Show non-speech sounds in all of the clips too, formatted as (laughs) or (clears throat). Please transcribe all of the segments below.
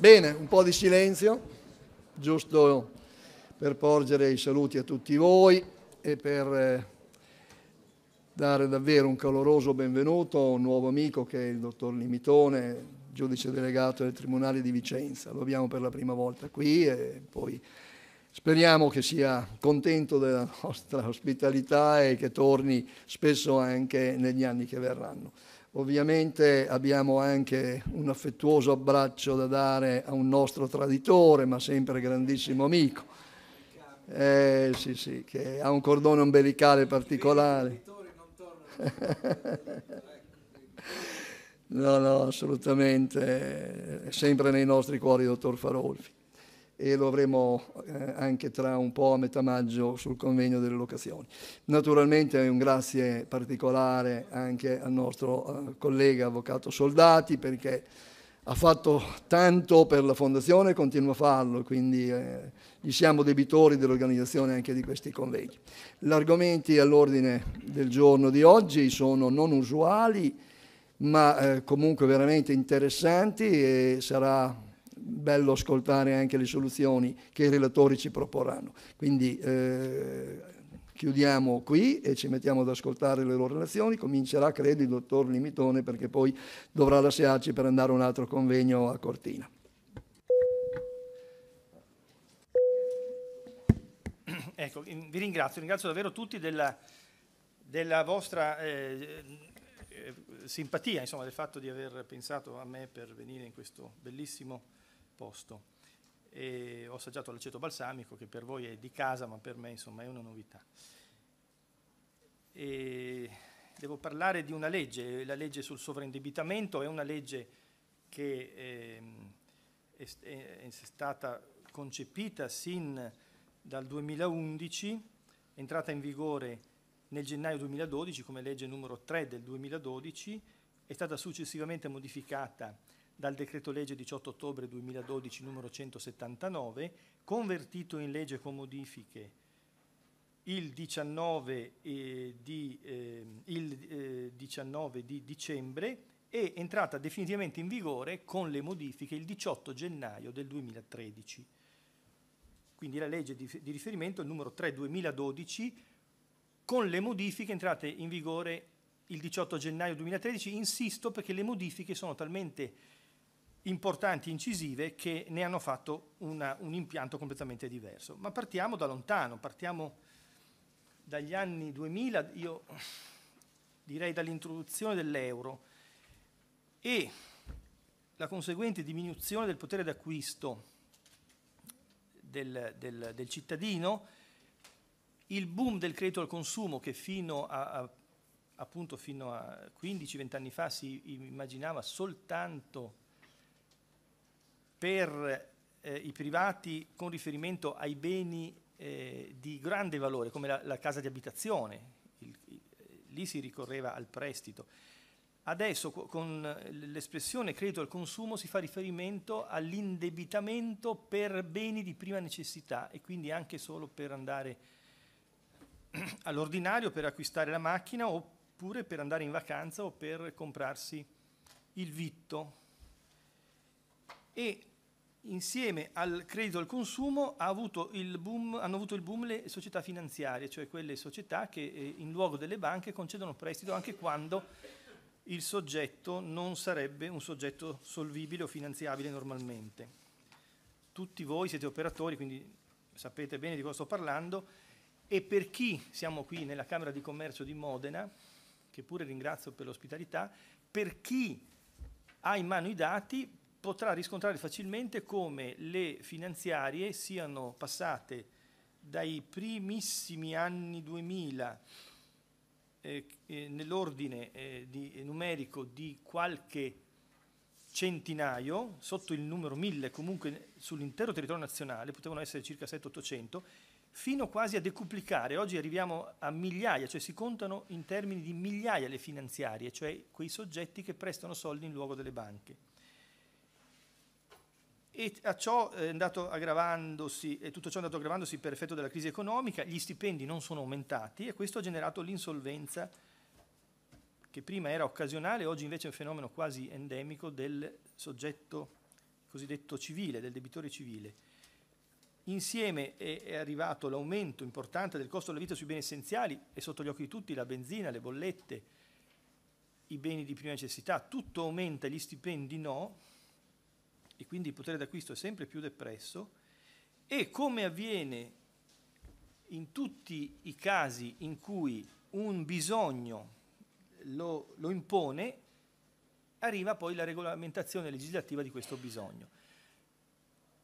Bene, un po' di silenzio, giusto per porgere i saluti a tutti voi e per eh, dare davvero un caloroso benvenuto a un nuovo amico che è il dottor Limitone, giudice delegato del Tribunale di Vicenza. Lo abbiamo per la prima volta qui e poi speriamo che sia contento della nostra ospitalità e che torni spesso anche negli anni che verranno. Ovviamente abbiamo anche un affettuoso abbraccio da dare a un nostro traditore, ma sempre grandissimo amico, eh, sì, sì, che ha un cordone umbilicale particolare. (laughs) No, no, assolutamente, eh, sempre nei nostri cuori, dottor Farolfi e lo avremo eh, anche tra un po' a metà maggio sul convegno delle locazioni. Naturalmente un grazie particolare anche al nostro eh, collega avvocato Soldati perché ha fatto tanto per la fondazione e continua a farlo, quindi eh, gli siamo debitori dell'organizzazione anche di questi convegni. Gli argomenti all'ordine del giorno di oggi sono non usuali, ma eh, comunque veramente interessanti e sarà bello ascoltare anche le soluzioni che i relatori ci proporranno. Quindi eh, chiudiamo qui e ci mettiamo ad ascoltare le loro relazioni. Comincerà, credo, il dottor Limitone perché poi dovrà lasciarci per andare a un altro convegno a Cortina. (clears throat) Ecco, vi ringrazio, ringrazio davvero tutti della, della vostra eh, eh, simpatia, insomma, del fatto di aver pensato a me per venire in questo bellissimo posto. E ho assaggiato l'aceto balsamico che per voi è di casa, ma per me insomma è una novità. E devo parlare di una legge, la legge sul sovraindebitamento è una legge che ehm, è, è, è stata concepita sin dal 2011, è entrata in vigore nel gennaio 2012 come legge numero 3 del 2012, è stata successivamente modificata dal decreto legge 18 ottobre 2012 numero 179, convertito in legge con modifiche il 19, eh, di, ehm, eh, il, 19 di dicembre e entrata definitivamente in vigore con le modifiche il 18 gennaio del 2013. Quindi la legge di, di riferimento è il numero 3 2012 con le modifiche entrate in vigore il 18 gennaio 2013. Insisto perché le modifiche sono talmente importanti incisive che ne hanno fatto una, un impianto completamente diverso. Ma partiamo da lontano, partiamo dagli anni 2000, io direi dall'introduzione dell'euro e la conseguente diminuzione del potere d'acquisto del, del, del cittadino, il boom del credito al consumo che fino a, a appunto fino a 15-20 anni fa si immaginava soltanto per eh, i privati con riferimento ai beni eh, di grande valore, come la, la casa di abitazione, il, il, lì si ricorreva al prestito. Adesso con l'espressione credito al consumo si fa riferimento all'indebitamento per beni di prima necessità e quindi anche solo per andare (clears throat) all'ordinario, per acquistare la macchina oppure per andare in vacanza o per comprarsi il vitto. E insieme al credito al consumo ha avuto boom, hanno avuto il boom le società finanziarie, cioè quelle società che eh, in luogo delle banche concedono prestito anche quando il soggetto non sarebbe un soggetto solvibile o finanziabile normalmente. Tutti voi siete operatori, quindi sapete bene di cosa sto parlando, e per chi siamo qui nella Camera di Commercio di Modena, che pure ringrazio per l'ospitalità, per chi ha in mano i dati potrà riscontrare facilmente come le finanziarie siano passate dai primissimi anni 2000 eh, eh, nell'ordine eh, di, eh, numerico di qualche centinaio, sotto il numero 1000 comunque sull'intero territorio nazionale, potevano essere circa 700-800, fino quasi a decuplicare. Oggi arriviamo a migliaia, cioè si contano in termini di migliaia le finanziarie, cioè quei soggetti che prestano soldi in luogo delle banche e a ciò eh, è andato aggravandosi, e tutto ciò è andato aggravandosi per effetto della crisi economica, gli stipendi non sono aumentati e questo ha generato l'insolvenza che prima era occasionale, oggi invece è un fenomeno quasi endemico del soggetto cosiddetto civile, del debitore civile. Insieme è arrivato l'aumento importante del costo della vita sui beni essenziali, è sotto gli occhi di tutti la benzina, le bollette, i beni di prima necessità, tutto aumenta, gli stipendi no, e quindi il potere d'acquisto è sempre più depresso e come avviene in tutti i casi in cui un bisogno lo, lo impone, arriva poi la regolamentazione legislativa di questo bisogno.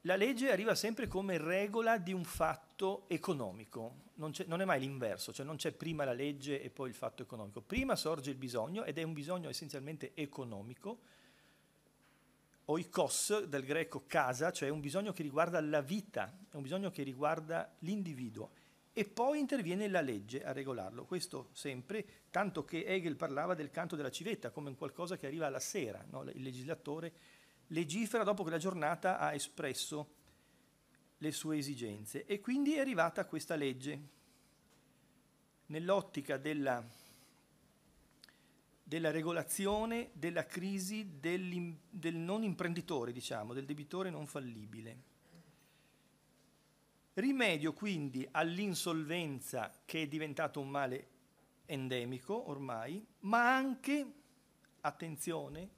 La legge arriva sempre come regola di un fatto economico, non, non è mai l'inverso, cioè non c'è prima la legge e poi il fatto economico. Prima sorge il bisogno ed è un bisogno essenzialmente economico, oikos dal greco casa, cioè un bisogno che riguarda la vita, è un bisogno che riguarda l'individuo. E poi interviene la legge a regolarlo, questo sempre, tanto che Hegel parlava del canto della civetta come un qualcosa che arriva alla sera, no? il legislatore legifera dopo che la giornata ha espresso le sue esigenze e quindi è arrivata questa legge. Nell'ottica della della regolazione della crisi del non imprenditore, diciamo, del debitore non fallibile. Rimedio quindi all'insolvenza che è diventato un male endemico ormai, ma anche, attenzione,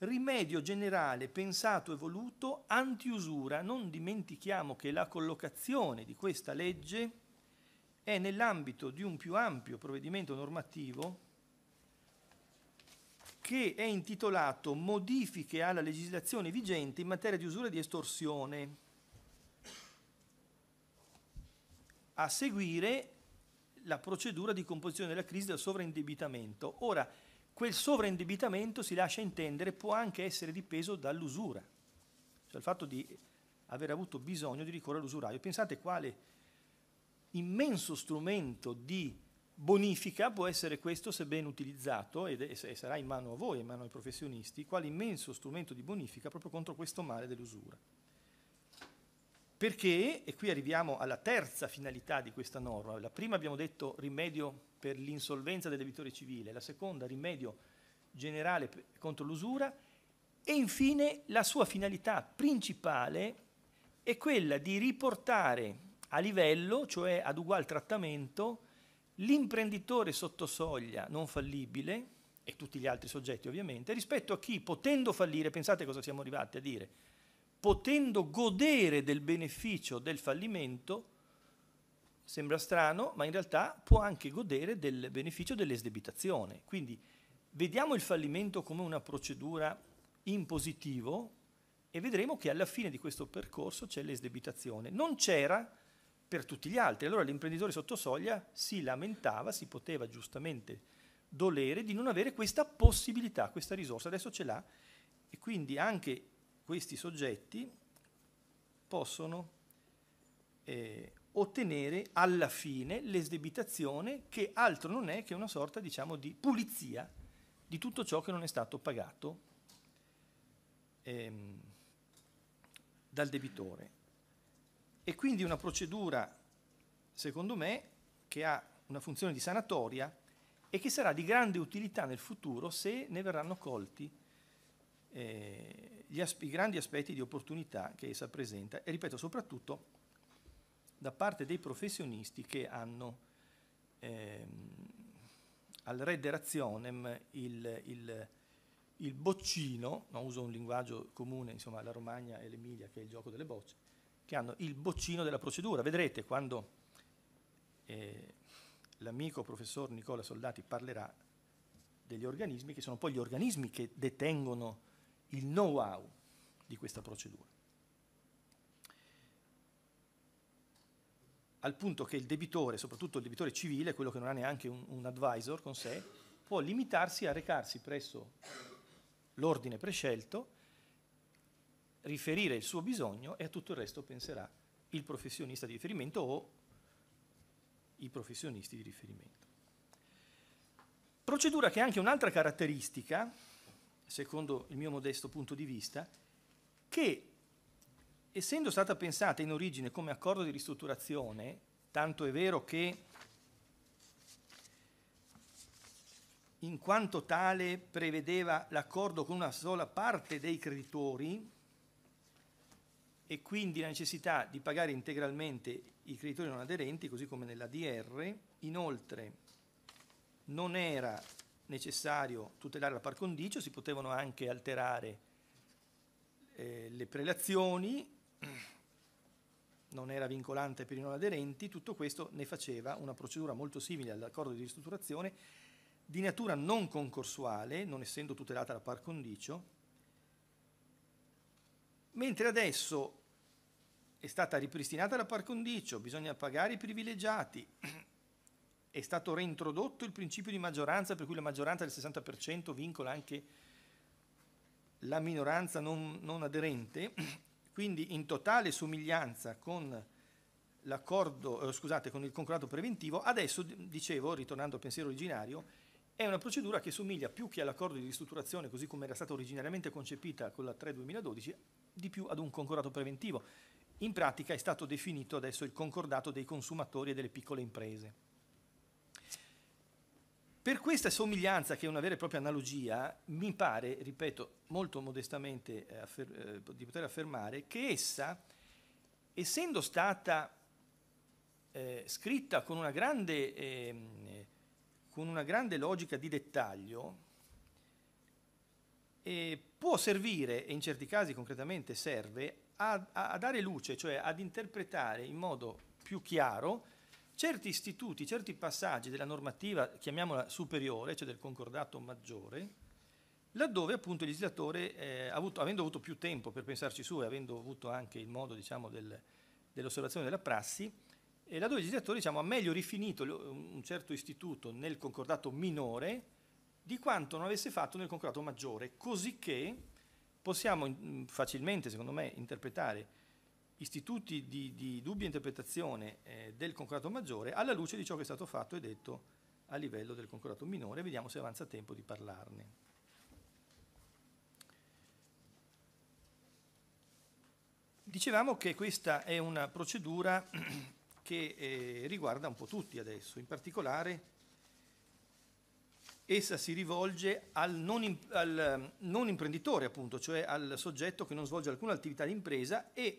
rimedio generale pensato e voluto antiusura. Non dimentichiamo che la collocazione di questa legge è nell'ambito di un più ampio provvedimento normativo che è intitolato Modifiche alla legislazione vigente in materia di usura e di estorsione. A seguire la procedura di composizione della crisi del sovraindebitamento. Ora, quel sovraindebitamento, si lascia intendere, può anche essere dipeso dall'usura, cioè il fatto di aver avuto bisogno di ricorrere all'usuraio. Pensate quale immenso strumento di bonifica può essere questo se ben utilizzato e sarà in mano a voi, in mano ai professionisti, quale immenso strumento di bonifica proprio contro questo male dell'usura. Perché, e qui arriviamo alla terza finalità di questa norma, la prima abbiamo detto rimedio per l'insolvenza del debitore civile, la seconda rimedio generale contro l'usura e infine la sua finalità principale è quella di riportare a livello, cioè ad ugual trattamento, l'imprenditore sotto soglia non fallibile e tutti gli altri soggetti ovviamente, rispetto a chi potendo fallire, pensate cosa siamo arrivati a dire, potendo godere del beneficio del fallimento, sembra strano, ma in realtà può anche godere del beneficio dell'esdebitazione. Quindi vediamo il fallimento come una procedura in positivo e vedremo che alla fine di questo percorso c'è l'esdebitazione. Non c'era per tutti gli altri. Allora l'imprenditore sotto soglia si lamentava, si poteva giustamente dolere di non avere questa possibilità, questa risorsa, adesso ce l'ha e quindi anche questi soggetti possono eh, ottenere alla fine l'esdebitazione che altro non è che una sorta diciamo, di pulizia di tutto ciò che non è stato pagato ehm, dal debitore. E quindi una procedura, secondo me, che ha una funzione di sanatoria e che sarà di grande utilità nel futuro se ne verranno colti eh, i grandi aspetti di opportunità che essa presenta e ripeto soprattutto da parte dei professionisti che hanno ehm, al redde razionem il, il, il boccino, no, uso un linguaggio comune insomma alla Romagna e all'Emilia che è il gioco delle bocce, che hanno il boccino della procedura. Vedrete quando eh, l'amico professor Nicola Soldati parlerà degli organismi, che sono poi gli organismi che detengono il know-how di questa procedura. Al punto che il debitore, soprattutto il debitore civile, quello che non ha neanche un, un advisor con sé, può limitarsi a recarsi presso l'ordine prescelto riferire il suo bisogno e a tutto il resto penserà il professionista di riferimento o i professionisti di riferimento. Procedura che ha anche un'altra caratteristica, secondo il mio modesto punto di vista, che essendo stata pensata in origine come accordo di ristrutturazione, tanto è vero che in quanto tale prevedeva l'accordo con una sola parte dei creditori, e quindi la necessità di pagare integralmente i creditori non aderenti, così come nella DR. Inoltre non era necessario tutelare la par condicio, si potevano anche alterare eh, le prelazioni, non era vincolante per i non aderenti, tutto questo ne faceva una procedura molto simile all'accordo di ristrutturazione di natura non concorsuale, non essendo tutelata la par condicio, Mentre adesso è stata ripristinata la par condicio, bisogna pagare i privilegiati, (clears throat) è stato reintrodotto il principio di maggioranza per cui la maggioranza del 60% vincola anche la minoranza non, non aderente, (clears throat) quindi in totale somiglianza con l'accordo, eh, scusate, con il concordato preventivo, adesso dicevo, ritornando al pensiero originario, è una procedura che somiglia più che all'accordo di ristrutturazione così come era stata originariamente concepita con la 3 2012 di più ad un concordato preventivo. In pratica è stato definito adesso il concordato dei consumatori e delle piccole imprese. Per questa somiglianza, che è una vera e propria analogia, mi pare, ripeto molto modestamente eh, eh di poter affermare, che essa, essendo stata eh, scritta con una, grande, eh, con una, grande, logica di dettaglio, eh, può servire, e in certi casi concretamente serve, a, a, dare luce, cioè ad interpretare in modo più chiaro certi istituti, certi passaggi della normativa, chiamiamola superiore, cioè del concordato maggiore, laddove appunto il legislatore, eh, avuto, avendo avuto più tempo per pensarci su e avendo avuto anche il modo diciamo, del, dell'osservazione della prassi, eh, laddove il legislatore diciamo, ha meglio rifinito un certo istituto nel concordato minore, di quanto non avesse fatto nel concordato maggiore, cosicché possiamo mm, facilmente, secondo me, interpretare istituti di, di dubbia interpretazione eh, del concordato maggiore alla luce di ciò che è stato fatto e detto a livello del concordato minore, vediamo se avanza tempo di parlarne. Dicevamo che questa è una procedura (clears throat) che eh, riguarda un po' tutti adesso, in particolare essa si rivolge al non, al ehm, non, imprenditore, appunto, cioè al soggetto che non svolge alcuna attività di impresa e,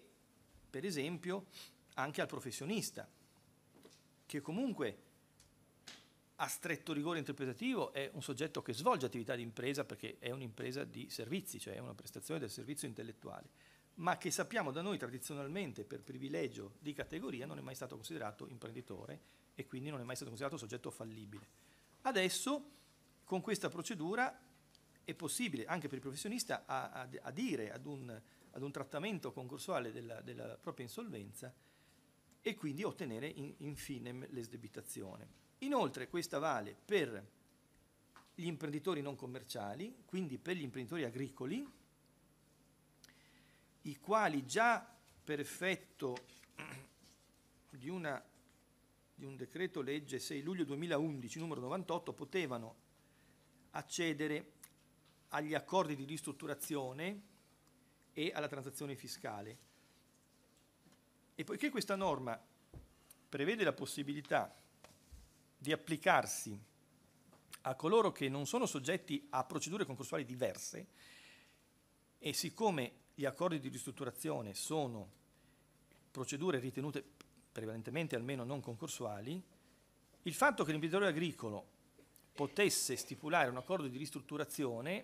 per esempio, anche al professionista, che comunque a stretto rigore interpretativo è un soggetto che svolge attività di impresa perché è un'impresa di servizi, cioè è una prestazione del servizio intellettuale, ma che sappiamo da noi tradizionalmente per privilegio di categoria non è mai stato considerato imprenditore e quindi non è mai stato considerato soggetto fallibile. Adesso con questa procedura è possibile anche per il professionista adire ad un, ad un trattamento concorsuale della, della, propria insolvenza e quindi ottenere infine in l'esdebitazione. Inoltre questa vale per gli imprenditori non commerciali, quindi per gli imprenditori agricoli, i quali già per effetto di, una, di un decreto legge 6 luglio 2011 numero 98 potevano accedere agli accordi di ristrutturazione e alla transazione fiscale. E poiché questa norma prevede la possibilità di applicarsi a coloro che non sono soggetti a procedure concorsuali diverse e siccome gli accordi di ristrutturazione sono procedure ritenute prevalentemente almeno non concorsuali, il fatto che l'imprenditore agricolo potesse stipulare un accordo di ristrutturazione,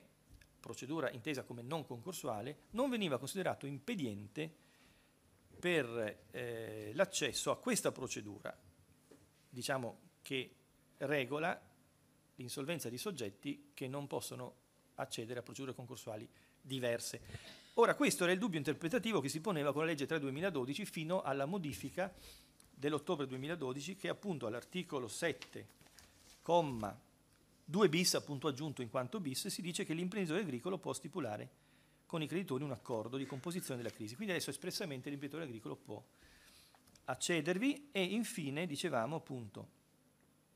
procedura intesa come non concorsuale, non veniva considerato impediente per eh, l'accesso a questa procedura, diciamo che regola l'insolvenza di soggetti che non possono accedere a procedure concorsuali diverse. Ora, questo era il dubbio interpretativo che si poneva con la legge 3 2012 fino alla modifica dell'ottobre 2012 che appunto all'articolo 7, 2 bis appunto aggiunto in quanto bis, si dice che l'imprenditore agricolo può stipulare con i creditori un accordo di composizione della crisi. Quindi adesso espressamente l'imprenditore agricolo può accedervi e infine dicevamo appunto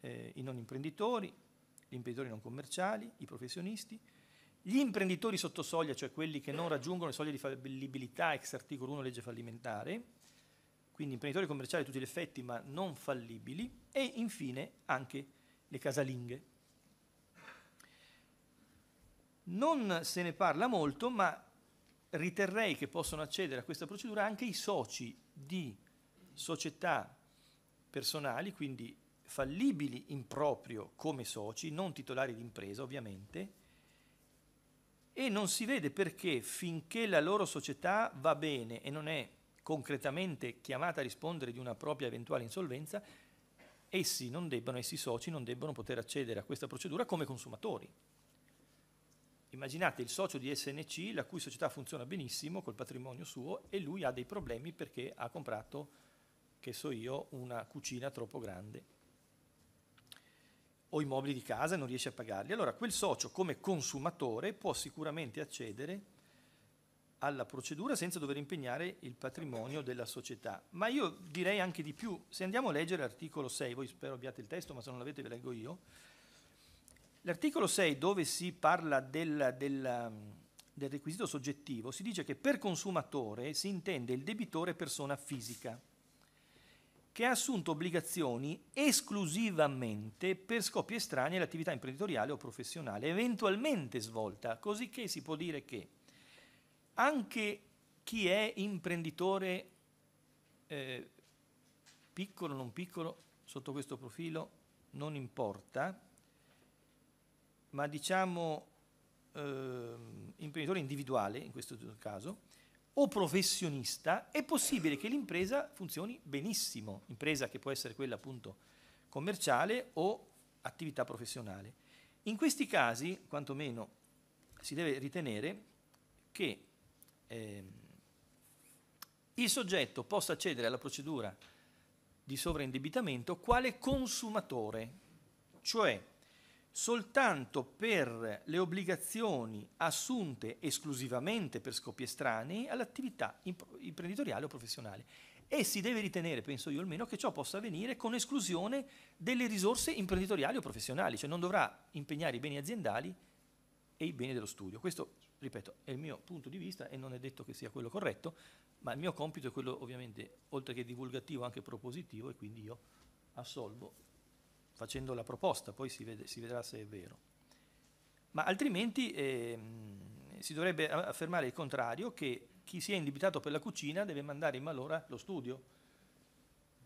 eh, i non imprenditori, gli imprenditori non commerciali, i professionisti, gli imprenditori sotto soglia, cioè quelli che non raggiungono le soglie di fallibilità ex articolo 1 legge fallimentare, quindi imprenditori commerciali a tutti gli effetti ma non fallibili, e infine anche le casalinghe, non se ne parla molto, ma riterrei che possano accedere a questa procedura anche i soci di società personali, quindi fallibili in proprio come soci, non titolari di impresa ovviamente, e non si vede perché finché la loro società va bene e non è concretamente chiamata a rispondere di una propria eventuale insolvenza, essi non debbano, essi soci non debbano poter accedere a questa procedura come consumatori. Immaginate il socio di SNC, la cui società funziona benissimo col patrimonio suo e lui ha dei problemi perché ha comprato, che so io, una cucina troppo grande o i mobili di casa e non riesce a pagarli. Allora quel socio come consumatore può sicuramente accedere alla procedura senza dover impegnare il patrimonio della società. Ma io direi anche di più, se andiamo a leggere l'articolo 6, voi spero abbiate il testo, ma se non l'avete ve leggo io, L'articolo 6, dove si parla del, del, um, del requisito soggettivo, si dice che per consumatore si intende il debitore persona fisica che ha assunto obbligazioni esclusivamente per scopi estranei all'attività imprenditoriale o professionale eventualmente svolta, così che si può dire che anche chi è imprenditore eh, piccolo o non piccolo, sotto questo profilo non importa, ma diciamo eh, imprenditore individuale in questo caso, o professionista, è possibile che l'impresa funzioni benissimo, impresa che può essere quella appunto commerciale o attività professionale. In questi casi, quantomeno, si deve ritenere che eh, il soggetto possa accedere alla procedura di sovraindebitamento quale consumatore, cioè soltanto per le obbligazioni assunte esclusivamente per scopi estranei all'attività imprenditoriale o professionale. E si deve ritenere, penso io almeno, che ciò possa avvenire con esclusione delle risorse imprenditoriali o professionali, cioè non dovrà impegnare i beni aziendali e i beni dello studio. Questo, ripeto, è il mio punto di vista e non è detto che sia quello corretto, ma il mio compito è quello ovviamente, oltre che divulgativo, anche propositivo e quindi io assolvo facendo la proposta, poi si, vede, si vedrà se è vero. Ma altrimenti eh, si dovrebbe affermare il contrario, che chi si è indebitato per la cucina deve mandare in malora lo studio.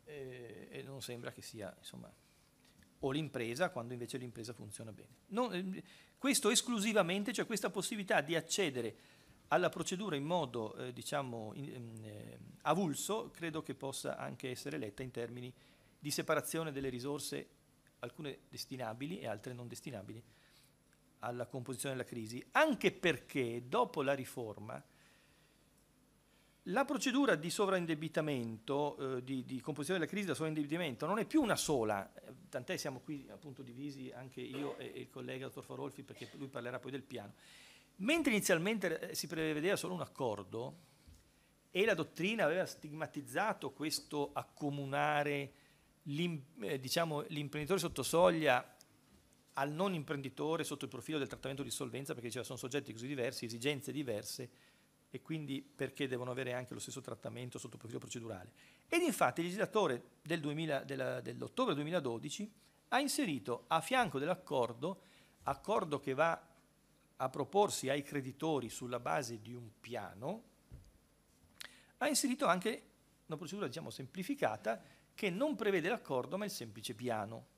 Eh, e non sembra che sia, insomma, o l'impresa, quando invece l'impresa funziona bene. Non, ehm, questo esclusivamente, cioè questa possibilità di accedere alla procedura in modo, eh, diciamo, in, ehm, eh, avulso, credo che possa anche essere letta in termini di separazione delle risorse alcune destinabili e altre non destinabili alla composizione della crisi, anche perché dopo la riforma la procedura di sovraindebitamento, eh, di, di, composizione della crisi da sovraindebitamento non è più una sola, eh, tant'è siamo qui appunto divisi anche io e, il collega dottor Farolfi perché lui parlerà poi del piano. Mentre inizialmente eh, si prevedeva solo un accordo e la dottrina aveva stigmatizzato questo accomunare eh, diciamo, l'imprenditore diciamo, sotto soglia al non imprenditore sotto il profilo del trattamento di solvenza, perché diceva sono soggetti così diversi, esigenze diverse, e quindi perché devono avere anche lo stesso trattamento sotto il profilo procedurale. Ed infatti il legislatore del 2000, della, dell'ottobre 2012 ha inserito a fianco dell'accordo, accordo che va a proporsi ai creditori sulla base di un piano, ha inserito anche una procedura diciamo, semplificata che non prevede l'accordo ma il semplice piano.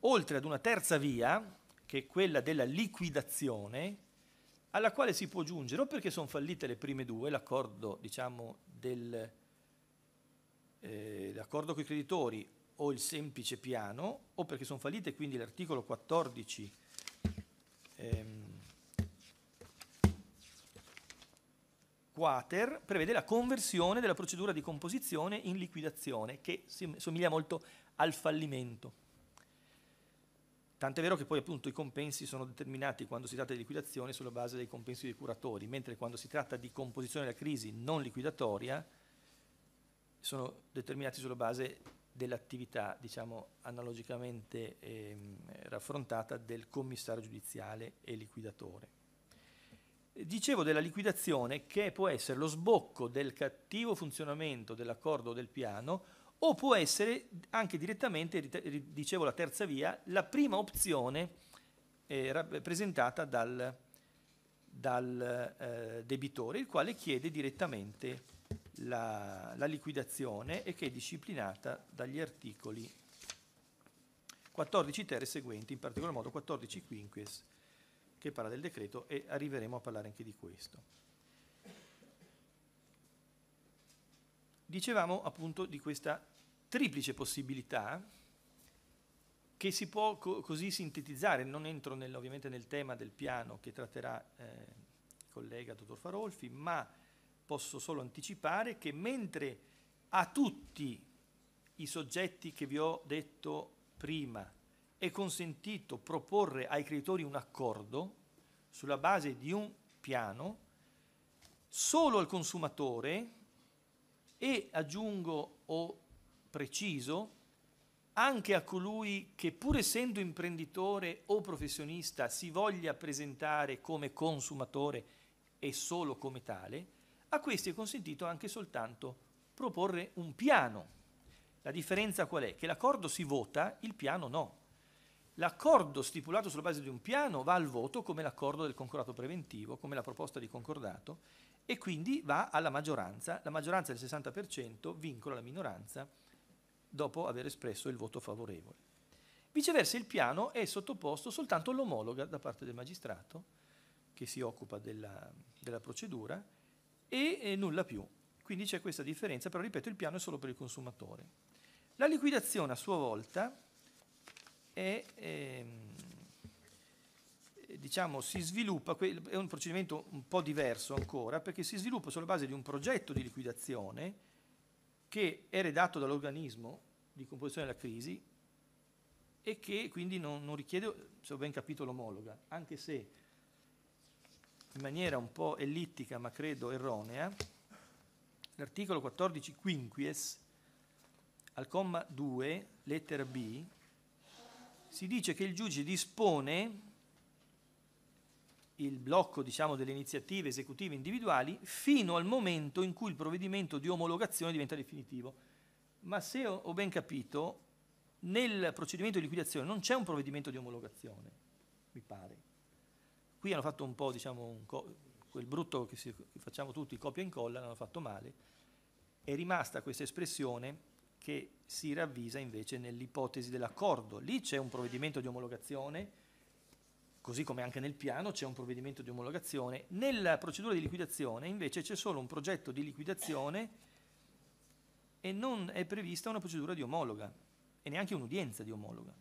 Oltre ad una terza via, che è quella della liquidazione, alla quale si può giungere o perché sono fallite le prime due, l'accordo diciamo, del, eh, l'accordo con i creditori o il semplice piano, o perché sono fallite quindi l'articolo 14 ehm, quater prevede la conversione della procedura di composizione in liquidazione, che somiglia molto al fallimento. Tant'è vero che poi appunto i compensi sono determinati quando si tratta di liquidazione sulla base dei compensi dei curatori, mentre quando si tratta di composizione della crisi non liquidatoria sono determinati sulla base dell'attività, diciamo analogicamente ehm, raffrontata del commissario giudiziale e liquidatore. Dicevo della liquidazione che può essere lo sbocco del cattivo funzionamento dell'accordo o del piano o può essere anche direttamente, dicevo la terza via, la prima opzione eh, presentata dal, dal eh, debitore, il quale chiede direttamente la, la liquidazione e che è disciplinata dagli articoli 14 ter e seguenti, in particolar modo 14 quinquies che parla del decreto e arriveremo a parlare anche di questo. Dicevamo appunto di questa triplice possibilità che si può co così sintetizzare, non entro nel, ovviamente nel tema del piano che tratterà eh, il collega dottor Farolfi, ma posso solo anticipare che mentre a tutti i soggetti che vi ho detto prima è consentito proporre ai creditori un accordo sulla base di un piano solo al consumatore e aggiungo o preciso anche a colui che pur essendo imprenditore o professionista si voglia presentare come consumatore e solo come tale, a questi è consentito anche soltanto proporre un piano. La differenza qual è? Che l'accordo si vota, il piano no. L'accordo stipulato sulla base di un piano va al voto come l'accordo del concordato preventivo, come la proposta di concordato e quindi va alla maggioranza. La maggioranza del 60% vincola la minoranza dopo aver espresso il voto favorevole. Viceversa il piano è sottoposto soltanto all'omologa da parte del magistrato che si occupa della, della procedura e, e nulla più. Quindi c'è questa differenza, però ripeto il piano è solo per il consumatore. La liquidazione a sua volta e ehm, diciamo, si sviluppa, è un procedimento un po' diverso ancora, perché si sviluppa sulla base di un progetto di liquidazione che è redatto dall'organismo di composizione della crisi e che quindi non, non richiede, se ho ben capito, l'omologa, anche se in maniera un po' ellittica, ma credo erronea, l'articolo 14 quinquies al comma 2, lettera B, si dice che il giudice dispone il blocco diciamo, delle iniziative esecutive individuali fino al momento in cui il provvedimento di omologazione diventa definitivo. Ma se ho ben capito, nel procedimento di liquidazione non c'è un provvedimento di omologazione, mi pare. Qui hanno fatto un po' diciamo, un quel brutto che, si, che facciamo tutti, copia e incolla, l'hanno fatto male. È rimasta questa espressione che si ravvisa invece nell'ipotesi dell'accordo. Lì c'è un provvedimento di omologazione, così come anche nel piano c'è un provvedimento di omologazione. Nella procedura di liquidazione invece c'è solo un progetto di liquidazione e non è prevista una procedura di omologa e neanche un'udienza di omologa.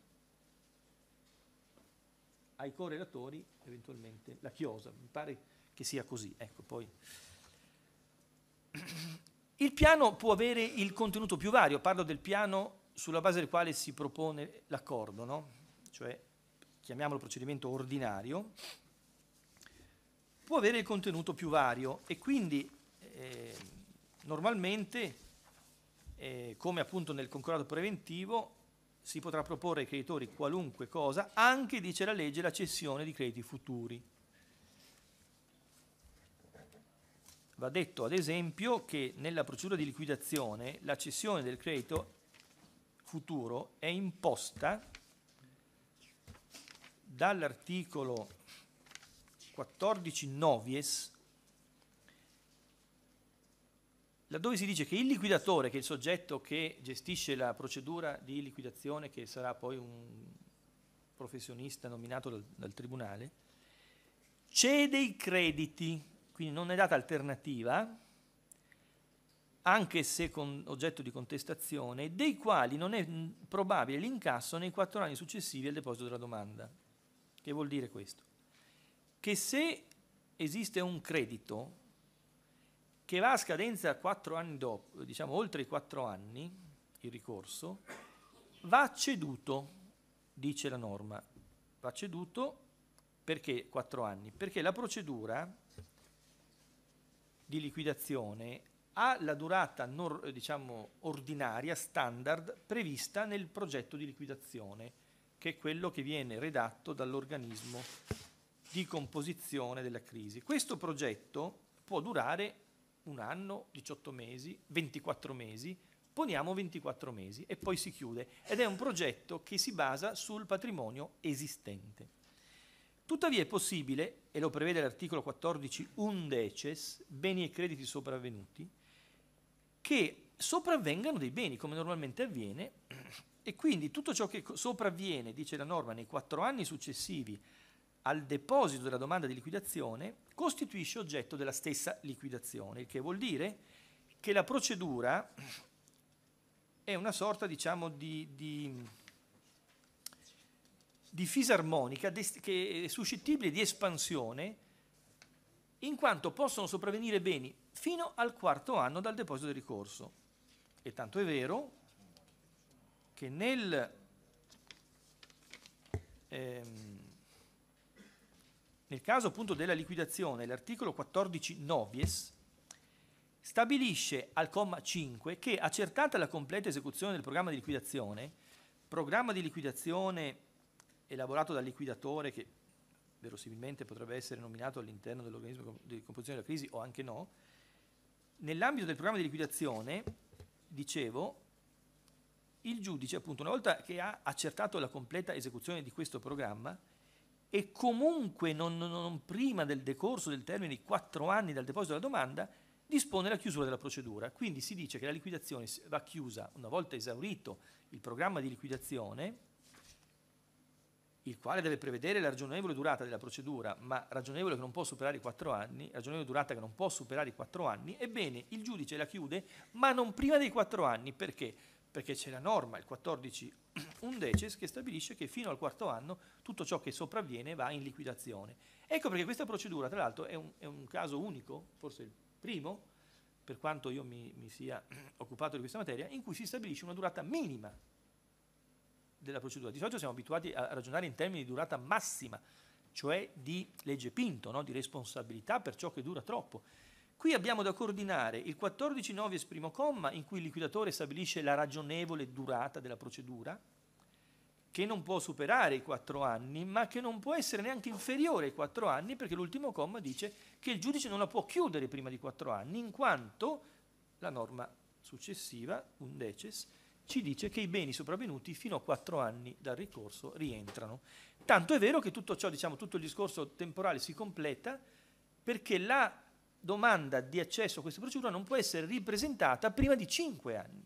Ai correlatori eventualmente la chiosa, mi pare che sia così. Ecco, poi il piano può avere il contenuto più vario, parlo del piano sulla base del quale si propone l'accordo, no? cioè chiamiamolo procedimento ordinario, può avere il contenuto più vario e quindi eh, normalmente, eh, come appunto nel concordato preventivo, si potrà proporre ai creditori qualunque cosa, anche, dice la legge, la cessione di crediti futuri. Va detto ad esempio che nella procedura di liquidazione la cessione del credito futuro è imposta dall'articolo 14 novies laddove si dice che il liquidatore, che è il soggetto che gestisce la procedura di liquidazione, che sarà poi un professionista nominato dal, dal tribunale, cede i crediti quindi non è data alternativa, anche se con oggetto di contestazione, dei quali non è probabile l'incasso nei quattro anni successivi al deposito della domanda. Che vuol dire questo? Che se esiste un credito che va a scadenza quattro anni dopo, diciamo oltre i quattro anni, il ricorso, va ceduto, dice la norma. Va ceduto perché quattro anni? Perché la procedura di liquidazione ha la durata non, diciamo, ordinaria, standard, prevista nel progetto di liquidazione, che è quello che viene redatto dall'organismo di composizione della crisi. Questo progetto può durare un anno, 18 mesi, 24 mesi, poniamo 24 mesi e poi si chiude ed è un progetto che si basa sul patrimonio esistente. Tuttavia è possibile, e lo prevede l'articolo 14 undeces, beni e crediti sopravvenuti, che sopravvengano dei beni, come normalmente avviene, e quindi tutto ciò che sopravviene, dice la norma, nei quattro anni successivi al deposito della domanda di liquidazione, costituisce oggetto della stessa liquidazione, il che vuol dire che la procedura è una sorta, diciamo, di, di di fisarmonica che è suscettibile di espansione in quanto possono sopravvenire beni fino al quarto anno dal deposito di ricorso. E tanto è vero che nel, ehm, nel caso appunto della liquidazione, l'articolo 14 novies stabilisce al comma 5 che accertata la completa esecuzione del programma di liquidazione, programma di liquidazione elaborato dal liquidatore che verosimilmente potrebbe essere nominato all'interno dell'organismo di composizione della crisi o anche no, nell'ambito del programma di liquidazione, dicevo, il giudice, appunto, una volta che ha accertato la completa esecuzione di questo programma, e comunque non, non, prima del decorso del termine di quattro anni dal deposito della domanda, dispone la chiusura della procedura. Quindi si dice che la liquidazione va chiusa una volta esaurito il programma di liquidazione il quale deve prevedere la ragionevole durata della procedura, ma ragionevole che non può superare i 4 anni, ragionevole durata che non può superare i quattro anni, ebbene il giudice la chiude, ma non prima dei quattro anni, perché? Perché c'è la norma, il 14 (clears throat) undeces, che stabilisce che fino al quarto anno tutto ciò che sopravviene va in liquidazione. Ecco perché questa procedura, tra l'altro, è un, è un caso unico, forse il primo, per quanto io mi, mi sia (clears throat) occupato di questa materia, in cui si stabilisce una durata minima della procedura. Di solito siamo abituati a ragionare in termini di durata massima, cioè di legge Pinto, no? di responsabilità per ciò che dura troppo. Qui abbiamo da coordinare il 14 novies primo comma in cui il liquidatore stabilisce la ragionevole durata della procedura, che non può superare i quattro anni, ma che non può essere neanche inferiore ai quattro anni, perché l'ultimo comma dice che il giudice non la può chiudere prima di quattro anni, in quanto la norma successiva, undeces, ci dice che i beni sopravvenuti fino a quattro anni dal ricorso rientrano. Tanto è vero che tutto ciò, diciamo, tutto il discorso temporale si completa perché la domanda di accesso a questa procedura non può essere ripresentata prima di cinque anni.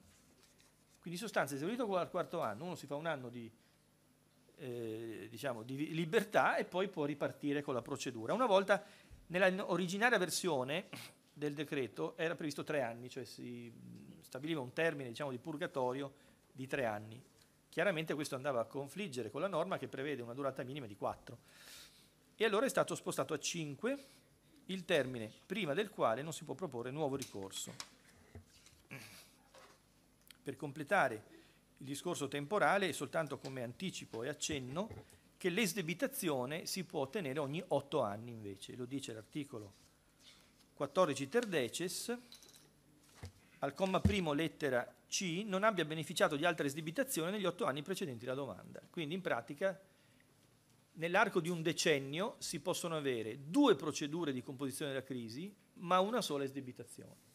Quindi in sostanza, esaurito al quarto anno, uno si fa un anno di, eh, diciamo, di libertà e poi può ripartire con la procedura. Una volta, nella originaria versione, del decreto era previsto tre anni, cioè si stabiliva un termine diciamo, di purgatorio di tre anni. Chiaramente questo andava a confliggere con la norma che prevede una durata minima di quattro. E allora è stato spostato a cinque il termine prima del quale non si può proporre nuovo ricorso. Per completare il discorso temporale soltanto come anticipo e accenno che l'esdebitazione si può ottenere ogni otto anni invece, lo dice l'articolo 14 terdeces, al comma primo lettera C, non abbia beneficiato di altra esdibitazione negli otto anni precedenti la domanda. Quindi in pratica nell'arco di un decennio si possono avere due procedure di composizione della crisi, ma una sola esdebitazione.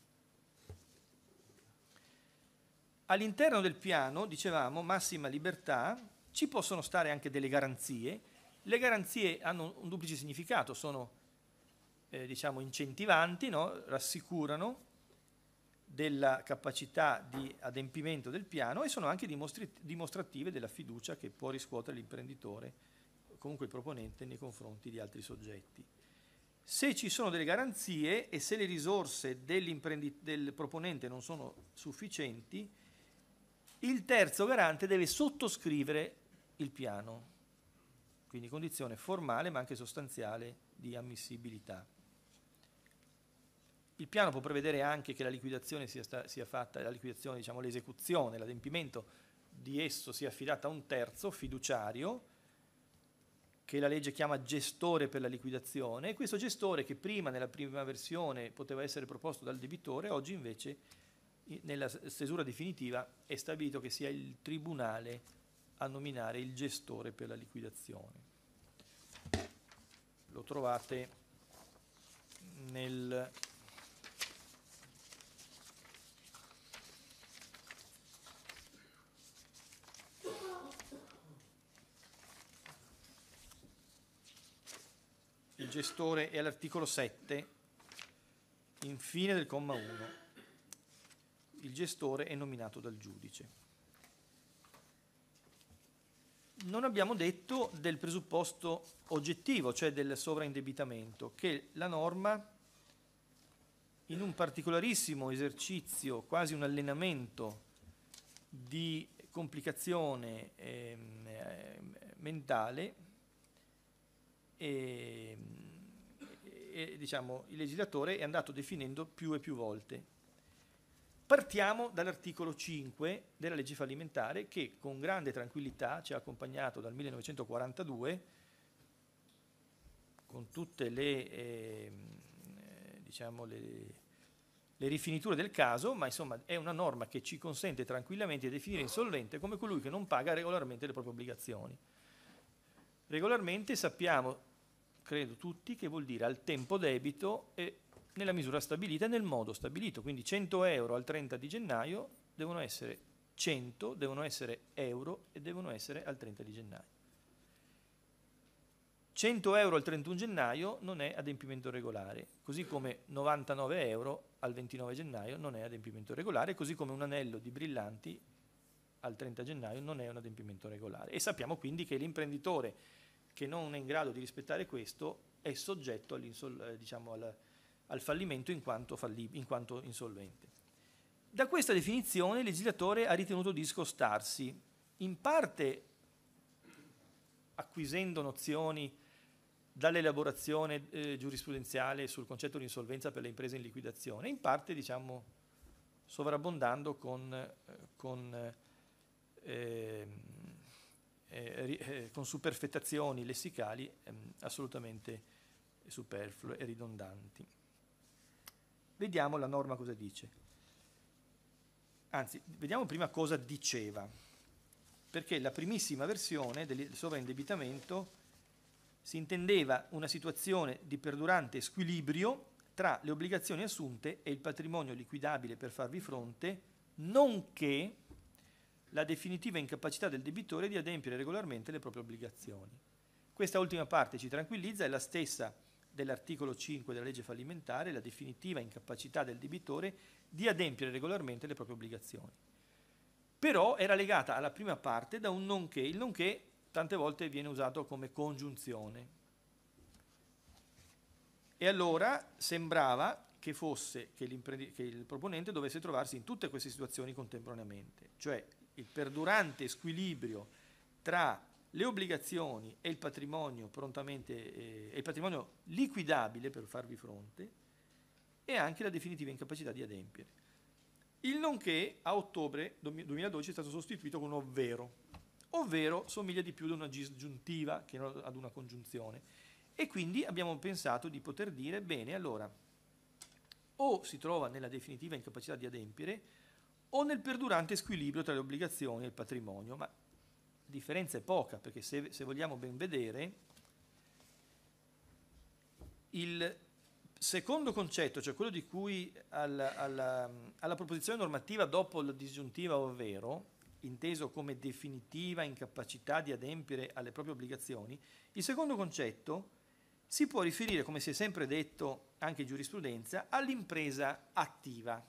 All'interno del piano, dicevamo, massima libertà, ci possono stare anche delle garanzie. Le garanzie hanno un duplice significato, sono eh, diciamo incentivanti, no? rassicurano della capacità di adempimento del piano e sono anche dimostrative della fiducia che può riscuotere l'imprenditore, comunque il proponente, nei confronti di altri soggetti. Se ci sono delle garanzie e se le risorse del proponente non sono sufficienti, il terzo garante deve sottoscrivere il piano, quindi condizione formale ma anche sostanziale di ammissibilità. Il piano può prevedere anche che la liquidazione sia, sta, sia fatta, la liquidazione, diciamo, l'esecuzione, l'adempimento di esso sia affidata a un terzo fiduciario che la legge chiama gestore per la liquidazione e questo gestore che prima nella prima versione poteva essere proposto dal debitore, oggi invece nella stesura definitiva è stabilito che sia il tribunale a nominare il gestore per la liquidazione. Lo trovate nel il gestore è all'articolo 7, infine del comma 1, il gestore è nominato dal giudice. Non abbiamo detto del presupposto oggettivo, cioè del sovraindebitamento, che la norma in un particolarissimo esercizio, quasi un allenamento di complicazione eh, mentale, Ehm, e, e diciamo, il legislatore è andato definendo più e più volte. Partiamo dall'articolo 5 della legge fallimentare che con grande tranquillità ci ha accompagnato dal 1942 con tutte le, ehm, eh, diciamo le, le, rifiniture del caso, ma insomma è una norma che ci consente tranquillamente di definire insolvente come colui che non paga regolarmente le proprie obbligazioni. Regolarmente sappiamo credo tutti, che vuol dire al tempo debito e nella misura stabilita e nel modo stabilito. Quindi 100 euro al 30 di gennaio devono essere 100, devono essere euro e devono essere al 30 di gennaio. 100 euro al 31 gennaio non è adempimento regolare, così come 99 euro al 29 gennaio non è adempimento regolare, così come un anello di brillanti al 30 gennaio non è un adempimento regolare. E sappiamo quindi che l'imprenditore che non è in grado di rispettare questo è soggetto eh, diciamo, al, al, fallimento in quanto, in quanto insolvente. Da questa definizione il legislatore ha ritenuto di scostarsi, in parte acquisendo nozioni dall'elaborazione eh, giurisprudenziale sul concetto di insolvenza per le imprese in liquidazione, in parte diciamo, sovrabbondando con, eh, con eh, eh, eh, con superfettazioni lessicali ehm, assolutamente superflue e ridondanti. Vediamo la norma cosa dice. Anzi, vediamo prima cosa diceva, perché la primissima versione del sovraindebitamento si intendeva una situazione di perdurante squilibrio tra le obbligazioni assunte e il patrimonio liquidabile per farvi fronte, nonché la definitiva incapacità del debitore di adempiere regolarmente le proprie obbligazioni. Questa ultima parte ci tranquillizza, è la stessa dell'articolo 5 della legge fallimentare, la definitiva incapacità del debitore di adempiere regolarmente le proprie obbligazioni. Però era legata alla prima parte da un nonché, il nonché tante volte viene usato come congiunzione. E allora sembrava che fosse che, che il proponente dovesse trovarsi in tutte queste situazioni contemporaneamente, cioè il perdurante squilibrio tra le obbligazioni e il patrimonio prontamente eh, il patrimonio liquidabile per farvi fronte e anche la definitiva incapacità di adempiere. Il nonché a ottobre 2012 è stato sostituito con ovvero, ovvero somiglia di più ad una disgiuntiva che ad una congiunzione. E quindi abbiamo pensato di poter dire, bene, allora, o si trova nella definitiva incapacità di adempiere, o nel perdurante squilibrio tra le obbligazioni e il patrimonio, ma la differenza è poca perché se, se vogliamo ben vedere il secondo concetto, cioè quello di cui alla, alla, alla proposizione normativa dopo la disgiuntiva ovvero, inteso come definitiva incapacità di adempiere alle proprie obbligazioni, il secondo concetto si può riferire, come si è sempre detto anche in giurisprudenza, all'impresa attiva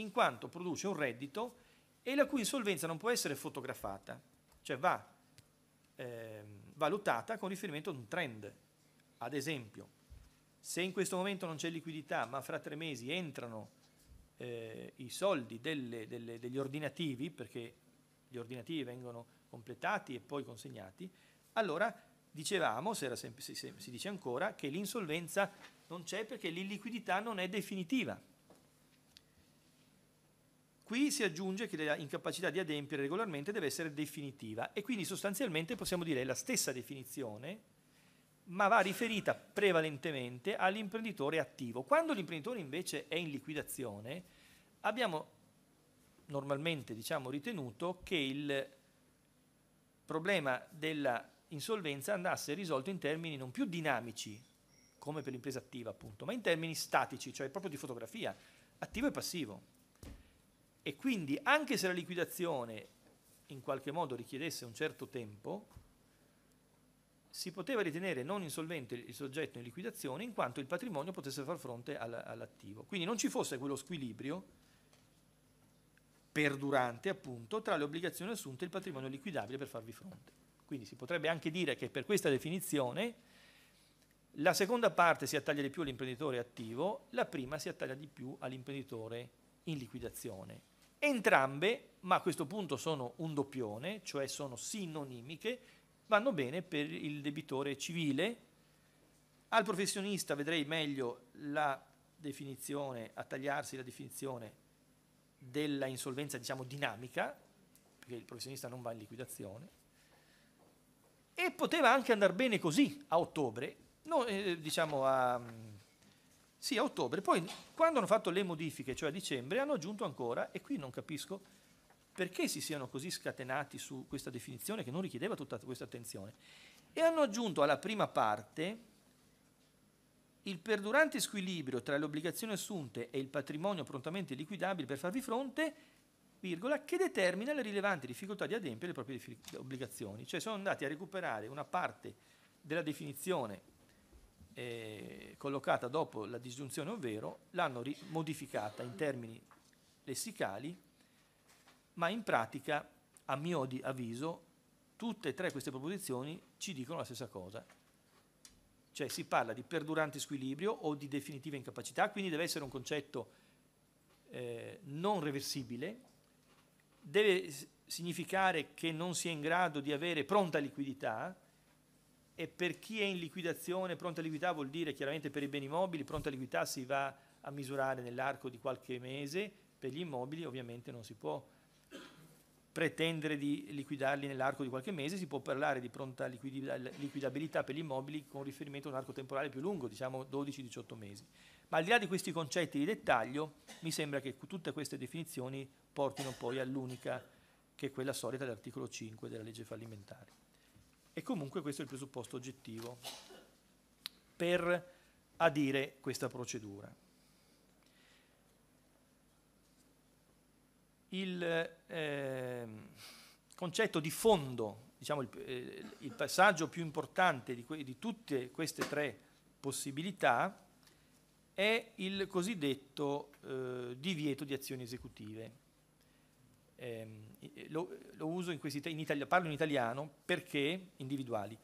in quanto produce un reddito e la cui insolvenza non può essere fotografata, cioè va eh, valutata con riferimento ad un trend. Ad esempio, se in questo momento non c'è liquidità, ma fra tre mesi entrano eh, i soldi delle, delle, degli ordinativi, perché gli ordinativi vengono completati e poi consegnati, allora dicevamo, se si, si dice ancora, che l'insolvenza non c'è perché l'illiquidità non è definitiva. Qui si aggiunge che l'incapacità di adempiere regolarmente deve essere definitiva e quindi sostanzialmente possiamo dire è la stessa definizione ma va riferita prevalentemente all'imprenditore attivo. Quando l'imprenditore invece è in liquidazione abbiamo normalmente diciamo, ritenuto che il problema dell'insolvenza andasse risolto in termini non più dinamici, come per l'impresa attiva appunto, ma in termini statici, cioè proprio di fotografia, attivo e passivo. E quindi anche se la liquidazione in qualche modo richiedesse un certo tempo, si poteva ritenere non insolvente il soggetto in liquidazione in quanto il patrimonio potesse far fronte all'attivo. Quindi non ci fosse quello squilibrio perdurante appunto tra le obbligazioni assunte e il patrimonio liquidabile per farvi fronte. Quindi si potrebbe anche dire che per questa definizione la seconda parte si attaglia di più all'imprenditore attivo, la prima si attaglia di più all'imprenditore in liquidazione. Entrambe, ma a questo punto sono un doppione, cioè sono sinonimiche, vanno bene per il debitore civile. Al professionista vedrei meglio la definizione, a tagliarsi la definizione della insolvenza diciamo dinamica, perché il professionista non va in liquidazione, e poteva anche andare bene così a ottobre, no, eh, diciamo a sì, a ottobre. Poi quando hanno fatto le modifiche, cioè a dicembre, hanno aggiunto ancora, e qui non capisco perché si siano così scatenati su questa definizione che non richiedeva tutta questa attenzione, e hanno aggiunto alla prima parte il perdurante squilibrio tra le obbligazioni assunte e il patrimonio prontamente liquidabile per farvi fronte, virgola, che determina le rilevanti difficoltà di adempiere le proprie obbligazioni. Cioè sono andati a recuperare una parte della definizione eh, collocata dopo la disgiunzione ovvero, l'hanno modificata in termini lessicali, ma in pratica, a mio avviso, tutte e tre queste proposizioni ci dicono la stessa cosa. Cioè si parla di perdurante squilibrio o di definitiva incapacità, quindi deve essere un concetto eh, non reversibile, deve significare che non si è in grado di avere pronta liquidità, e per chi è in liquidazione, pronta liquidità vuol dire chiaramente per i beni mobili, pronta liquidità si va a misurare nell'arco di qualche mese, per gli immobili ovviamente non si può pretendere di liquidarli nell'arco di qualche mese, si può parlare di pronta liquidabilità per gli immobili con riferimento a un arco temporale più lungo, diciamo 12-18 mesi. Ma al di là di questi concetti di dettaglio, mi sembra che tutte queste definizioni portino poi all'unica, che è quella solita dell'articolo 5 della legge fallimentare. E comunque questo è il presupposto oggettivo per adire questa procedura. Il eh, concetto di fondo, diciamo il, eh, il passaggio più importante di, di tutte queste tre possibilità, è il cosiddetto eh, divieto di azioni esecutive. Eh, lo, lo uso in, questi, in Italia, parlo in italiano perché individuali,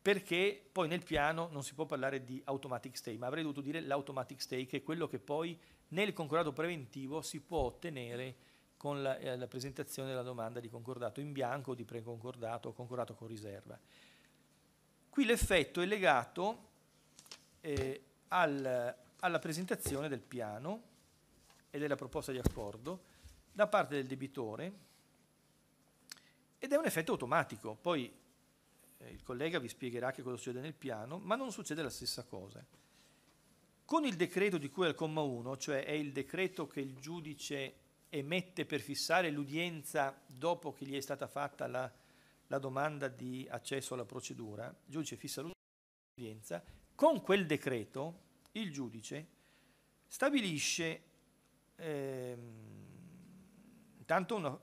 perché poi nel piano non si può parlare di automatic stay, ma avrei dovuto dire l'automatic stay, che è quello che poi nel concordato preventivo si può ottenere con la, eh, la presentazione della domanda di concordato in bianco, di preconcordato o concordato con riserva. Qui l'effetto è legato eh, al, alla presentazione del piano e della proposta di accordo da parte del debitore ed è un effetto automatico, poi eh, il collega vi spiegherà che cosa succede nel piano, ma non succede la stessa cosa. Con il decreto di cui è al comma 1, cioè è il decreto che il giudice emette per fissare l'udienza dopo che gli è stata fatta la, la domanda di accesso alla procedura, il giudice fissa l'udienza, con quel decreto il giudice stabilisce eh, tanto una,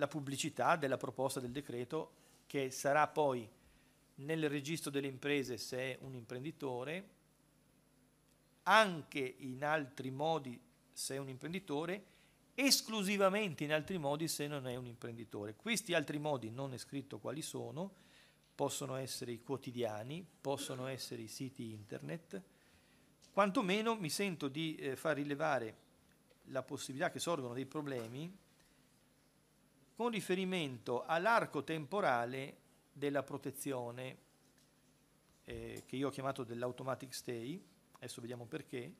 la pubblicità della proposta del decreto che sarà poi nel registro delle imprese se è un imprenditore, anche in altri modi se è un imprenditore, esclusivamente in altri modi se non è un imprenditore. Questi altri modi non è scritto quali sono, possono essere i quotidiani, possono essere i siti internet, quantomeno mi sento di eh, far rilevare la possibilità che sorgono dei problemi con riferimento all'arco temporale della protezione eh, che io ho chiamato dell'automatic stay, adesso vediamo perché,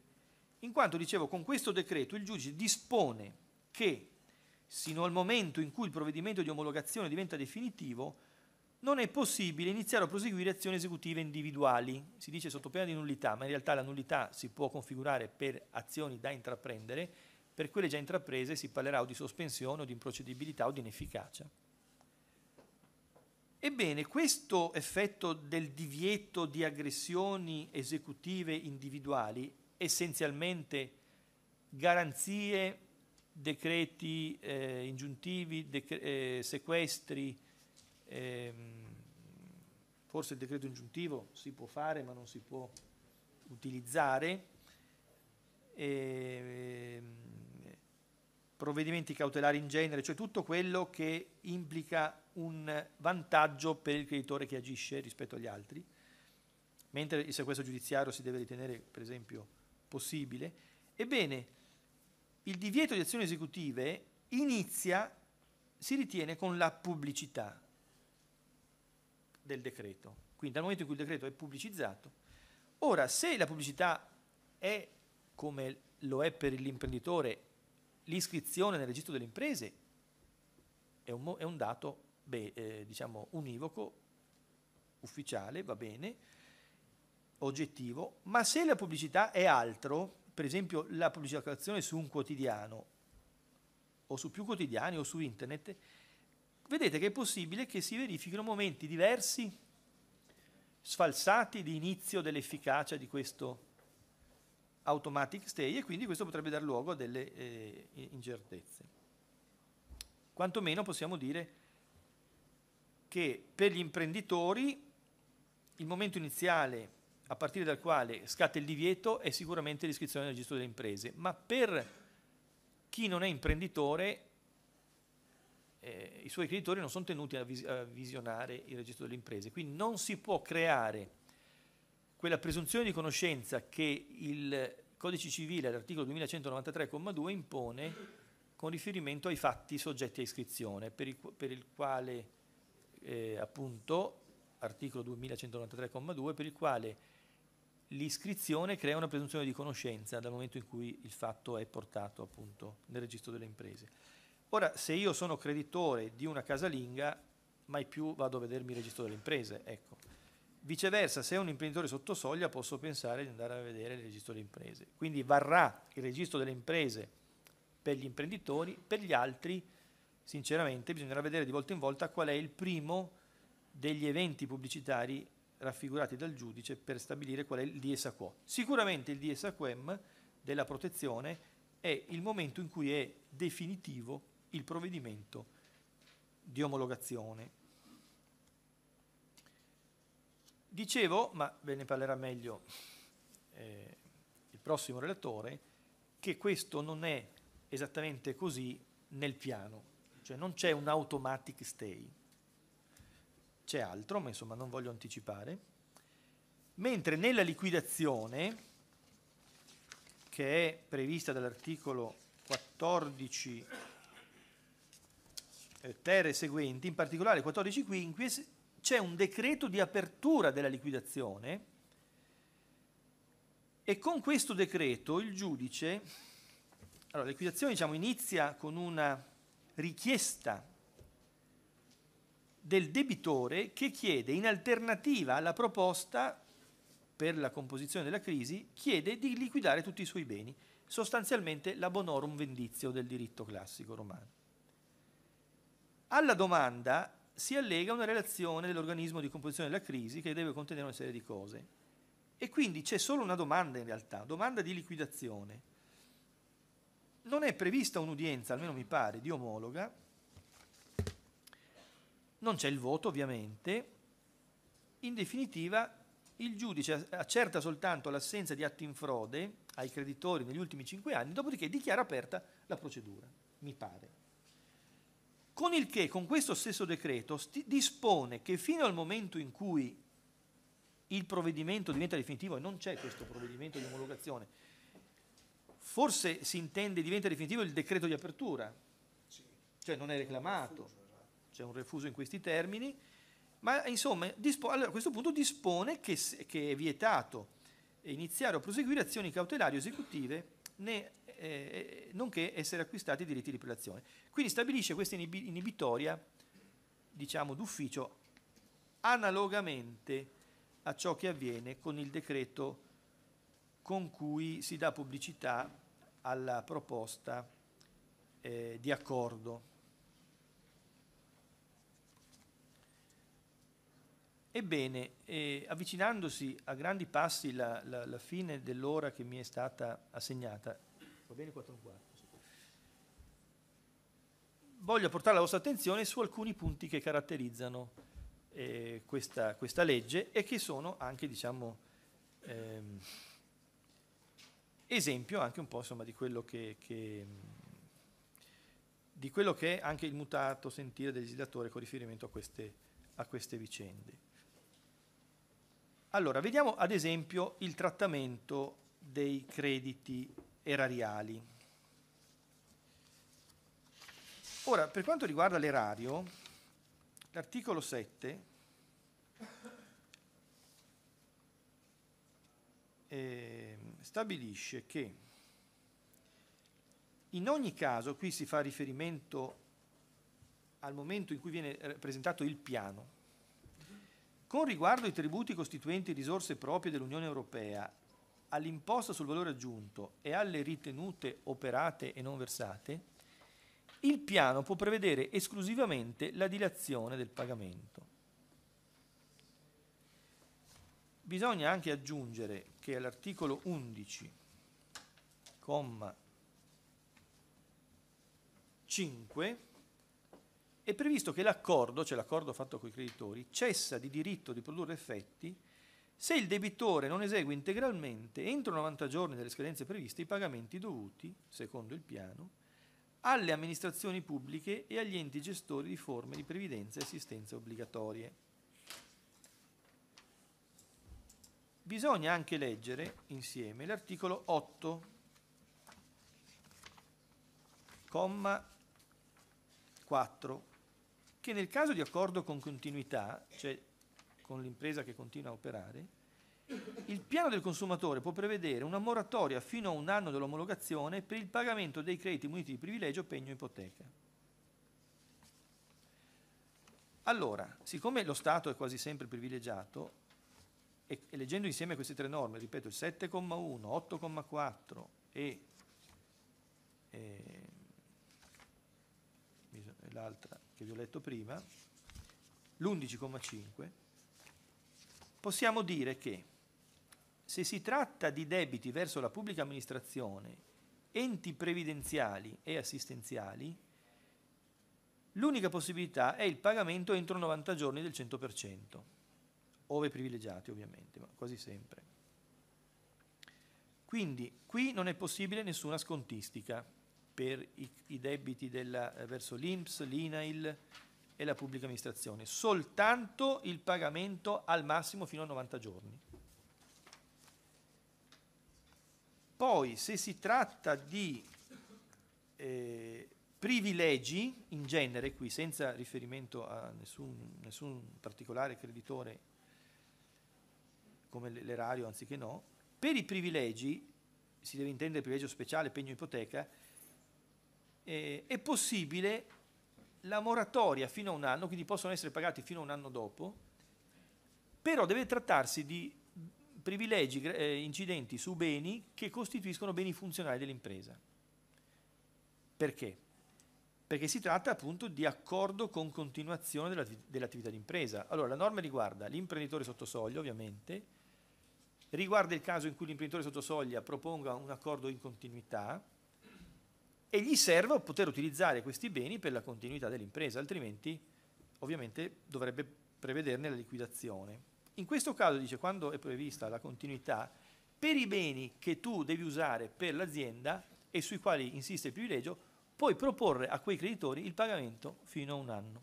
in quanto dicevo con questo decreto il giudice dispone che sino al momento in cui il provvedimento di omologazione diventa definitivo non è possibile iniziare a proseguire azioni esecutive individuali, si dice sotto pena di nullità, ma in realtà la nullità si può configurare per azioni da intraprendere per quelle già intraprese si parlerà o di sospensione o di improcedibilità o di inefficacia. Ebbene, questo effetto del divieto di aggressioni esecutive individuali, essenzialmente garanzie, decreti eh, ingiuntivi, dec- eh, sequestri, ehm, forse il decreto ingiuntivo si può fare ma non si può utilizzare, ehm, provvedimenti cautelari in genere, cioè tutto quello che implica un vantaggio per il creditore che agisce rispetto agli altri, mentre il sequestro giudiziario si deve ritenere, per esempio, possibile. Ebbene, il divieto di azioni esecutive inizia, si ritiene, con la pubblicità del decreto. Quindi dal momento in cui il decreto è pubblicizzato, ora se la pubblicità è, come lo è per l'imprenditore, l'iscrizione nel registro delle imprese è un, è un dato beh, eh, diciamo univoco, ufficiale, va bene, oggettivo, ma se la pubblicità è altro, per esempio la pubblicizzazione su un quotidiano o su più quotidiani o su internet, vedete che è possibile che si verifichino momenti diversi, sfalsati di inizio dell'efficacia di questo automatic stay e quindi questo potrebbe dar luogo a delle eh, incertezze. Quantomeno possiamo dire che per gli imprenditori il momento iniziale a partire dal quale scatta il divieto è sicuramente l'iscrizione al registro delle imprese, ma per chi non è imprenditore eh, i suoi creditori non sono tenuti a, vis a visionare il registro delle imprese, quindi non si può creare quella presunzione di conoscenza che il Codice Civile, all'articolo 2193,2, impone con riferimento ai fatti soggetti a iscrizione, per il, per il quale, eh, appunto, articolo 2193,2, per il quale l'iscrizione crea una presunzione di conoscenza dal momento in cui il fatto è portato appunto nel registro delle imprese. Ora, se io sono creditore di una casalinga, mai più vado a vedermi il registro delle imprese, ecco. Viceversa, se è un imprenditore sotto soglia, posso pensare di andare a vedere il registro delle imprese. Quindi varrà il registro delle imprese per gli imprenditori, per gli altri, sinceramente, bisognerà vedere di volta in volta qual è il primo degli eventi pubblicitari raffigurati dal giudice per stabilire qual è il DSAQO. Sicuramente il DSAQM della protezione è il momento in cui è definitivo il provvedimento di omologazione, Dicevo, ma ve ne parlerà meglio eh, il prossimo relatore, che questo non è esattamente così nel piano, cioè non c'è un automatic stay, c'è altro, ma insomma non voglio anticipare, mentre nella liquidazione, che è prevista dall'articolo 14 eh, ter seguenti, in particolare 14 quinquies, c'è un decreto di apertura della liquidazione e con questo decreto il giudice, allora la liquidazione diciamo, inizia con una richiesta del debitore che chiede in alternativa alla proposta per la composizione della crisi, chiede di liquidare tutti i suoi beni, sostanzialmente la bonorum vendizio del diritto classico romano. Alla domanda si allega una relazione dell'organismo di composizione della crisi che deve contenere una serie di cose. E quindi c'è solo una domanda in realtà, domanda di liquidazione. Non è prevista un'udienza, almeno mi pare, di omologa, non c'è il voto ovviamente, in definitiva il giudice accerta soltanto l'assenza di atti in frode ai creditori negli ultimi cinque anni, dopodiché dichiara aperta la procedura, mi pare. Con il che, con questo stesso decreto, sti- dispone che fino al momento in cui il provvedimento diventa definitivo, e non c'è questo provvedimento di omologazione, forse si intende diventa definitivo il decreto di apertura, sì. cioè non è reclamato, esatto. c'è un refuso in questi termini, ma insomma dispo- allora, a questo punto dispone che, che è vietato iniziare o proseguire azioni cautelari o esecutive né eh, nonché essere acquistati i diritti di prelazione. Quindi stabilisce questa inibitoria, diciamo, d'ufficio analogamente a ciò che avviene con il decreto con cui si dà pubblicità alla proposta eh, di accordo. Ebbene, eh, avvicinandosi a grandi passi la, la, la fine dell'ora che mi è stata assegnata, va bene 4 quarti. Voglio portare la vostra attenzione su alcuni punti che caratterizzano eh, questa, questa, legge e che sono anche, diciamo, ehm, esempio anche un po' insomma, di quello che, che di quello che è anche il mutato sentire del legislatore con riferimento a queste, a queste, vicende. Allora, vediamo ad esempio il trattamento dei crediti erariali. Ora, per quanto riguarda l'erario, l'articolo 7 eh, stabilisce che in ogni caso, qui si fa riferimento al momento in cui viene presentato il piano, con riguardo ai tributi costituenti risorse proprie dell'Unione Europea all'imposta sul valore aggiunto e alle ritenute operate e non versate, il piano può prevedere esclusivamente la dilazione del pagamento. Bisogna anche aggiungere che all'articolo 11, 5, è previsto che l'accordo, cioè l'accordo fatto con i creditori, cessa di diritto di produrre effetti se il debitore non esegue integralmente, entro 90 giorni dalle scadenze previste, i pagamenti dovuti, secondo il piano, alle amministrazioni pubbliche e agli enti gestori di forme di previdenza e assistenza obbligatorie. Bisogna anche leggere insieme l'articolo 8, comma 4, che nel caso di accordo con continuità, cioè con l'impresa che continua a operare, il piano del consumatore può prevedere una moratoria fino a un anno dell'omologazione per il pagamento dei crediti muniti di privilegio, pegno, e ipoteca. Allora, siccome lo Stato è quasi sempre privilegiato, e, e leggendo insieme queste tre norme, ripeto, il 7,1, 8,4 e, e l'altra che vi ho letto prima, l'11,5, possiamo dire che se si tratta di debiti verso la pubblica amministrazione, enti previdenziali e assistenziali, l'unica possibilità è il pagamento entro 90 giorni del 100%, ove privilegiati ovviamente, ma quasi sempre. Quindi qui non è possibile nessuna scontistica per i, i debiti della, verso l'INPS, l'INAIL, e la pubblica amministrazione, soltanto il pagamento al massimo fino a 90 giorni. Poi se si tratta di eh, privilegi in genere, qui senza riferimento a nessun, nessun particolare creditore come l'erario anziché no, per i privilegi, si deve intendere privilegio speciale, pegno ipoteca, eh, è possibile la moratoria fino a un anno, quindi possono essere pagati fino a un anno dopo, però deve trattarsi di privilegi eh, incidenti su beni che costituiscono beni funzionali dell'impresa. Perché? Perché si tratta appunto di accordo con continuazione dell'attività d'impresa. Allora, la norma riguarda l'imprenditore sotto soglia, ovviamente, riguarda il caso in cui l'imprenditore sotto soglia proponga un accordo in continuità, e gli serve poter utilizzare questi beni per la continuità dell'impresa, altrimenti ovviamente dovrebbe prevederne la liquidazione. In questo caso dice quando è prevista la continuità per i beni che tu devi usare per l'azienda e sui quali insiste il privilegio, puoi proporre a quei creditori il pagamento fino a un anno.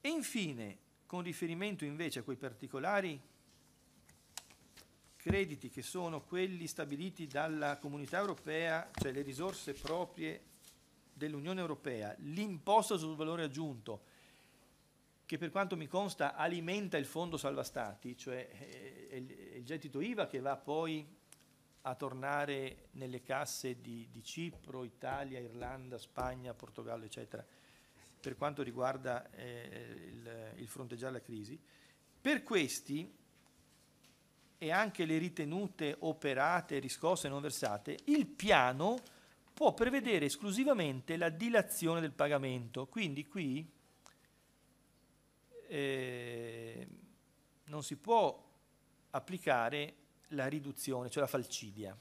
E infine, con riferimento invece a quei particolari crediti che sono quelli stabiliti dalla comunità europea, cioè le risorse proprie dell'Unione europea, l'imposta sul valore aggiunto, che per quanto mi consta alimenta il fondo salva stati, cioè eh, il gettito IVA che va poi a tornare nelle casse di, di Cipro, Italia, Irlanda, Spagna, Portogallo, eccetera, per quanto riguarda eh, il, il fronteggiare la crisi. Per questi e anche le ritenute operate, riscosse e non versate, il piano può prevedere esclusivamente la dilazione del pagamento. Quindi qui eh, non si può applicare la riduzione, cioè la falcidia.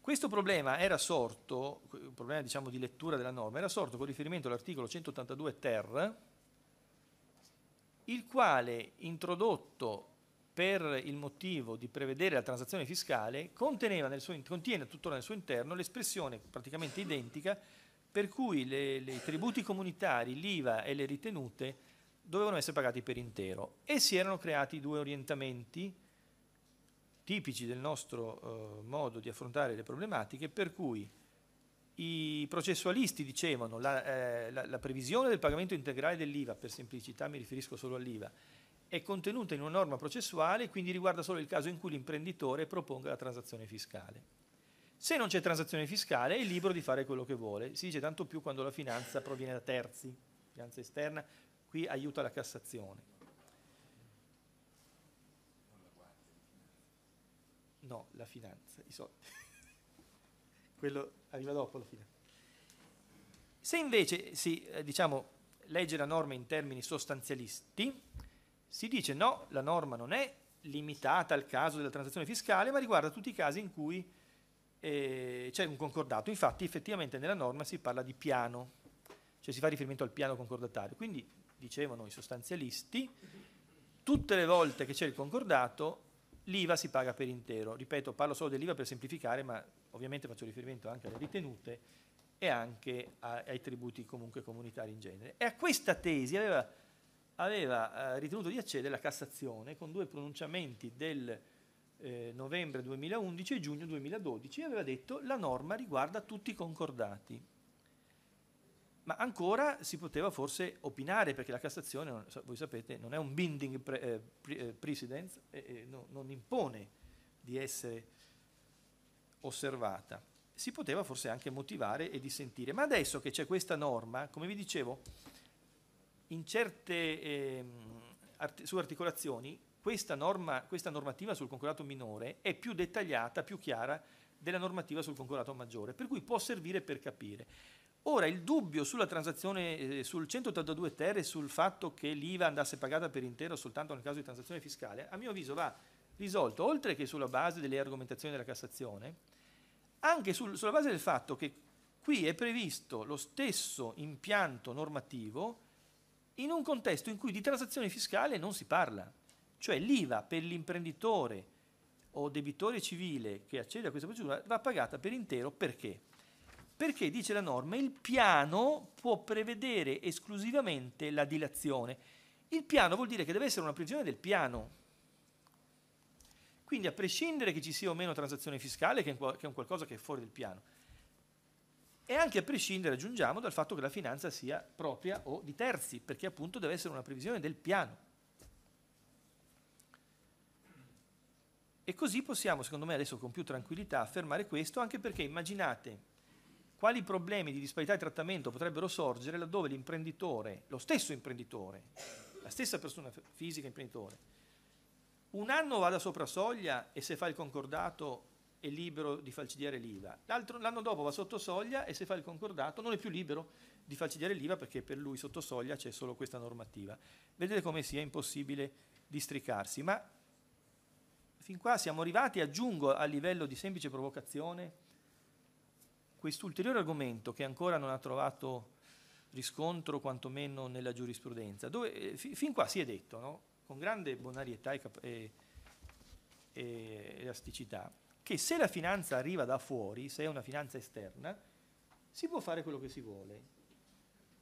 Questo problema era sorto, un problema diciamo, di lettura della norma, era sorto con riferimento all'articolo 182 ter, il quale, introdotto per il motivo di prevedere la transazione fiscale suo, contiene tuttora nel suo interno l'espressione praticamente identica per cui i tributi comunitari, l'IVA e le ritenute dovevano essere pagati per intero e si erano creati due orientamenti tipici del nostro eh, modo di affrontare le problematiche per cui i processualisti dicevano la, eh, la, la previsione del pagamento integrale dell'IVA, per semplicità mi riferisco solo all'IVA, è contenuta in una norma processuale e quindi riguarda solo il caso in cui l'imprenditore proponga la transazione fiscale. Se non c'è transazione fiscale è libero di fare quello che vuole, si dice tanto più quando la finanza proviene da terzi, finanza esterna, qui aiuta la Cassazione. No, la finanza, i soldi. (laughs) quello arriva dopo la finanza. Se invece si, eh, diciamo, legge la norma in termini sostanzialisti, si dice no, la norma non è limitata al caso della transazione fiscale, ma riguarda tutti i casi in cui eh, c'è un concordato. Infatti effettivamente nella norma si parla di piano, cioè si fa riferimento al piano concordatario. Quindi, dicevano i sostanzialisti, tutte le volte che c'è il concordato l'IVA si paga per intero. Ripeto, parlo solo dell'IVA per semplificare, ma ovviamente faccio riferimento anche alle ritenute e anche a, ai tributi comunque comunitari in genere. E a questa tesi aveva aveva eh, ritenuto di accedere alla Cassazione con due pronunciamenti del eh, novembre 2011 e giugno 2012 e aveva detto la norma riguarda tutti i concordati. Ma ancora si poteva forse opinare, perché la Cassazione, voi sapete, non è un binding pre, eh, pre, eh, precedence, no, non impone di essere osservata. Si poteva forse anche motivare e dissentire. Ma adesso che c'è questa norma, come vi dicevo, in certe eh, art su articolazioni questa, norma, questa normativa sul concordato minore è più dettagliata, più chiara della normativa sul concordato maggiore, per cui può servire per capire. Ora, il dubbio sulla transazione, eh, sul 182 ter e sul fatto che l'IVA andasse pagata per intero soltanto nel caso di transazione fiscale, a mio avviso va risolto, oltre che sulla base delle argomentazioni della Cassazione, anche sul, sulla base del fatto che qui è previsto lo stesso impianto normativo in un contesto in cui di transazione fiscale non si parla. Cioè l'IVA per l'imprenditore o debitore civile che accede a questa procedura va pagata per intero perché? Perché, dice la norma, il piano può prevedere esclusivamente la dilazione. Il piano vuol dire che deve essere una previsione del piano. Quindi a prescindere che ci sia o meno transazione fiscale, che è un qualcosa che è fuori del piano, e anche a prescindere, aggiungiamo, dal fatto che la finanza sia propria o di terzi, perché appunto deve essere una previsione del piano. E così possiamo, secondo me, adesso con più tranquillità affermare questo, anche perché immaginate quali problemi di disparità di trattamento potrebbero sorgere laddove l'imprenditore, lo stesso imprenditore, la stessa persona fisica imprenditore, un anno vada sopra soglia e se fa il concordato è libero di falcidiare l'IVA, l'anno dopo va sotto soglia e se fa il concordato non è più libero di falcidiare l'IVA perché per lui sotto soglia c'è solo questa normativa. Vedete come sia impossibile districarsi, ma fin qua siamo arrivati, aggiungo a livello di semplice provocazione, questo ulteriore argomento che ancora non ha trovato riscontro quantomeno nella giurisprudenza, dove eh, fin qua si è detto, no? con grande bonarietà e, e elasticità, che se la finanza arriva da fuori, se è una finanza esterna, si può fare quello che si vuole.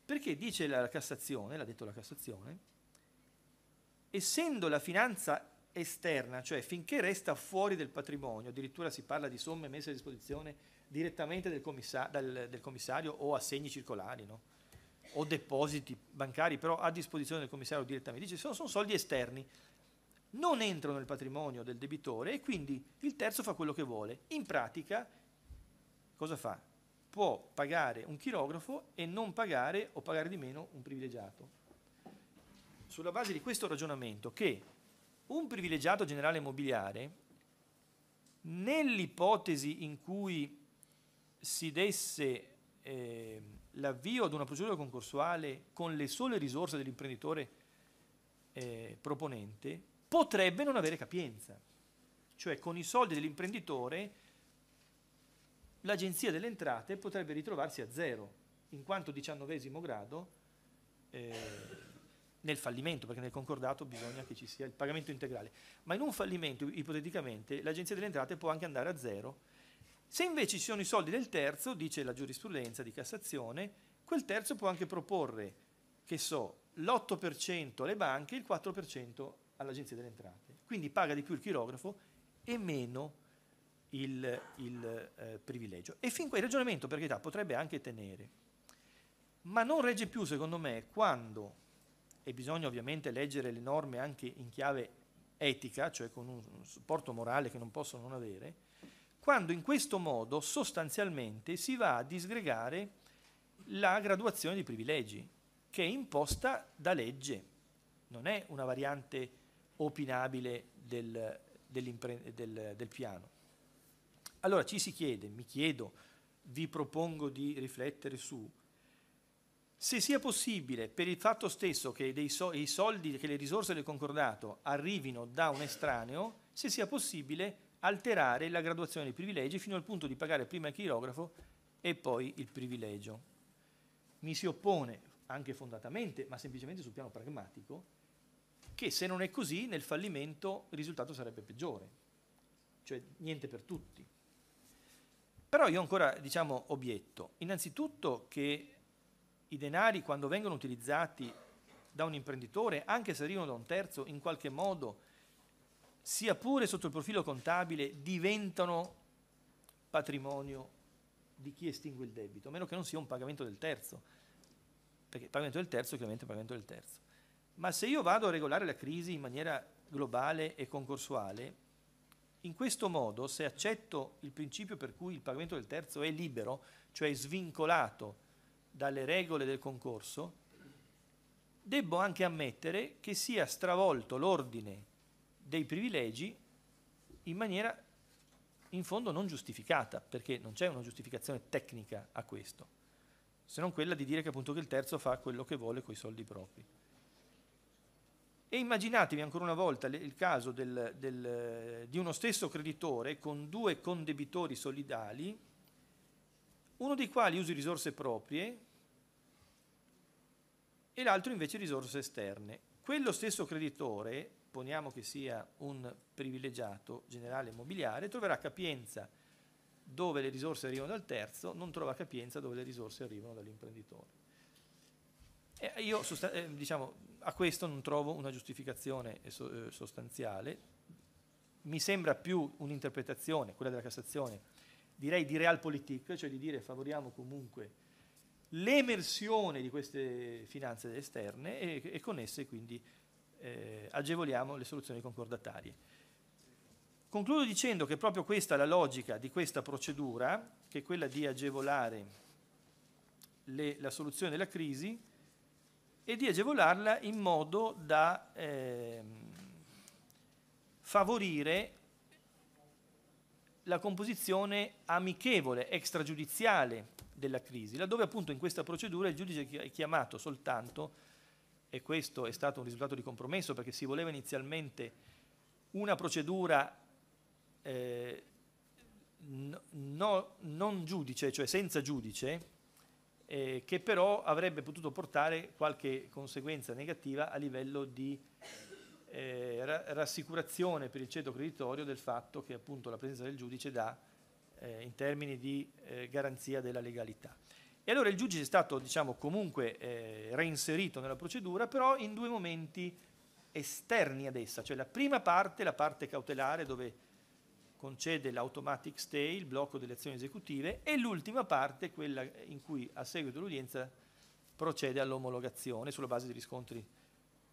Perché dice la Cassazione, l'ha detto la Cassazione, essendo la finanza esterna, cioè finché resta fuori del patrimonio, addirittura si parla di somme messe a disposizione direttamente del, commissa- dal, del commissario o assegni circolari, no? o depositi bancari, però a disposizione del commissario direttamente, dice sono, sono soldi esterni, non entrano nel patrimonio del debitore e quindi il terzo fa quello che vuole. In pratica, cosa fa? Può pagare un chirografo e non pagare o pagare di meno un privilegiato. Sulla base di questo ragionamento che un privilegiato generale immobiliare, nell'ipotesi in cui si desse eh, l'avvio ad una procedura concorsuale con le sole risorse dell'imprenditore eh, proponente, potrebbe non avere capienza. Cioè con i soldi dell'imprenditore l'agenzia delle entrate potrebbe ritrovarsi a zero, in quanto diciannovesimo grado eh, nel fallimento, perché nel concordato bisogna che ci sia il pagamento integrale. Ma in un fallimento, ipoteticamente, l'agenzia delle entrate può anche andare a zero. Se invece ci sono i soldi del terzo, dice la giurisprudenza di Cassazione, quel terzo può anche proporre, che so, l'8% alle banche e il 4% all'Agenzia delle Entrate. Quindi paga di più il chirografo e meno il, il eh, privilegio. E fin qui il ragionamento, per carità, potrebbe anche tenere, ma non regge più, secondo me, quando, e bisogna ovviamente leggere le norme anche in chiave etica, cioè con un, un supporto morale che non possono non avere, quando in questo modo sostanzialmente si va a disgregare la graduazione di privilegi, che è imposta da legge, non è una variante opinabile del, del, del piano. Allora ci si chiede, mi chiedo, vi propongo di riflettere su se sia possibile per il fatto stesso che so i soldi, che le risorse del concordato arrivino da un estraneo, se sia possibile alterare la graduazione dei privilegi fino al punto di pagare prima il chirografo e poi il privilegio. Mi si oppone, anche fondatamente, ma semplicemente sul piano pragmatico, che se non è così nel fallimento il risultato sarebbe peggiore, cioè niente per tutti. Però io ancora diciamo obietto, innanzitutto che i denari quando vengono utilizzati da un imprenditore, anche se arrivano da un terzo, in qualche modo, sia pure sotto il profilo contabile, diventano patrimonio di chi estingue il debito, a meno che non sia un pagamento del terzo, perché il pagamento del terzo è chiaramente il pagamento del terzo. Ma se io vado a regolare la crisi in maniera globale e concorsuale, in questo modo, se accetto il principio per cui il pagamento del terzo è libero, cioè svincolato dalle regole del concorso, debbo anche ammettere che sia stravolto l'ordine dei privilegi in maniera in fondo non giustificata, perché non c'è una giustificazione tecnica a questo, se non quella di dire che appunto che il terzo fa quello che vuole con i soldi propri. E immaginatevi ancora una volta il caso del, del, di uno stesso creditore con due condebitori solidali, uno dei quali usi risorse proprie e l'altro invece risorse esterne. Quello stesso creditore, poniamo che sia un privilegiato generale immobiliare, troverà capienza dove le risorse arrivano dal terzo, non trova capienza dove le risorse arrivano dall'imprenditore. io eh, diciamo, a questo non trovo una giustificazione eh, eh, sostanziale, mi sembra più un'interpretazione, quella della Cassazione, direi di realpolitik, cioè di dire favoriamo comunque l'emersione di queste finanze esterne e, e con esse quindi eh, agevoliamo le soluzioni concordatarie. Concludo dicendo che proprio questa è la logica di questa procedura, che è quella di agevolare le, la soluzione della crisi, e di agevolarla in modo da eh, favorire la composizione amichevole, extragiudiziale della crisi, laddove appunto in questa procedura il giudice è chiamato soltanto, e questo è stato un risultato di compromesso perché si voleva inizialmente una procedura eh, no, non giudice, cioè senza giudice, eh, che però avrebbe potuto portare qualche conseguenza negativa a livello di eh, rassicurazione per il ceto creditorio del fatto che appunto la presenza del giudice dà eh, in termini di eh, garanzia della legalità. E allora il giudice è stato diciamo, comunque eh, reinserito nella procedura, però in due momenti esterni ad essa, cioè la prima parte, la parte cautelare dove concede l'automatic stay, il blocco delle azioni esecutive, e l'ultima parte, quella in cui a seguito dell'udienza procede all'omologazione sulla base di riscontri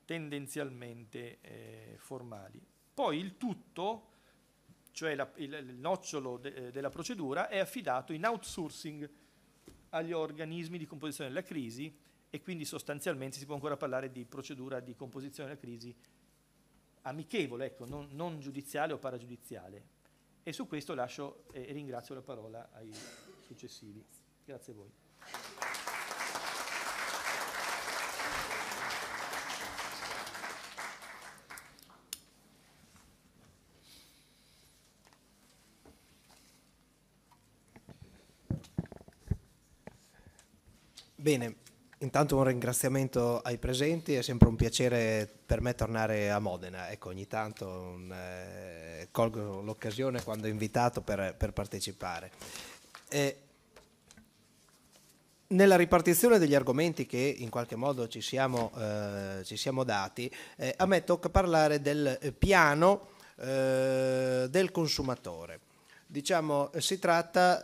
tendenzialmente eh, formali. Poi il tutto, cioè la, il, il, nocciolo de, eh, della procedura, è affidato in outsourcing agli organismi di composizione della crisi e quindi sostanzialmente si può ancora parlare di procedura di composizione della crisi amichevole, ecco, non, non giudiziale o paragiudiziale. E su questo lascio e ringrazio la parola ai successivi. Grazie a voi. Bene, Intanto un ringraziamento ai presenti, è sempre un piacere per me tornare a Modena. Ecco, ogni tanto un, mm, eh, colgo l'occasione quando invitato per, per partecipare. E nella ripartizione degli argomenti che in qualche modo ci siamo, eh, ci siamo dati, eh, a me tocca parlare del piano eh, del consumatore. Diciamo, si tratta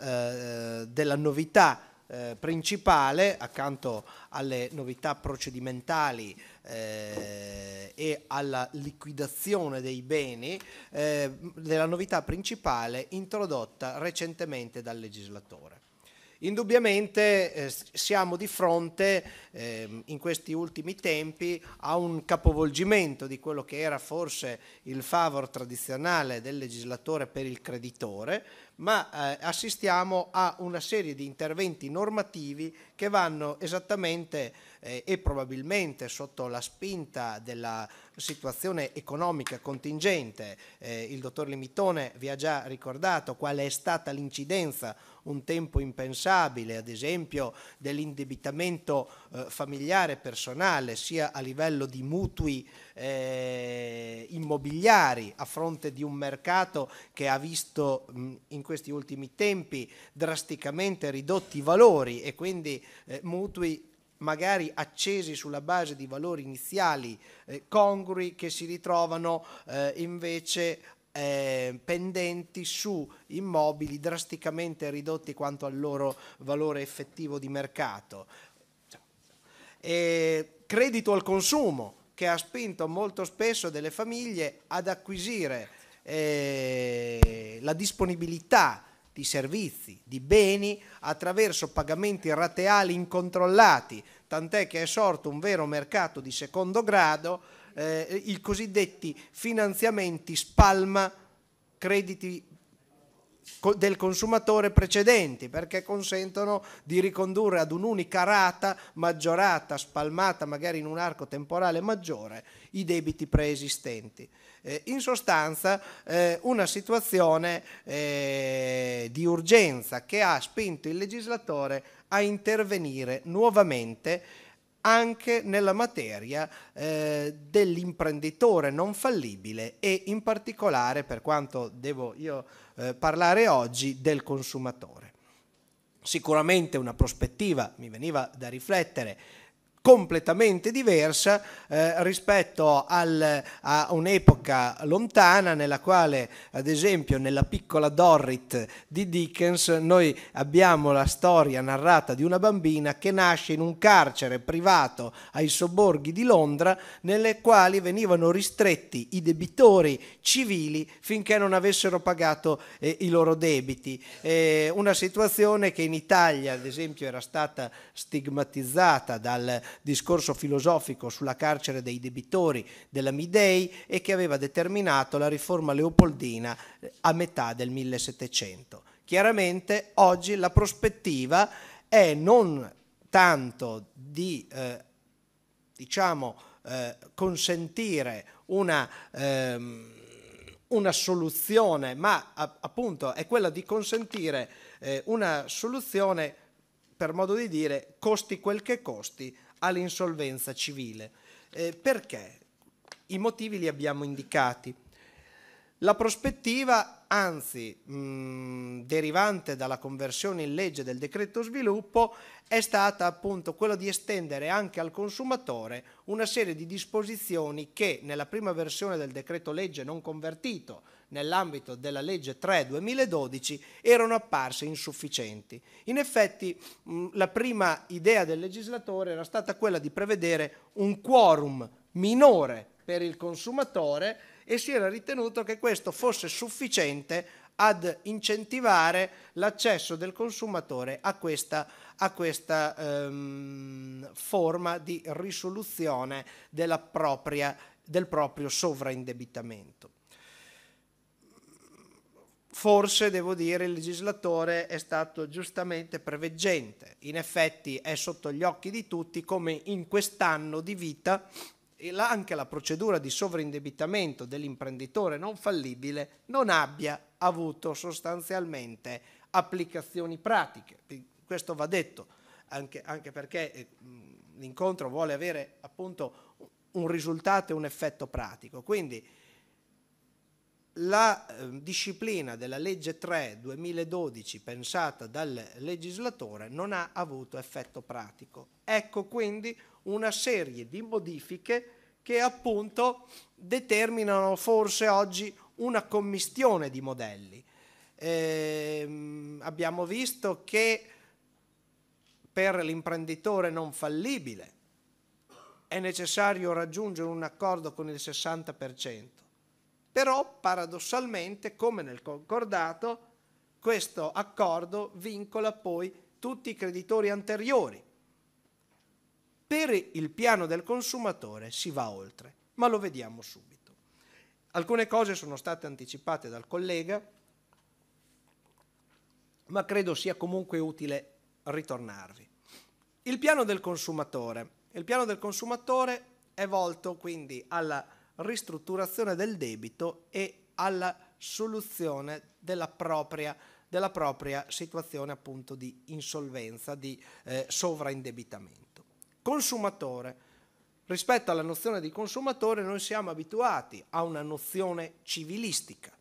eh, della novità eh, principale, accanto alle novità procedimentali eh, e alla liquidazione dei beni, eh, della novità principale introdotta recentemente dal legislatore. Indubbiamente eh, siamo di fronte eh, in questi ultimi tempi a un capovolgimento di quello che era forse il favor tradizionale del legislatore per il creditore, ma eh, assistiamo a una serie di interventi normativi che vanno esattamente eh, e probabilmente sotto la spinta della situazione economica contingente, eh, il dottor Limitone vi ha già ricordato quale è stata l'incidenza un tempo impensabile, ad esempio dell'indebitamento eh, familiare personale, sia a livello di mutui eh, immobiliari a fronte di un mercato che ha visto mh, in questi ultimi tempi drasticamente ridotti i valori e quindi eh, mutui magari accesi sulla base di valori iniziali eh, congrui che si ritrovano eh, invece eh, pendenti su immobili drasticamente ridotti quanto al loro valore effettivo di mercato. E credito al consumo che ha spinto molto spesso delle famiglie ad acquisire eh, la disponibilità di servizi, di beni attraverso pagamenti rateali incontrollati, tant'è che è sorto un vero mercato di secondo grado, eh, i cosiddetti finanziamenti spalma crediti del consumatore precedenti perché consentono di ricondurre ad un'unica rata maggiorata, spalmata magari in un arco temporale maggiore, i debiti preesistenti. Eh, in sostanza eh, una situazione eh, di urgenza che ha spinto il legislatore a intervenire nuovamente anche nella materia eh, dell'imprenditore non fallibile e in particolare per quanto devo io eh, parlare oggi del consumatore. Sicuramente una prospettiva, mi veniva da riflettere, completamente diversa eh, rispetto al, a un'epoca lontana nella quale ad esempio nella piccola Dorrit di Dickens noi abbiamo la storia narrata di una bambina che nasce in un carcere privato ai sobborghi di Londra nelle quali venivano ristretti i debitori civili finché non avessero pagato eh, i loro debiti. Eh, una situazione che in Italia ad esempio era stata stigmatizzata dal discorso filosofico sulla carcere dei debitori della Midei e che aveva determinato la riforma leopoldina eh, a metà del 1700. Chiaramente oggi la prospettiva è non tanto di eh, diciamo, eh, consentire una, ehm, una, soluzione, ma a, appunto è quella di consentire eh, una soluzione, per modo di dire, costi quel che costi, all'insolvenza civile. Eh, perché? I motivi li abbiamo indicati. La prospettiva, anzi, mh, mm, derivante dalla conversione in legge del decreto sviluppo, è stata appunto quella di estendere anche al consumatore una serie di disposizioni che nella prima versione del decreto legge non convertito, nell'ambito della legge 3-2012 erano apparse insufficienti. In effetti la prima idea del legislatore era stata quella di prevedere un quorum minore per il consumatore e si era ritenuto che questo fosse sufficiente ad incentivare l'accesso del consumatore a questa, a questa ehm, forma di risoluzione propria, del proprio sovraindebitamento forse devo dire il legislatore è stato giustamente preveggente. In effetti è sotto gli occhi di tutti come in quest'anno di vita anche la procedura di sovraindebitamento dell'imprenditore non fallibile non abbia avuto sostanzialmente applicazioni pratiche. Questo va detto, anche, anche perché eh, l'incontro vuole avere appunto un risultato e un effetto pratico. Quindi la ehm, disciplina della legge 3 2012 pensata dal legislatore non ha avuto effetto pratico. Ecco quindi una serie di modifiche che appunto determinano forse oggi una commistione di modelli. Eh, abbiamo visto che per l'imprenditore non fallibile è necessario raggiungere un accordo con il 60%. Però paradossalmente, come nel concordato, questo accordo vincola poi tutti i creditori anteriori. Per il piano del consumatore si va oltre, ma lo vediamo subito. Alcune cose sono state anticipate dal collega, ma credo sia comunque utile ritornarvi. Il piano del consumatore. Il piano del consumatore è volto quindi alla ristrutturazione del debito e alla soluzione della propria, della propria situazione appunto di insolvenza, di eh, sovraindebitamento. Consumatore. Rispetto alla nozione di consumatore noi siamo abituati a una nozione civilistica,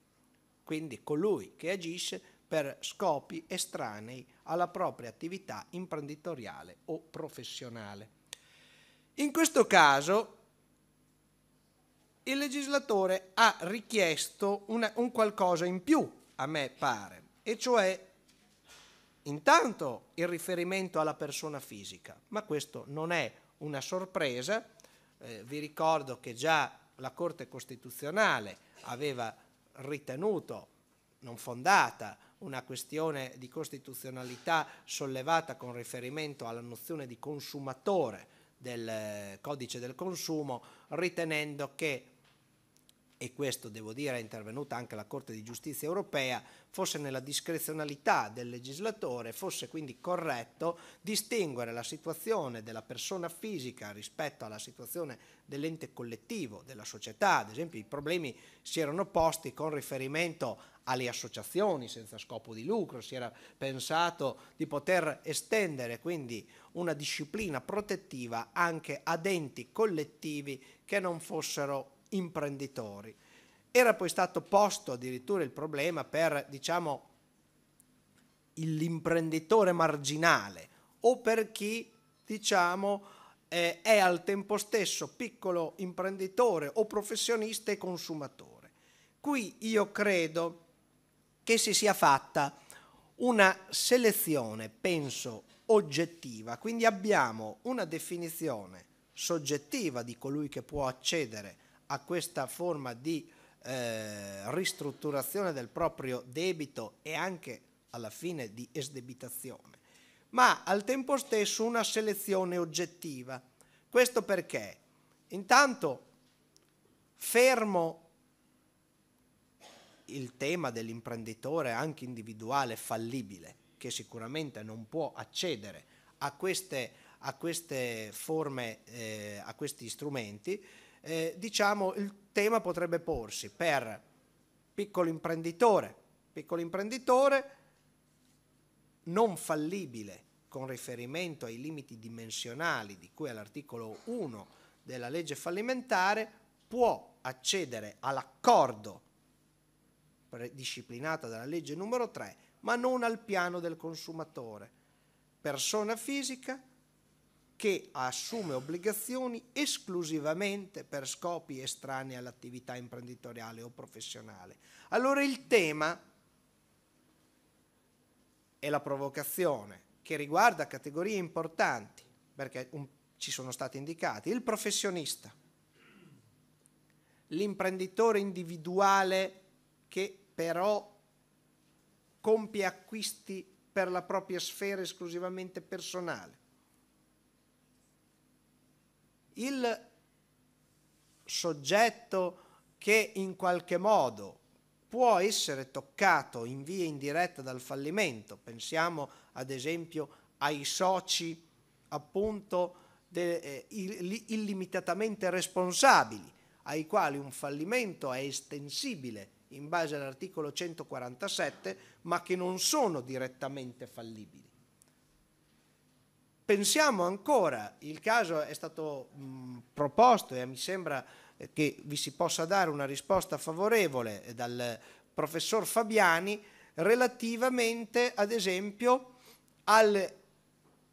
quindi colui che agisce per scopi estranei alla propria attività imprenditoriale o professionale. In questo caso il legislatore ha richiesto una, un qualcosa in più, a me pare, e cioè intanto il riferimento alla persona fisica, ma questo non è una sorpresa, eh, vi ricordo che già la Corte Costituzionale aveva ritenuto non fondata una questione di costituzionalità sollevata con riferimento alla nozione di consumatore del eh, codice del consumo, ritenendo che e questo devo dire è intervenuta anche la Corte di Giustizia europea, fosse nella discrezionalità del legislatore, fosse quindi corretto distinguere la situazione della persona fisica rispetto alla situazione dell'ente collettivo, della società. Ad esempio i problemi si erano posti con riferimento alle associazioni senza scopo di lucro, si era pensato di poter estendere quindi una disciplina protettiva anche ad enti collettivi che non fossero imprenditori. Era poi stato posto addirittura il problema per, diciamo, l'imprenditore marginale o per chi, diciamo, eh, è al tempo stesso piccolo imprenditore o professionista e consumatore. Qui io credo che si sia fatta una selezione, penso, oggettiva, quindi abbiamo una definizione soggettiva di colui che può accedere a a questa forma di eh, ristrutturazione del proprio debito e anche alla fine di esdebitazione, ma al tempo stesso una selezione oggettiva. Questo perché intanto fermo il tema dell'imprenditore anche individuale fallibile, che sicuramente non può accedere a queste, a queste forme, eh, a questi strumenti, eh, diciamo il tema potrebbe porsi per piccolo imprenditore, piccolo imprenditore non fallibile con riferimento ai limiti dimensionali di cui all'articolo 1 della legge fallimentare può accedere all'accordo disciplinata dalla legge numero 3, ma non al piano del consumatore. Persona fisica che assume obbligazioni esclusivamente per scopi estranei all'attività imprenditoriale o professionale. Allora il tema è la provocazione che riguarda categorie importanti, perché un, ci sono stati indicati, il professionista, l'imprenditore individuale che però compie acquisti per la propria sfera esclusivamente personale, il soggetto che in qualche modo può essere toccato in via indiretta dal fallimento. Pensiamo ad esempio ai soci appunto de, eh, illimitatamente responsabili, ai quali un fallimento è estensibile in base all'articolo 147, ma che non sono direttamente fallibili pensiamo ancora, il caso è stato mh, proposto e mi sembra eh, che vi si possa dare una risposta favorevole eh, dal professor Fabiani relativamente ad esempio al,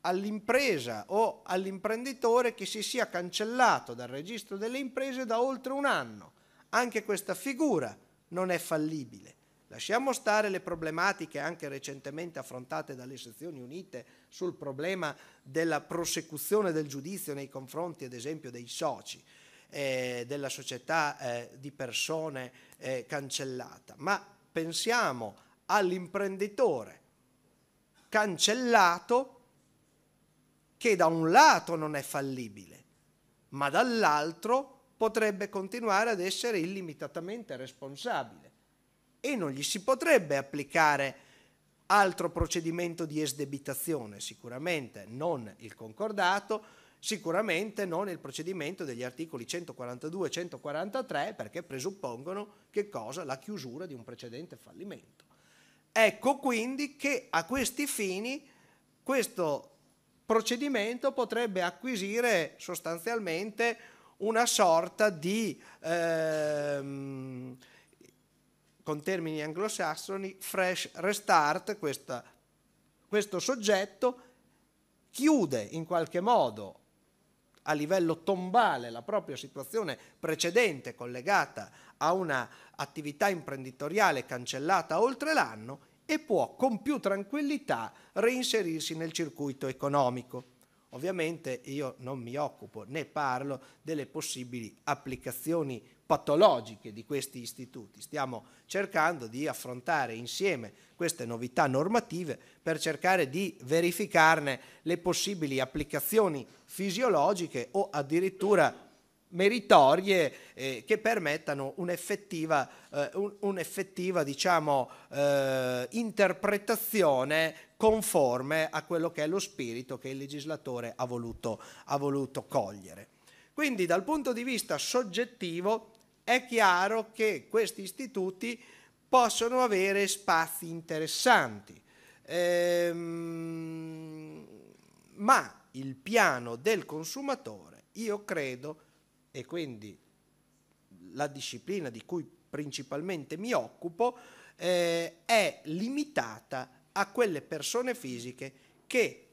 all'impresa o all'imprenditore che si sia cancellato dal registro delle imprese da oltre un anno. Anche questa figura non è fallibile. Lasciamo stare le problematiche anche recentemente affrontate dalle sezioni unite sul problema della prosecuzione del giudizio nei confronti ad esempio dei soci eh, della società eh, di persone eh, cancellata, ma pensiamo all'imprenditore cancellato che da un lato non è fallibile, ma dall'altro potrebbe continuare ad essere illimitatamente responsabile e non gli si potrebbe applicare Altro procedimento di esdebitazione, sicuramente non il concordato, sicuramente non il procedimento degli articoli 142 e 143 perché presuppongono che cosa? La chiusura di un precedente fallimento. Ecco quindi che a questi fini questo procedimento potrebbe acquisire sostanzialmente una sorta di... Ehm, con termini anglosassoni, fresh restart, questa, questo soggetto chiude in qualche modo a livello tombale la propria situazione precedente collegata a una attività imprenditoriale cancellata oltre l'anno e può con più tranquillità reinserirsi nel circuito economico. Ovviamente io non mi occupo né parlo delle possibili applicazioni patologiche di questi istituti. Stiamo cercando di affrontare insieme queste novità normative per cercare di verificarne le possibili applicazioni fisiologiche o addirittura meritorie eh, che permettano un'effettiva, eh, un, un diciamo, eh, interpretazione conforme a quello che è lo spirito che il legislatore ha voluto, ha voluto cogliere. Quindi dal punto di vista soggettivo è chiaro che questi istituti possono avere spazi interessanti. Ehm, ma il piano del consumatore, io credo, e quindi la disciplina di cui principalmente mi occupo, eh, è limitata a quelle persone fisiche che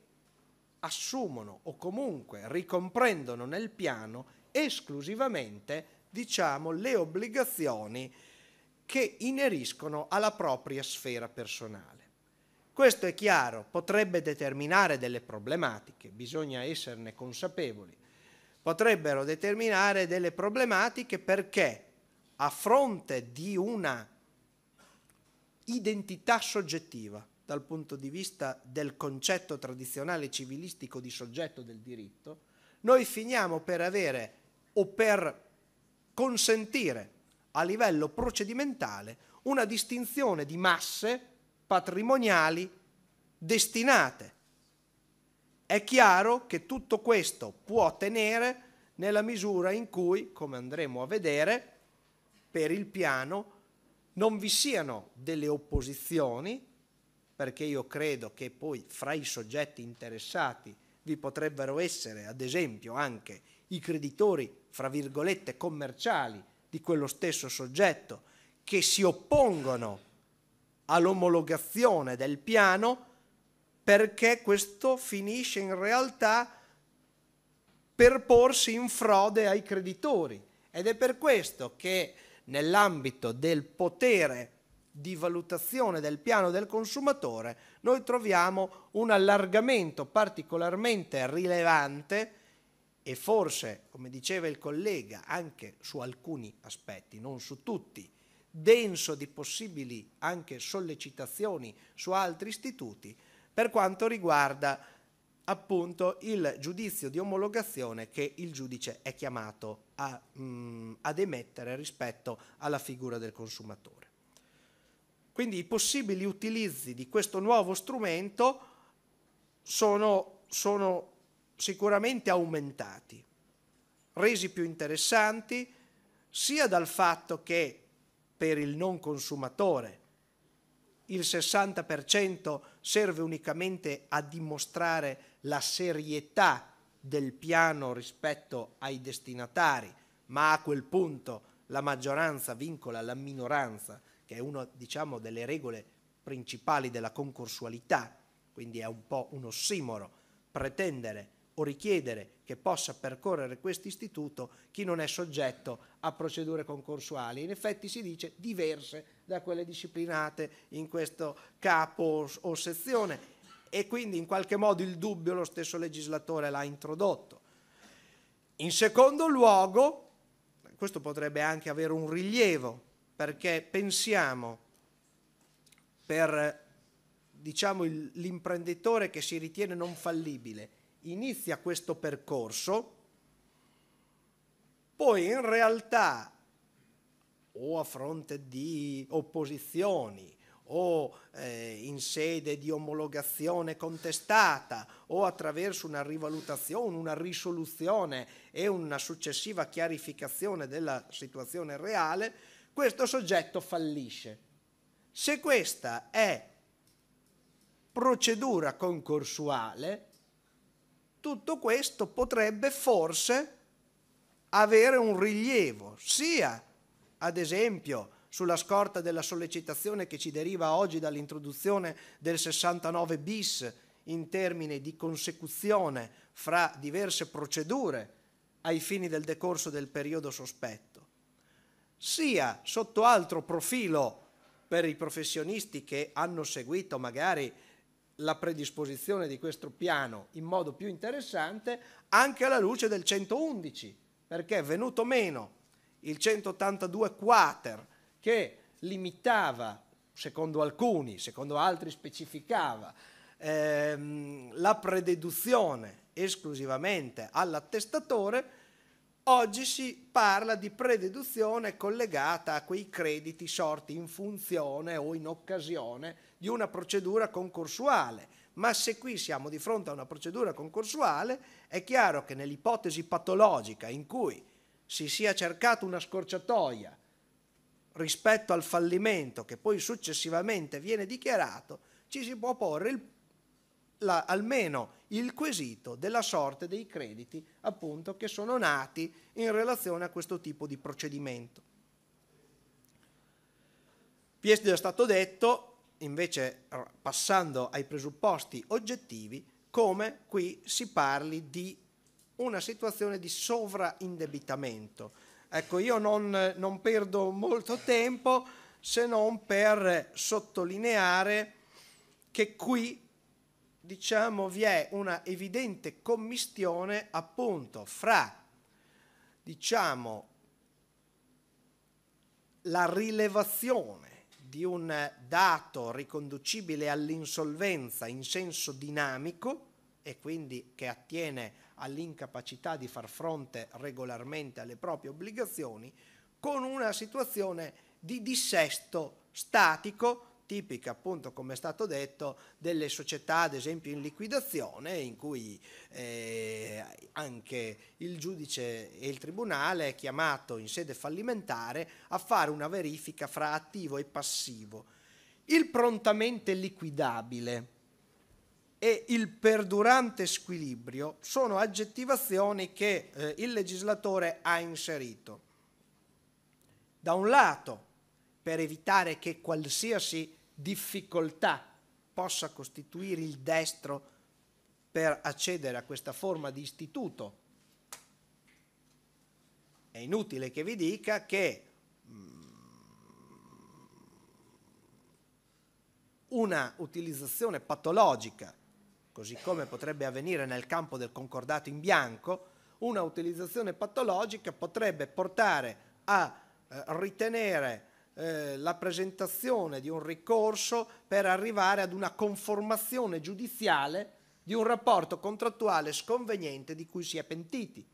assumono o comunque ricomprendono nel piano esclusivamente diciamo, le obbligazioni che ineriscono alla propria sfera personale. Questo è chiaro, potrebbe determinare delle problematiche, bisogna esserne consapevoli, potrebbero determinare delle problematiche perché a fronte di una identità soggettiva dal punto di vista del concetto tradizionale civilistico di soggetto del diritto, noi finiamo per avere o per consentire a livello procedimentale una distinzione di masse patrimoniali destinate. È chiaro che tutto questo può tenere nella misura in cui, come andremo a vedere, per il piano non vi siano delle opposizioni, perché io credo che poi fra i soggetti interessati vi potrebbero essere, ad esempio, anche i creditori fra virgolette, commerciali di quello stesso soggetto che si oppongono all'omologazione del piano perché questo finisce in realtà per porsi in frode ai creditori ed è per questo che nell'ambito del potere di valutazione del piano del consumatore noi troviamo un allargamento particolarmente rilevante e forse, come diceva il collega, anche su alcuni aspetti, non su tutti, denso di possibili anche sollecitazioni su altri istituti per quanto riguarda appunto il giudizio di omologazione che il giudice è chiamato a, mh, ad emettere rispetto alla figura del consumatore. Quindi i possibili utilizzi di questo nuovo strumento sono, sono sicuramente aumentati, resi più interessanti sia dal fatto che per il non consumatore il 60% serve unicamente a dimostrare la serietà del piano rispetto ai destinatari, ma a quel punto la maggioranza vincola la minoranza, che è una diciamo, delle regole principali della concorsualità, quindi è un po' un ossimoro pretendere o richiedere che possa percorrere questo istituto chi non è soggetto a procedure concorsuali, in effetti si dice diverse da quelle disciplinate in questo capo o sezione e quindi in qualche modo il dubbio lo stesso legislatore l'ha introdotto. In secondo luogo, questo potrebbe anche avere un rilievo, perché pensiamo per diciamo, l'imprenditore che si ritiene non fallibile inizia questo percorso, poi in realtà o a fronte di opposizioni o eh, in sede di omologazione contestata o attraverso una rivalutazione, una risoluzione e una successiva chiarificazione della situazione reale, questo soggetto fallisce. Se questa è procedura concorsuale, tutto questo potrebbe forse avere un rilievo, sia ad esempio sulla scorta della sollecitazione che ci deriva oggi dall'introduzione del 69 bis in termini di consecuzione fra diverse procedure ai fini del decorso del periodo sospetto, sia sotto altro profilo per i professionisti che hanno seguito magari la predisposizione di questo piano in modo più interessante anche alla luce del 111, perché è venuto meno il 182 quater che limitava, secondo alcuni, secondo altri specificava, ehm, la prededuzione esclusivamente all'attestatore, oggi si parla di prededuzione collegata a quei crediti sorti in funzione o in occasione di una procedura concorsuale. Ma se qui siamo di fronte a una procedura concorsuale, è chiaro che nell'ipotesi patologica in cui si sia cercato una scorciatoia rispetto al fallimento che poi successivamente viene dichiarato, ci si può porre il, la, almeno il quesito della sorte dei crediti appunto, che sono nati in relazione a questo tipo di procedimento. Pies è stato detto, invece passando ai presupposti oggettivi, come qui si parli di una situazione di sovraindebitamento. Ecco, io non, non perdo molto tempo se non per sottolineare che qui diciamo vi è una evidente commistione appunto fra diciamo la rilevazione di un dato riconducibile all'insolvenza in senso dinamico e quindi che attiene all'incapacità di far fronte regolarmente alle proprie obbligazioni, con una situazione di dissesto statico tipica appunto come è stato detto delle società ad esempio in liquidazione in cui eh, anche il giudice e il tribunale è chiamato in sede fallimentare a fare una verifica fra attivo e passivo. Il prontamente liquidabile e il perdurante squilibrio sono aggettivazioni che eh, il legislatore ha inserito. Da un lato per evitare che qualsiasi difficoltà possa costituire il destro per accedere a questa forma di istituto. È inutile che vi dica che mm, una utilizzazione patologica, così come potrebbe avvenire nel campo del concordato in bianco, una utilizzazione patologica potrebbe portare a eh, ritenere eh, la presentazione di un ricorso per arrivare ad una conformazione giudiziale di un rapporto contrattuale sconveniente di cui si è pentiti.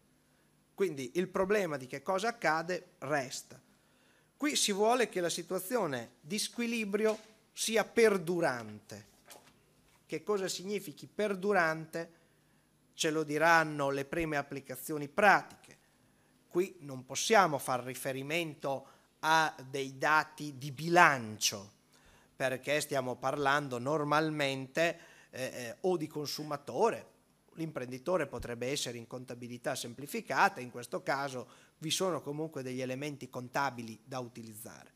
Quindi il problema di che cosa accade resta. Qui si vuole che la situazione di squilibrio sia perdurante. Che cosa significhi perdurante? Ce lo diranno le prime applicazioni pratiche. Qui non possiamo far riferimento a a dei dati di bilancio, perché stiamo parlando normalmente eh, eh, o di consumatore, l'imprenditore potrebbe essere in contabilità semplificata, in questo caso vi sono comunque degli elementi contabili da utilizzare.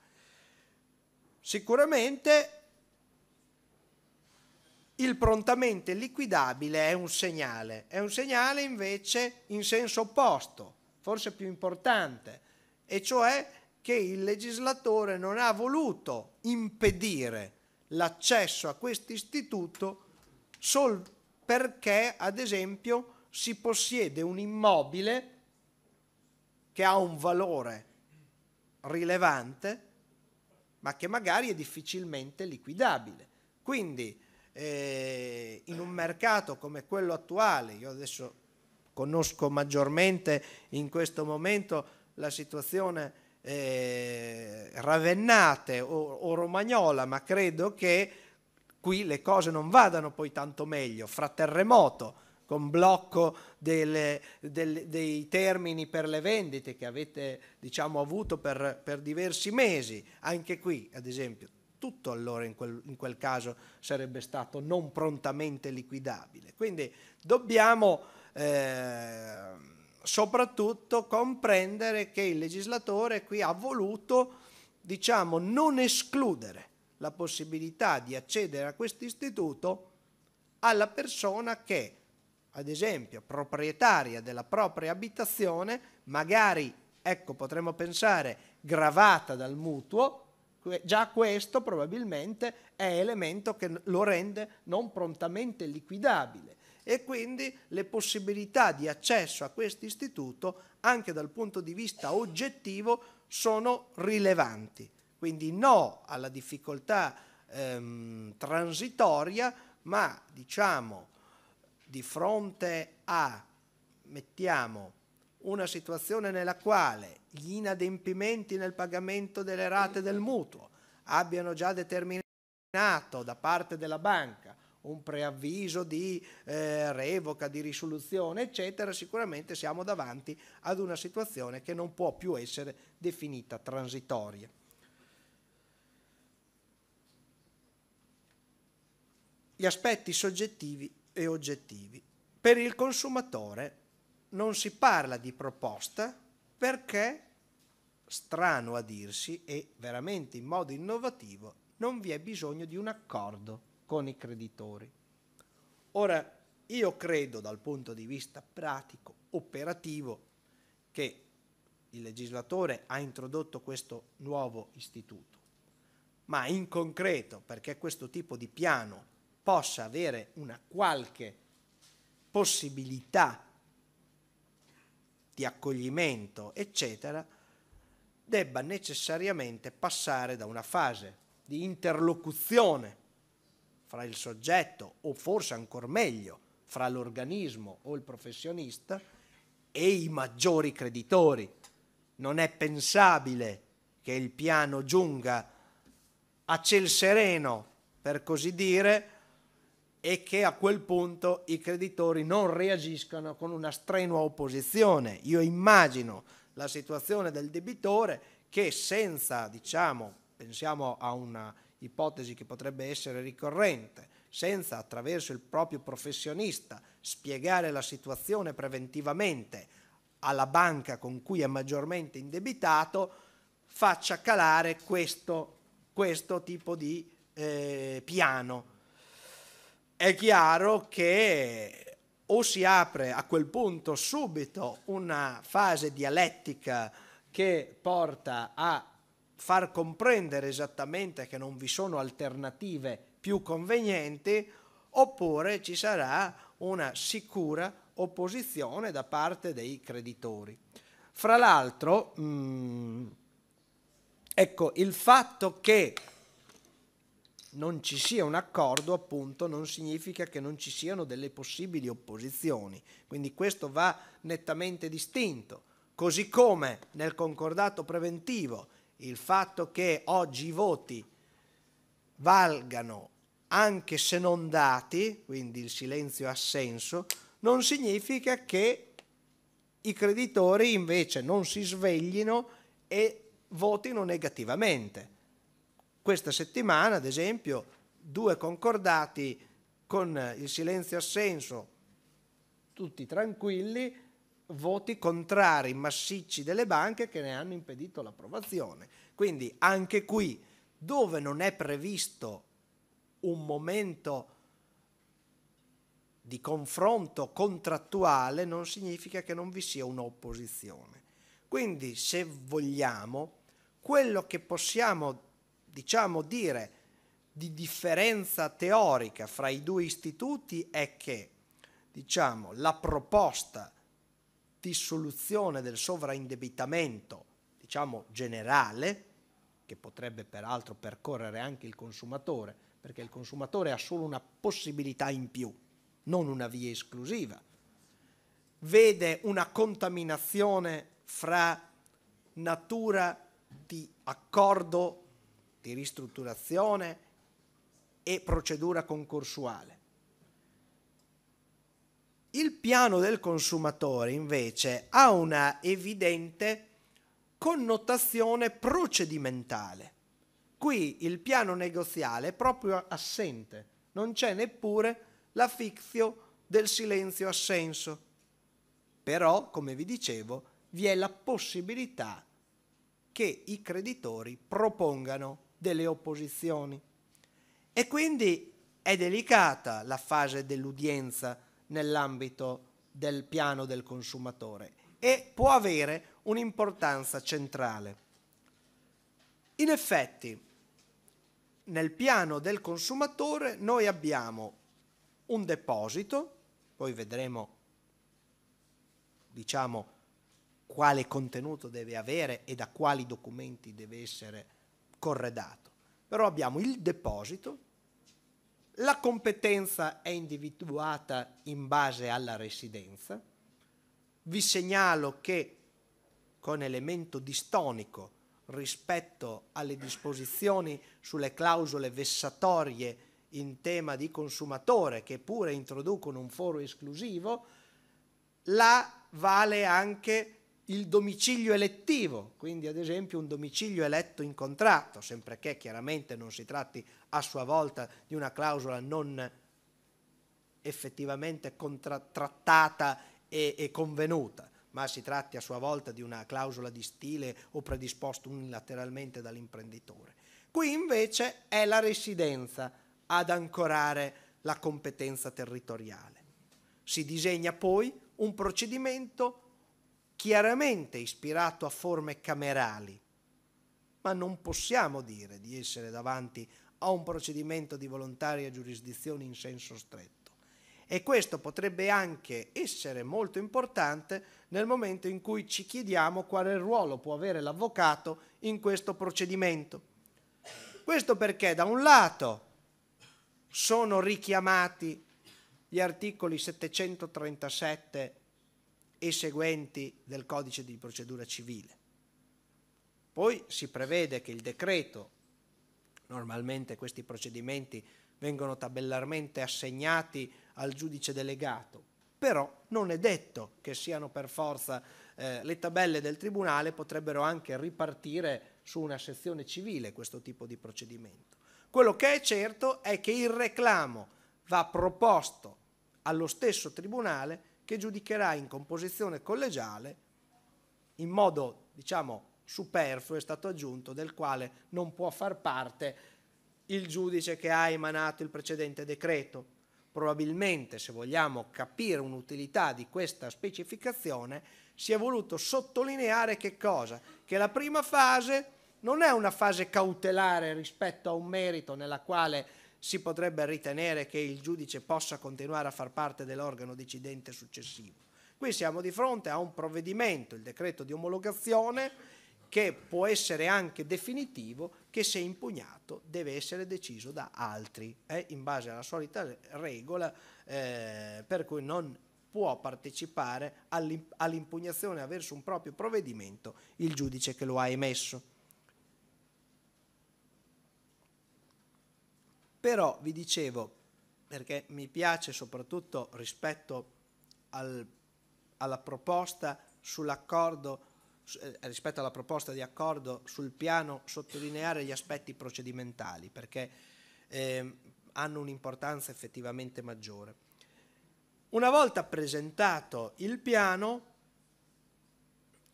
Sicuramente il prontamente liquidabile è un segnale, è un segnale invece in senso opposto, forse più importante, e cioè che il legislatore non ha voluto impedire l'accesso a questo istituto solo perché, ad esempio, si possiede un immobile che ha un valore rilevante, ma che magari è difficilmente liquidabile. Quindi eh, in un mercato come quello attuale, io adesso conosco maggiormente in questo momento la situazione eh, ravennate o, o romagnola, ma credo che qui le cose non vadano poi tanto meglio. Fra terremoto, con blocco delle, delle, dei termini per le vendite che avete diciamo, avuto per, per, diversi mesi. Anche qui, ad esempio, tutto allora in quel, in quel caso sarebbe stato non prontamente liquidabile. Quindi dobbiamo... Eh, soprattutto comprendere che il legislatore qui ha voluto, diciamo, non escludere la possibilità di accedere a questo istituto alla persona che, ad esempio, proprietaria della propria abitazione, magari, ecco, potremmo pensare, gravata dal mutuo, già questo probabilmente è elemento che lo rende non prontamente liquidabile e quindi le possibilità di accesso a questo istituto anche dal punto di vista oggettivo sono rilevanti. Quindi no alla difficoltà ehm, transitoria, ma diciamo di fronte a, mettiamo, una situazione nella quale gli inadempimenti nel pagamento delle rate del mutuo abbiano già determinato da parte della banca un preavviso di eh, revoca, di risoluzione, eccetera, sicuramente siamo davanti ad una situazione che non può più essere definita transitoria. Gli aspetti soggettivi e oggettivi. Per il consumatore non si parla di proposta perché, strano a dirsi e veramente in modo innovativo, non vi è bisogno di un accordo con i creditori. Ora, io credo dal punto di vista pratico, operativo, che il legislatore ha introdotto questo nuovo istituto, ma in concreto perché questo tipo di piano possa avere una qualche possibilità di accoglimento, eccetera, debba necessariamente passare da una fase di interlocuzione fra il soggetto o forse ancora meglio fra l'organismo o il professionista e i maggiori creditori. Non è pensabile che il piano giunga a ciel sereno, per così dire, e che a quel punto i creditori non reagiscano con una strenua opposizione. Io immagino la situazione del debitore che senza, diciamo, pensiamo a una ipotesi che potrebbe essere ricorrente, senza attraverso il proprio professionista spiegare la situazione preventivamente alla banca con cui è maggiormente indebitato, faccia calare questo, questo tipo di eh, piano. È chiaro che o si apre a quel punto subito una fase dialettica che porta a far comprendere esattamente che non vi sono alternative più convenienti, oppure ci sarà una sicura opposizione da parte dei creditori. Fra l'altro, mm, ecco, il fatto che non ci sia un accordo, appunto, non significa che non ci siano delle possibili opposizioni. Quindi questo va nettamente distinto. Così come nel concordato preventivo il fatto che oggi i voti valgano anche se non dati, quindi il silenzio assenso, non significa che i creditori invece non si sveglino e votino negativamente. Questa settimana, ad esempio, due concordati con il silenzio assenso, tutti tranquilli, voti contrari massicci delle banche che ne hanno impedito l'approvazione. Quindi anche qui, dove non è previsto un momento di confronto contrattuale, non significa che non vi sia un'opposizione. Quindi, se vogliamo, quello che possiamo, diciamo, dire di differenza teorica fra i due istituti è che, diciamo, la proposta dissoluzione del sovraindebitamento, diciamo generale, che potrebbe peraltro percorrere anche il consumatore, perché il consumatore ha solo una possibilità in più, non una via esclusiva, vede una contaminazione fra natura di accordo di ristrutturazione e procedura concorsuale. Il piano del consumatore invece ha una evidente connotazione procedimentale. Qui il piano negoziale è proprio assente, non c'è neppure la fictio del silenzio assenso. Però, come vi dicevo, vi è la possibilità che i creditori propongano delle opposizioni. E quindi è delicata la fase dell'udienza nell'ambito del piano del consumatore e può avere un'importanza centrale. In effetti, nel piano del consumatore noi abbiamo un deposito, poi vedremo diciamo quale contenuto deve avere e da quali documenti deve essere corredato. Però abbiamo il deposito la competenza è individuata in base alla residenza. Vi segnalo che con elemento distonico rispetto alle disposizioni sulle clausole vessatorie in tema di consumatore che pure introducono un foro esclusivo, la vale anche il domicilio elettivo, quindi ad esempio un domicilio eletto in contratto, sempre che chiaramente non si tratti a sua volta di una clausola non effettivamente trattata e, e convenuta, ma si tratti a sua volta di una clausola di stile o predisposta unilateralmente dall'imprenditore. Qui invece è la residenza ad ancorare la competenza territoriale. Si disegna poi un procedimento chiaramente ispirato a forme camerali, ma non possiamo dire di essere davanti a un procedimento di volontaria giurisdizione in senso stretto. E questo potrebbe anche essere molto importante nel momento in cui ci chiediamo quale ruolo può avere l'avvocato in questo procedimento. Questo perché da un lato sono richiamati gli articoli 737 e seguenti del codice di procedura civile. Poi si prevede che il decreto, normalmente questi procedimenti vengono tabellarmente assegnati al giudice delegato, però non è detto che siano per forza eh, le tabelle del tribunale, potrebbero anche ripartire su una sezione civile questo tipo di procedimento. Quello che è certo è che il reclamo va proposto allo stesso tribunale che giudicherà in composizione collegiale in modo, diciamo, superfluo, è stato aggiunto, del quale non può far parte il giudice che ha emanato il precedente decreto. Probabilmente, se vogliamo capire un'utilità di questa specificazione, si è voluto sottolineare che cosa? Che la prima fase non è una fase cautelare rispetto a un merito nella quale si potrebbe ritenere che il giudice possa continuare a far parte dell'organo decidente successivo. Qui siamo di fronte a un provvedimento, il decreto di omologazione, che può essere anche definitivo, che se impugnato deve essere deciso da altri, eh, in base alla solita regola eh, per cui non può partecipare all'impugnazione verso un proprio provvedimento il giudice che lo ha emesso. Però vi dicevo, perché mi piace soprattutto rispetto al, alla proposta sull'accordo eh, rispetto alla proposta di accordo sul piano sottolineare gli aspetti procedimentali perché eh, hanno un'importanza effettivamente maggiore. Una volta presentato il piano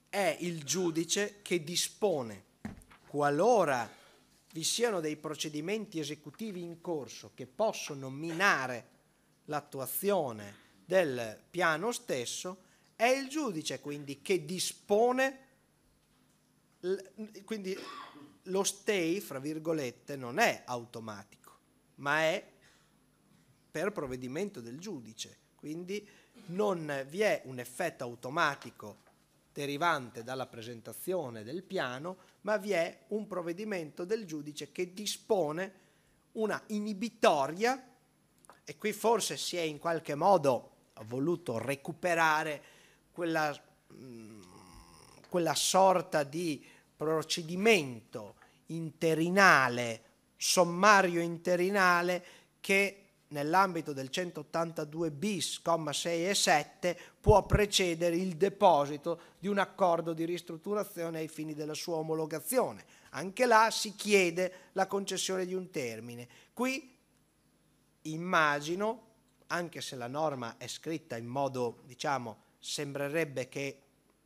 è il giudice che dispone qualora vi siano dei procedimenti esecutivi in corso che possono minare l'attuazione del piano stesso, è il giudice quindi che dispone, quindi lo stay, fra virgolette, non è automatico, ma è per provvedimento del giudice, quindi non vi è un effetto automatico derivante dalla presentazione del piano, ma vi è un provvedimento del giudice che dispone una inibitoria e qui forse si è in qualche modo voluto recuperare quella, mm, quella sorta di procedimento interinale, sommario interinale che nell'ambito del 182 bis, comma 6 e 7, può precedere il deposito di un accordo di ristrutturazione ai fini della sua omologazione. Anche là si chiede la concessione di un termine. Qui immagino, anche se la norma è scritta in modo, diciamo, sembrerebbe che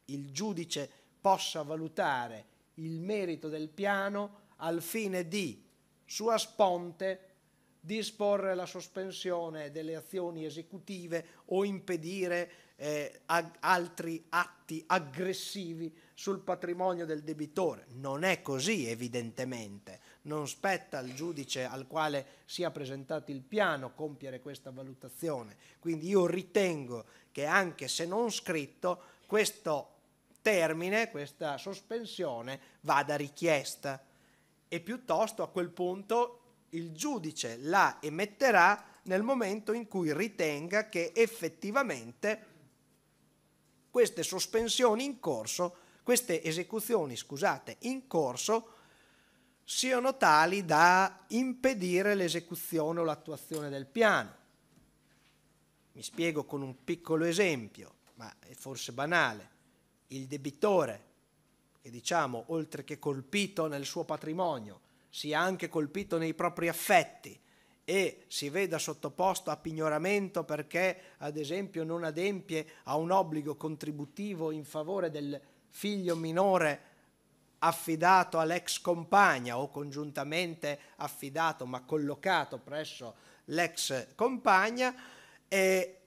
il giudice possa valutare il merito del piano al fine di, sua sponte, disporre la sospensione delle azioni esecutive o impedire eh, ag- altri atti aggressivi sul patrimonio del debitore. Non è così evidentemente, non spetta al giudice al quale sia presentato il piano compiere questa valutazione. Quindi io ritengo che anche se non scritto questo termine, questa sospensione vada richiesta e piuttosto a quel punto il giudice la emetterà nel momento in cui ritenga che effettivamente queste sospensioni in corso, queste esecuzioni, scusate, in corso siano tali da impedire l'esecuzione o l'attuazione del piano. Mi spiego con un piccolo esempio, ma è forse banale. Il debitore, che diciamo oltre che colpito nel suo patrimonio, sia anche colpito nei propri affetti e si veda sottoposto a pignoramento perché ad esempio non adempie a un obbligo contributivo in favore del figlio minore affidato all'ex compagna o congiuntamente affidato ma collocato presso l'ex compagna e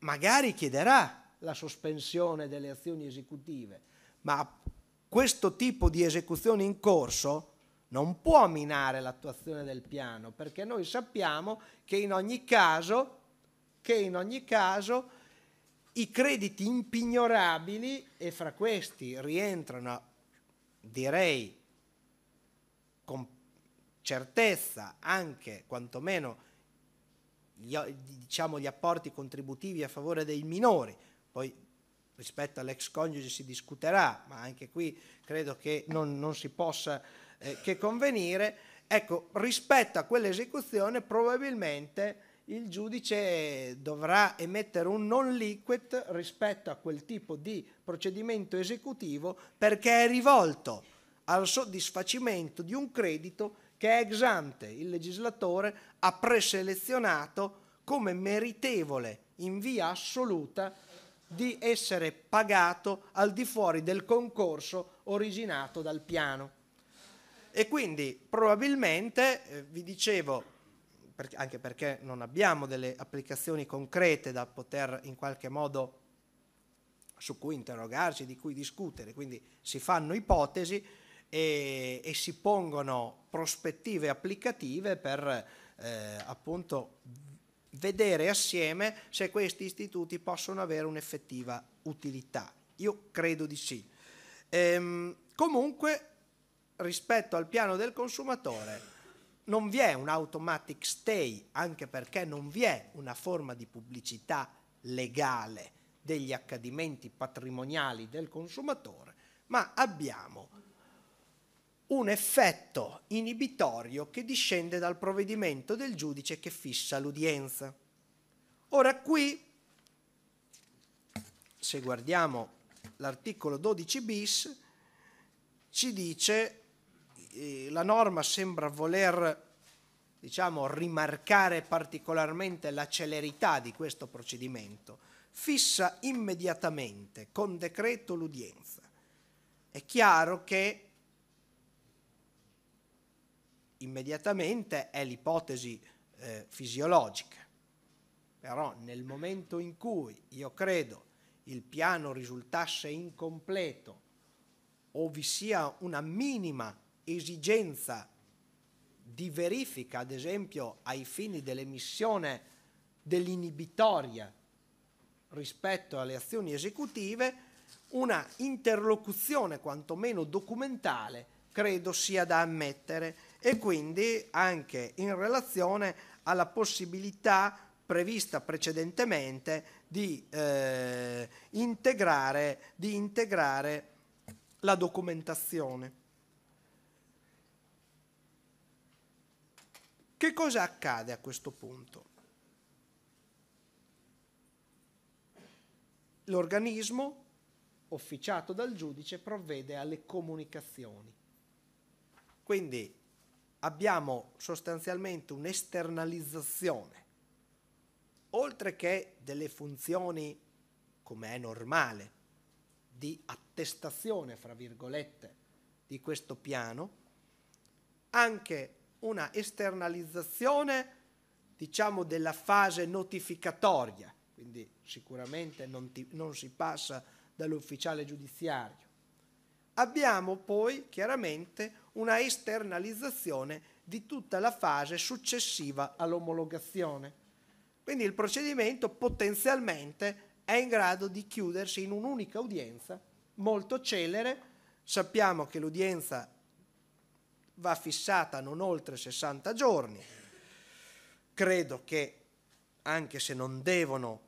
magari chiederà la sospensione delle azioni esecutive, ma questo tipo di esecuzione in corso non può minare l'attuazione del piano perché noi sappiamo che in ogni caso, che in ogni caso i crediti impignorabili e fra questi rientrano direi con certezza anche quantomeno gli, diciamo, gli apporti contributivi a favore dei minori, poi rispetto all'ex coniuge si discuterà, ma anche qui credo che non, non si possa eh, che convenire, ecco, rispetto a quell'esecuzione probabilmente il giudice dovrà emettere un non liquid rispetto a quel tipo di procedimento esecutivo perché è rivolto al soddisfacimento di un credito che è ex ante. Il legislatore ha preselezionato come meritevole in via assoluta di essere pagato al di fuori del concorso originato dal piano. E quindi probabilmente, eh, vi dicevo, anche perché non abbiamo delle applicazioni concrete da poter in qualche modo su cui interrogarci, di cui discutere, quindi si fanno ipotesi e, e si pongono prospettive applicative per eh, appunto vedere assieme se questi istituti possono avere un'effettiva utilità. Io credo di sì. Ehm, comunque rispetto al piano del consumatore non vi è un automatic stay, anche perché non vi è una forma di pubblicità legale degli accadimenti patrimoniali del consumatore, ma abbiamo un effetto inibitorio che discende dal provvedimento del giudice che fissa l'udienza. Ora qui, se guardiamo l'articolo 12 bis, ci dice eh, la norma sembra voler diciamo, rimarcare particolarmente la celerità di questo procedimento, fissa immediatamente con decreto l'udienza. È chiaro che immediatamente è l'ipotesi eh, fisiologica, però nel momento in cui io credo il piano risultasse incompleto o vi sia una minima esigenza di verifica, ad esempio, ai fini dell'emissione dell'inibitoria rispetto alle azioni esecutive, una interlocuzione quantomeno documentale credo sia da ammettere e quindi anche in relazione alla possibilità prevista precedentemente di, eh, integrare, di integrare la documentazione. Che cosa accade a questo punto? L'organismo, officiato dal giudice, provvede alle comunicazioni. Quindi abbiamo sostanzialmente un'esternalizzazione, oltre che delle funzioni, come è normale, di attestazione, fra virgolette, di questo piano, anche una esternalizzazione diciamo della fase notificatoria, quindi sicuramente non, ti, non si passa dall'ufficiale giudiziario. Abbiamo poi chiaramente una esternalizzazione di tutta la fase successiva all'omologazione. Quindi il procedimento potenzialmente è in grado di chiudersi in un'unica udienza molto celere. Sappiamo che l'udienza va fissata non oltre 60 giorni. Credo che, anche se non devono,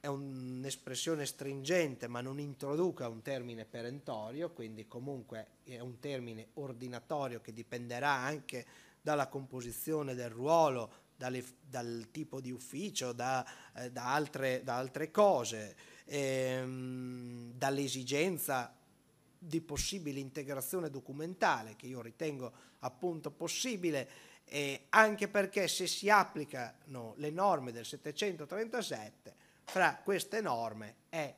è un'espressione stringente, ma non introduca un termine perentorio, quindi comunque è un termine ordinatorio che dipenderà anche dalla composizione del ruolo, dalle, dal tipo di ufficio, da, eh, da, altre, da altre, cose, ehm, dall'esigenza di possibile integrazione documentale, che io ritengo appunto possibile, eh, anche perché se si applicano le norme del 737, fra queste norme è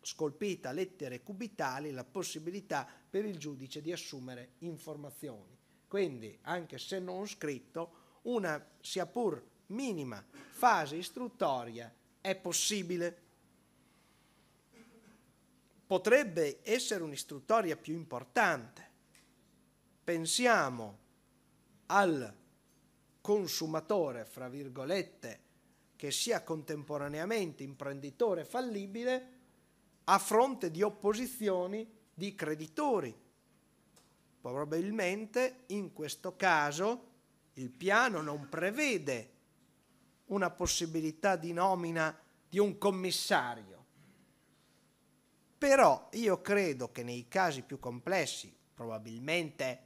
scolpita a lettere cubitali la possibilità per il giudice di assumere informazioni. Quindi, anche se non scritto, una sia pur minima fase istruttoria è possibile potrebbe essere un'istruttoria più importante. Pensiamo al consumatore, fra virgolette, che sia contemporaneamente imprenditore fallibile a fronte di opposizioni di creditori. Probabilmente in questo caso il piano non prevede una possibilità di nomina di un commissario però io credo che nei casi più complessi, probabilmente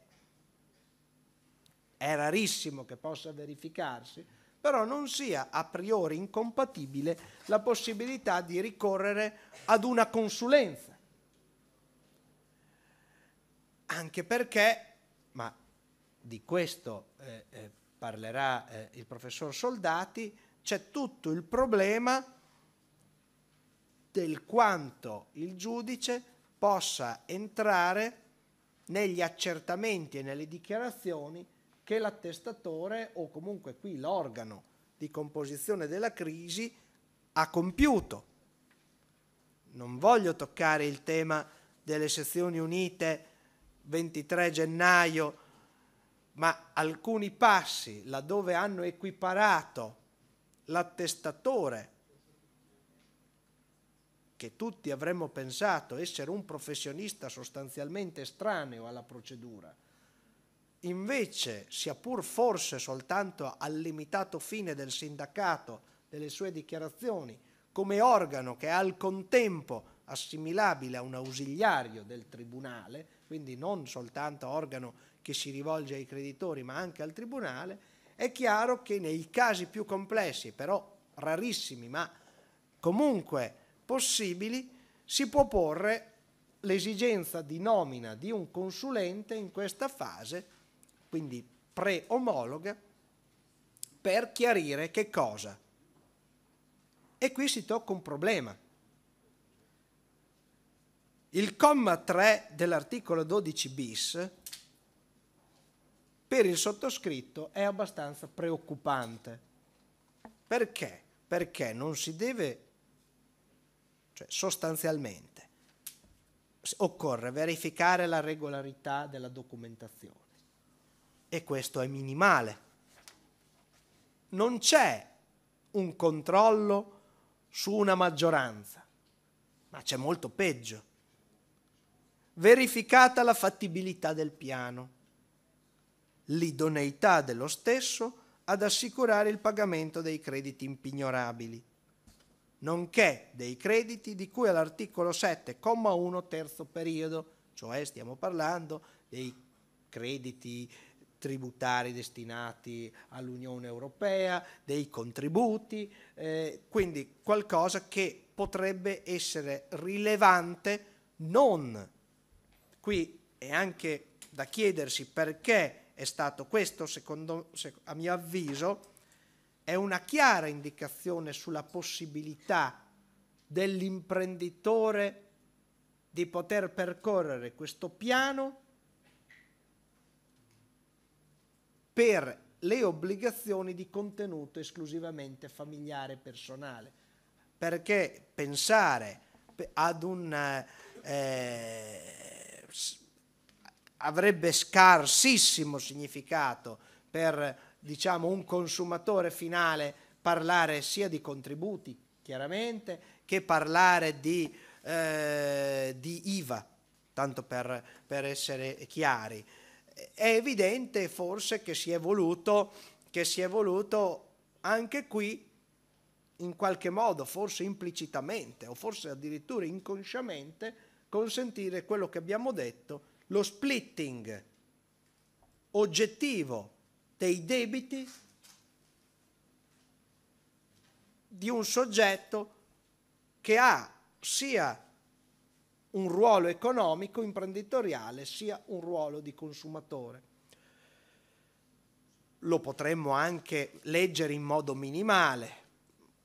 è rarissimo che possa verificarsi, però non sia a priori incompatibile la possibilità di ricorrere ad una consulenza. Anche perché, ma di questo eh, eh, parlerà eh, il professor Soldati, c'è tutto il problema del quanto il giudice possa entrare negli accertamenti e nelle dichiarazioni che l'attestatore o comunque qui l'organo di composizione della crisi ha compiuto. Non voglio toccare il tema delle sezioni unite 23 gennaio, ma alcuni passi laddove hanno equiparato l'attestatore che tutti avremmo pensato essere un professionista sostanzialmente estraneo alla procedura, invece, sia pur forse soltanto al limitato fine del sindacato, delle sue dichiarazioni, come organo che è al contempo assimilabile a un ausiliario del tribunale, quindi non soltanto organo che si rivolge ai creditori ma anche al tribunale, è chiaro che nei casi più complessi, però rarissimi, ma comunque possibili, si può porre l'esigenza di nomina di un consulente in questa fase, quindi pre-omologa, per chiarire che cosa. E qui si tocca un problema. Il comma 3 dell'articolo 12 bis per il sottoscritto è abbastanza preoccupante. Perché? Perché non si deve cioè, sostanzialmente occorre verificare la regolarità della documentazione e questo è minimale. Non c'è un controllo su una maggioranza, ma c'è molto peggio. Verificata la fattibilità del piano, l'idoneità dello stesso ad assicurare il pagamento dei crediti impignorabili nonché dei crediti di cui all'articolo 7,1 terzo periodo, cioè stiamo parlando dei crediti tributari destinati all'Unione Europea, dei contributi, eh, quindi qualcosa che potrebbe essere rilevante non. Qui è anche da chiedersi perché è stato questo, secondo, a mio avviso, è una chiara indicazione sulla possibilità dell'imprenditore di poter percorrere questo piano per le obbligazioni di contenuto esclusivamente familiare e personale. Perché pensare ad un... Eh, avrebbe scarsissimo significato per diciamo, un consumatore finale parlare sia di contributi, chiaramente, che parlare di, eh, di IVA, tanto per, per, essere chiari. È evidente forse che si è, voluto, che si è voluto anche qui in qualche modo, forse implicitamente o forse addirittura inconsciamente, consentire quello che abbiamo detto, lo splitting oggettivo dei debiti di un soggetto che ha sia un ruolo economico, imprenditoriale, sia un ruolo di consumatore. Lo potremmo anche leggere in modo minimale,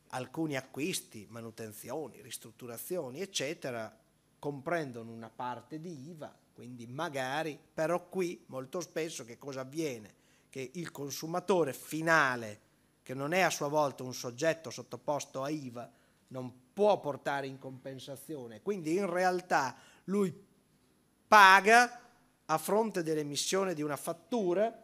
alcuni acquisti, manutenzioni, ristrutturazioni, eccetera, comprendono una parte di IVA, quindi magari, però qui molto spesso che cosa avviene? che il consumatore finale, che non è a sua volta un soggetto sottoposto a IVA, non può portare in compensazione. Quindi in realtà lui paga a fronte dell'emissione di una fattura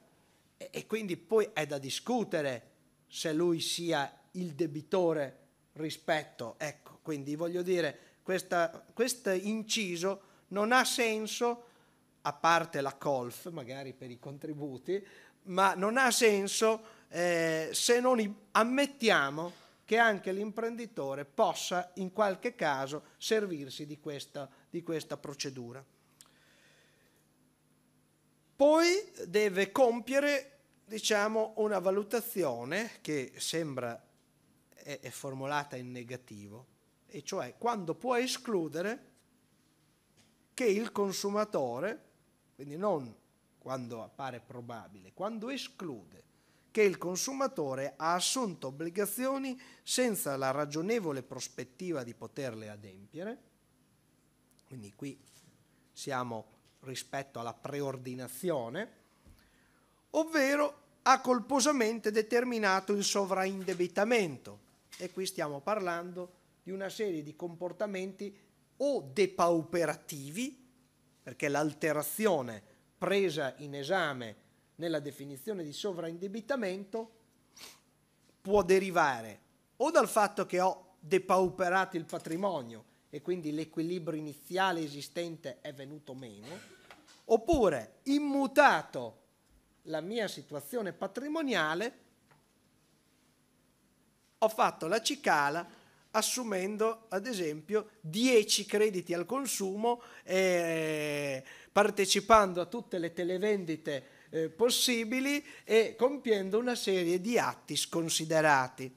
e, e quindi poi è da discutere se lui sia il debitore rispetto. Ecco, quindi voglio dire, questo inciso non ha senso, a parte la colf, magari per i contributi, ma non ha senso eh, se non ammettiamo che anche l'imprenditore possa in qualche caso servirsi di questa, di questa procedura. Poi deve compiere diciamo, una valutazione che sembra è, è formulata in negativo, e cioè quando può escludere che il consumatore, quindi non quando appare probabile, quando esclude che il consumatore ha assunto obbligazioni senza la ragionevole prospettiva di poterle adempiere, quindi qui siamo rispetto alla preordinazione, ovvero ha colposamente determinato il sovraindebitamento. E qui stiamo parlando di una serie di comportamenti o depauperativi, perché l'alterazione presa in esame nella definizione di sovraindebitamento può derivare o dal fatto che ho depauperato il patrimonio e quindi l'equilibrio iniziale esistente è venuto meno, oppure immutato la mia situazione patrimoniale, ho fatto la cicala assumendo ad esempio 10 crediti al consumo e eh, partecipando a tutte le televendite eh, possibili e compiendo una serie di atti sconsiderati.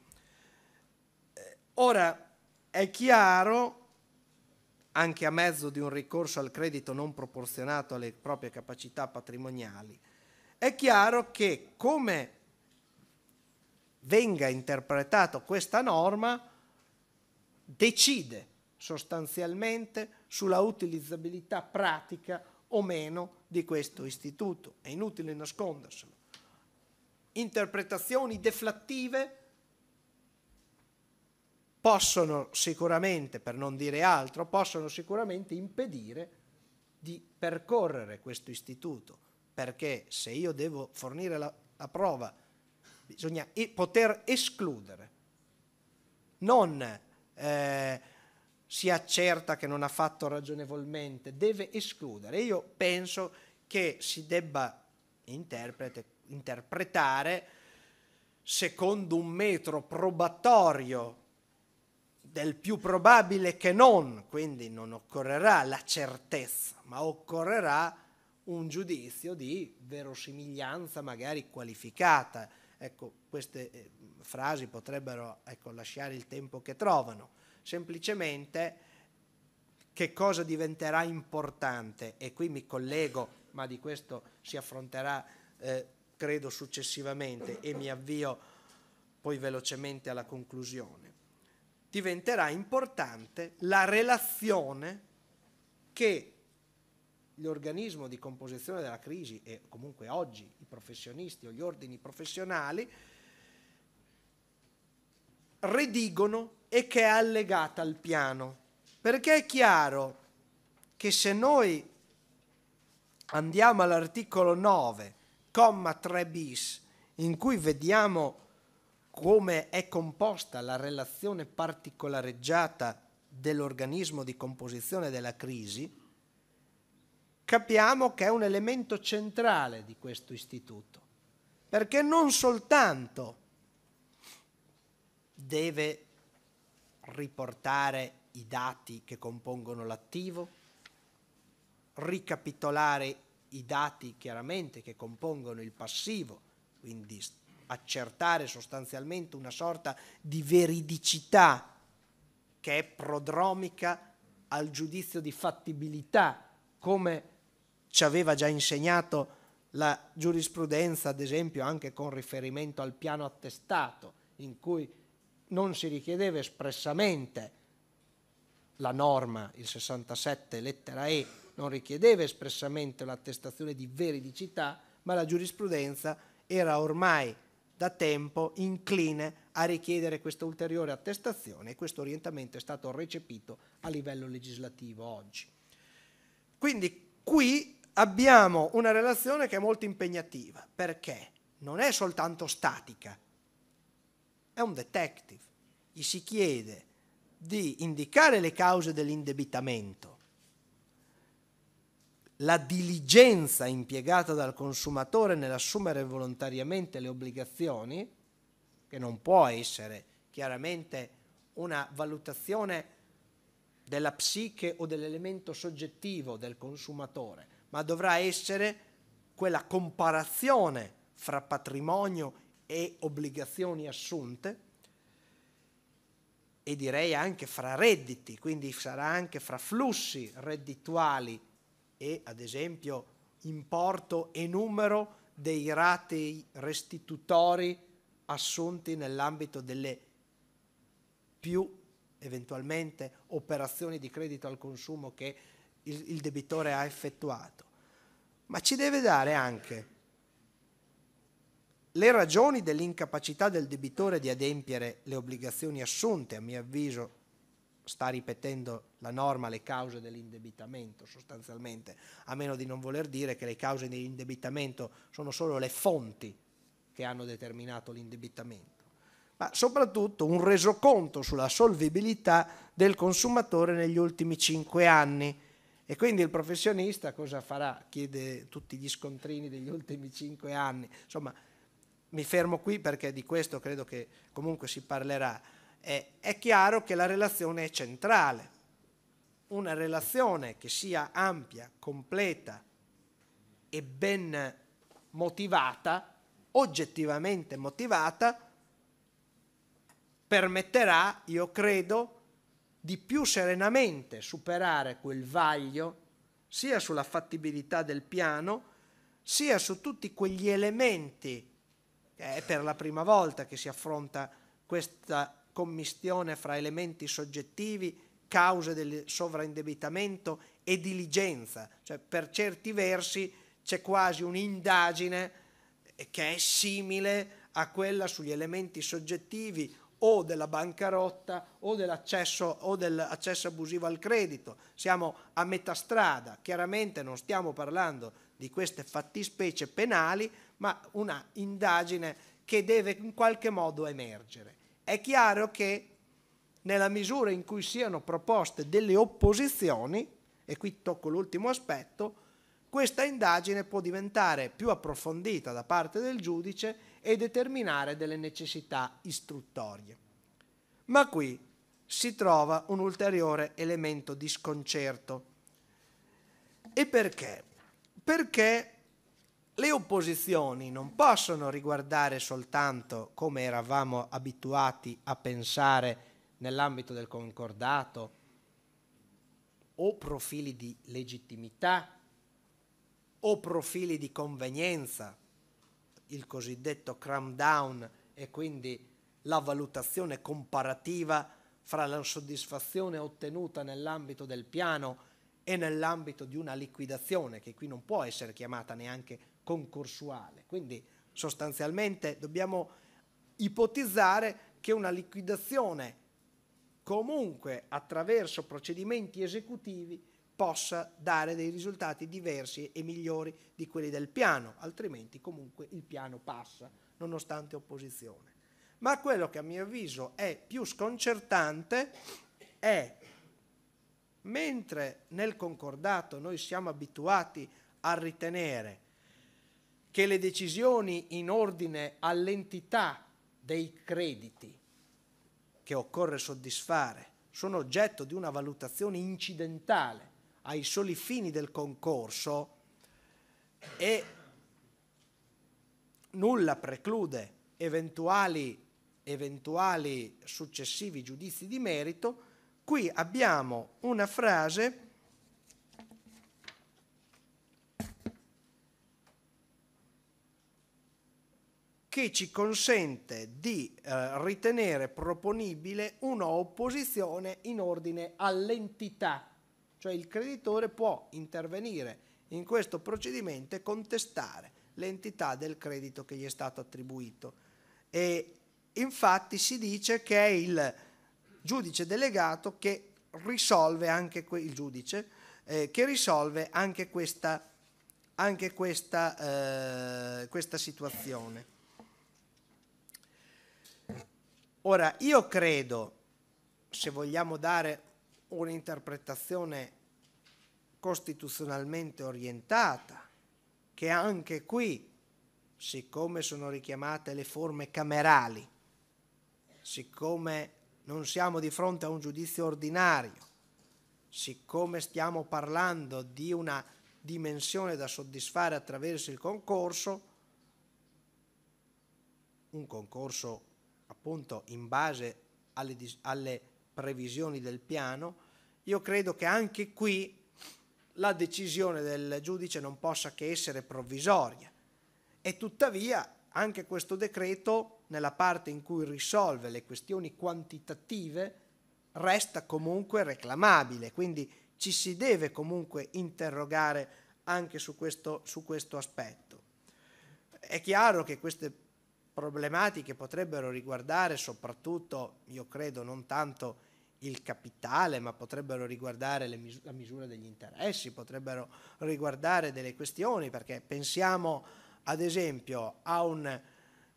Eh, ora è chiaro anche a mezzo di un ricorso al credito non proporzionato alle proprie capacità patrimoniali. È chiaro che come venga interpretata questa norma decide sostanzialmente sulla utilizzabilità pratica o meno di questo istituto. È inutile nasconderselo. Interpretazioni deflattive possono sicuramente, per non dire altro, possono sicuramente impedire di percorrere questo istituto, perché se io devo fornire la, la prova bisogna poter escludere, non eh, si accerta che non ha fatto ragionevolmente, deve escludere. Io penso che si debba interpretare secondo un metro probatorio del più probabile che non, quindi non occorrerà la certezza, ma occorrerà un giudizio di verosimiglianza magari qualificata. Ecco, queste eh, frasi potrebbero ecco, lasciare il tempo che trovano, semplicemente che cosa diventerà importante e qui mi collego, ma di questo si affronterà eh, credo successivamente e mi avvio poi velocemente alla conclusione. Diventerà importante la relazione che l'organismo di composizione della crisi e comunque oggi i professionisti o gli ordini professionali redigono e che è allegata al piano. Perché è chiaro che se noi andiamo all'articolo 9, comma 3 bis, in cui vediamo come è composta la relazione particolareggiata dell'organismo di composizione della crisi, capiamo che è un elemento centrale di questo istituto, perché non soltanto deve riportare i dati che compongono l'attivo, ricapitolare i dati chiaramente che compongono il passivo, quindi accertare sostanzialmente una sorta di veridicità che è prodromica al giudizio di fattibilità, come ci aveva già insegnato la giurisprudenza, ad esempio anche con riferimento al piano attestato, in cui non si richiedeva espressamente la norma, il 67 lettera E, non richiedeva espressamente l'attestazione di veridicità, ma la giurisprudenza era ormai da tempo incline a richiedere questa ulteriore attestazione e questo orientamento è stato recepito a livello legislativo oggi. Quindi qui abbiamo una relazione che è molto impegnativa perché non è soltanto statica, è un detective, gli si chiede di indicare le cause dell'indebitamento, la diligenza impiegata dal consumatore nell'assumere volontariamente le obbligazioni, che non può essere chiaramente una valutazione della psiche o dell'elemento soggettivo del consumatore, ma dovrà essere quella comparazione fra patrimonio e obbligazioni assunte e direi anche fra redditi, quindi sarà anche fra flussi reddituali e ad esempio importo e numero dei ratei restitutori assunti nell'ambito delle più eventualmente operazioni di credito al consumo che il, il debitore ha effettuato. Ma ci deve dare anche le ragioni dell'incapacità del debitore di adempiere le obbligazioni assunte, a mio avviso, sta ripetendo la norma le cause dell'indebitamento sostanzialmente, a meno di non voler dire che le cause dell'indebitamento sono solo le fonti che hanno determinato l'indebitamento ma soprattutto un resoconto sulla solvibilità del consumatore negli ultimi cinque anni. E quindi il professionista cosa farà? Chiede tutti gli scontrini degli ultimi cinque anni. Insomma, mi fermo qui perché di questo credo che comunque si parlerà, eh, è chiaro che la relazione è centrale. Una relazione che sia ampia, completa e ben motivata, oggettivamente motivata, permetterà, io credo, di più serenamente superare quel vaglio sia sulla fattibilità del piano, sia su tutti quegli elementi è per la prima volta che si affronta questa commistione fra elementi soggettivi, cause del sovraindebitamento e diligenza, cioè per certi versi c'è quasi un'indagine che è simile a quella sugli elementi soggettivi o della bancarotta o dell'accesso, o dell'accesso abusivo al credito. Siamo a metà strada, chiaramente non stiamo parlando di queste fattispecie penali, ma una indagine che deve in qualche modo emergere. È chiaro che nella misura in cui siano proposte delle opposizioni, e qui tocco l'ultimo aspetto, questa indagine può diventare più approfondita da parte del giudice e determinare delle necessità istruttorie. Ma qui si trova un ulteriore elemento di sconcerto. E perché? Perché le opposizioni non possono riguardare soltanto, come eravamo abituati a pensare nell'ambito del concordato, o profili di legittimità o profili di convenienza, il cosiddetto cram-down e quindi la valutazione comparativa fra la soddisfazione ottenuta nell'ambito del piano e nell'ambito di una liquidazione, che qui non può essere chiamata neanche concorsuale. Quindi sostanzialmente dobbiamo ipotizzare che una liquidazione comunque attraverso procedimenti esecutivi possa dare dei risultati diversi e migliori di quelli del piano, altrimenti comunque il piano passa nonostante opposizione. Ma quello che a mio avviso è più sconcertante è mentre nel concordato noi siamo abituati a ritenere che le decisioni in ordine all'entità dei crediti che occorre soddisfare sono oggetto di una valutazione incidentale ai soli fini del concorso e nulla preclude eventuali, eventuali successivi giudizi di merito, qui abbiamo una frase che ci consente di eh, ritenere proponibile una opposizione in ordine all'entità, cioè il creditore può intervenire in questo procedimento e contestare l'entità del credito che gli è stato attribuito. E infatti si dice che è il giudice delegato che risolve anche, que giudice, eh, che risolve anche, questa, anche questa, eh, questa situazione. Ora, io credo, se vogliamo dare un'interpretazione costituzionalmente orientata, che anche qui, siccome sono richiamate le forme camerali, siccome non siamo di fronte a un giudizio ordinario, siccome stiamo parlando di una dimensione da soddisfare attraverso il concorso, un concorso appunto in base alle, alle previsioni del piano, io credo che anche qui la decisione del giudice non possa che essere provvisoria e tuttavia anche questo decreto nella parte in cui risolve le questioni quantitative resta comunque reclamabile, quindi ci si deve comunque interrogare anche su questo, su questo aspetto. È chiaro che queste problematiche potrebbero riguardare soprattutto, io credo, non tanto il capitale, ma potrebbero riguardare mis- la misura degli interessi, potrebbero riguardare delle questioni, perché pensiamo ad esempio a un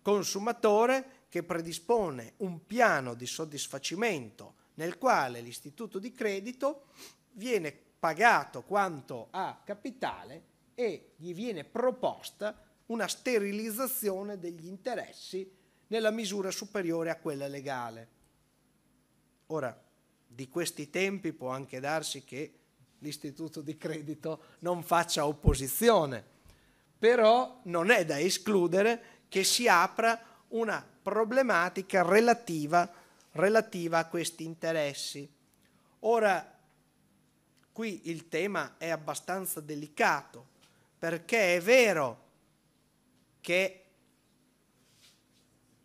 consumatore che predispone un piano di soddisfacimento nel quale l'istituto di credito viene pagato quanto ha capitale e gli viene proposta una sterilizzazione degli interessi nella misura superiore a quella legale. Ora, di questi tempi può anche darsi che l'istituto di credito non faccia opposizione, però non è da escludere che si apra una problematica relativa, relativa a questi interessi. Ora, qui il tema è abbastanza delicato, perché è vero che che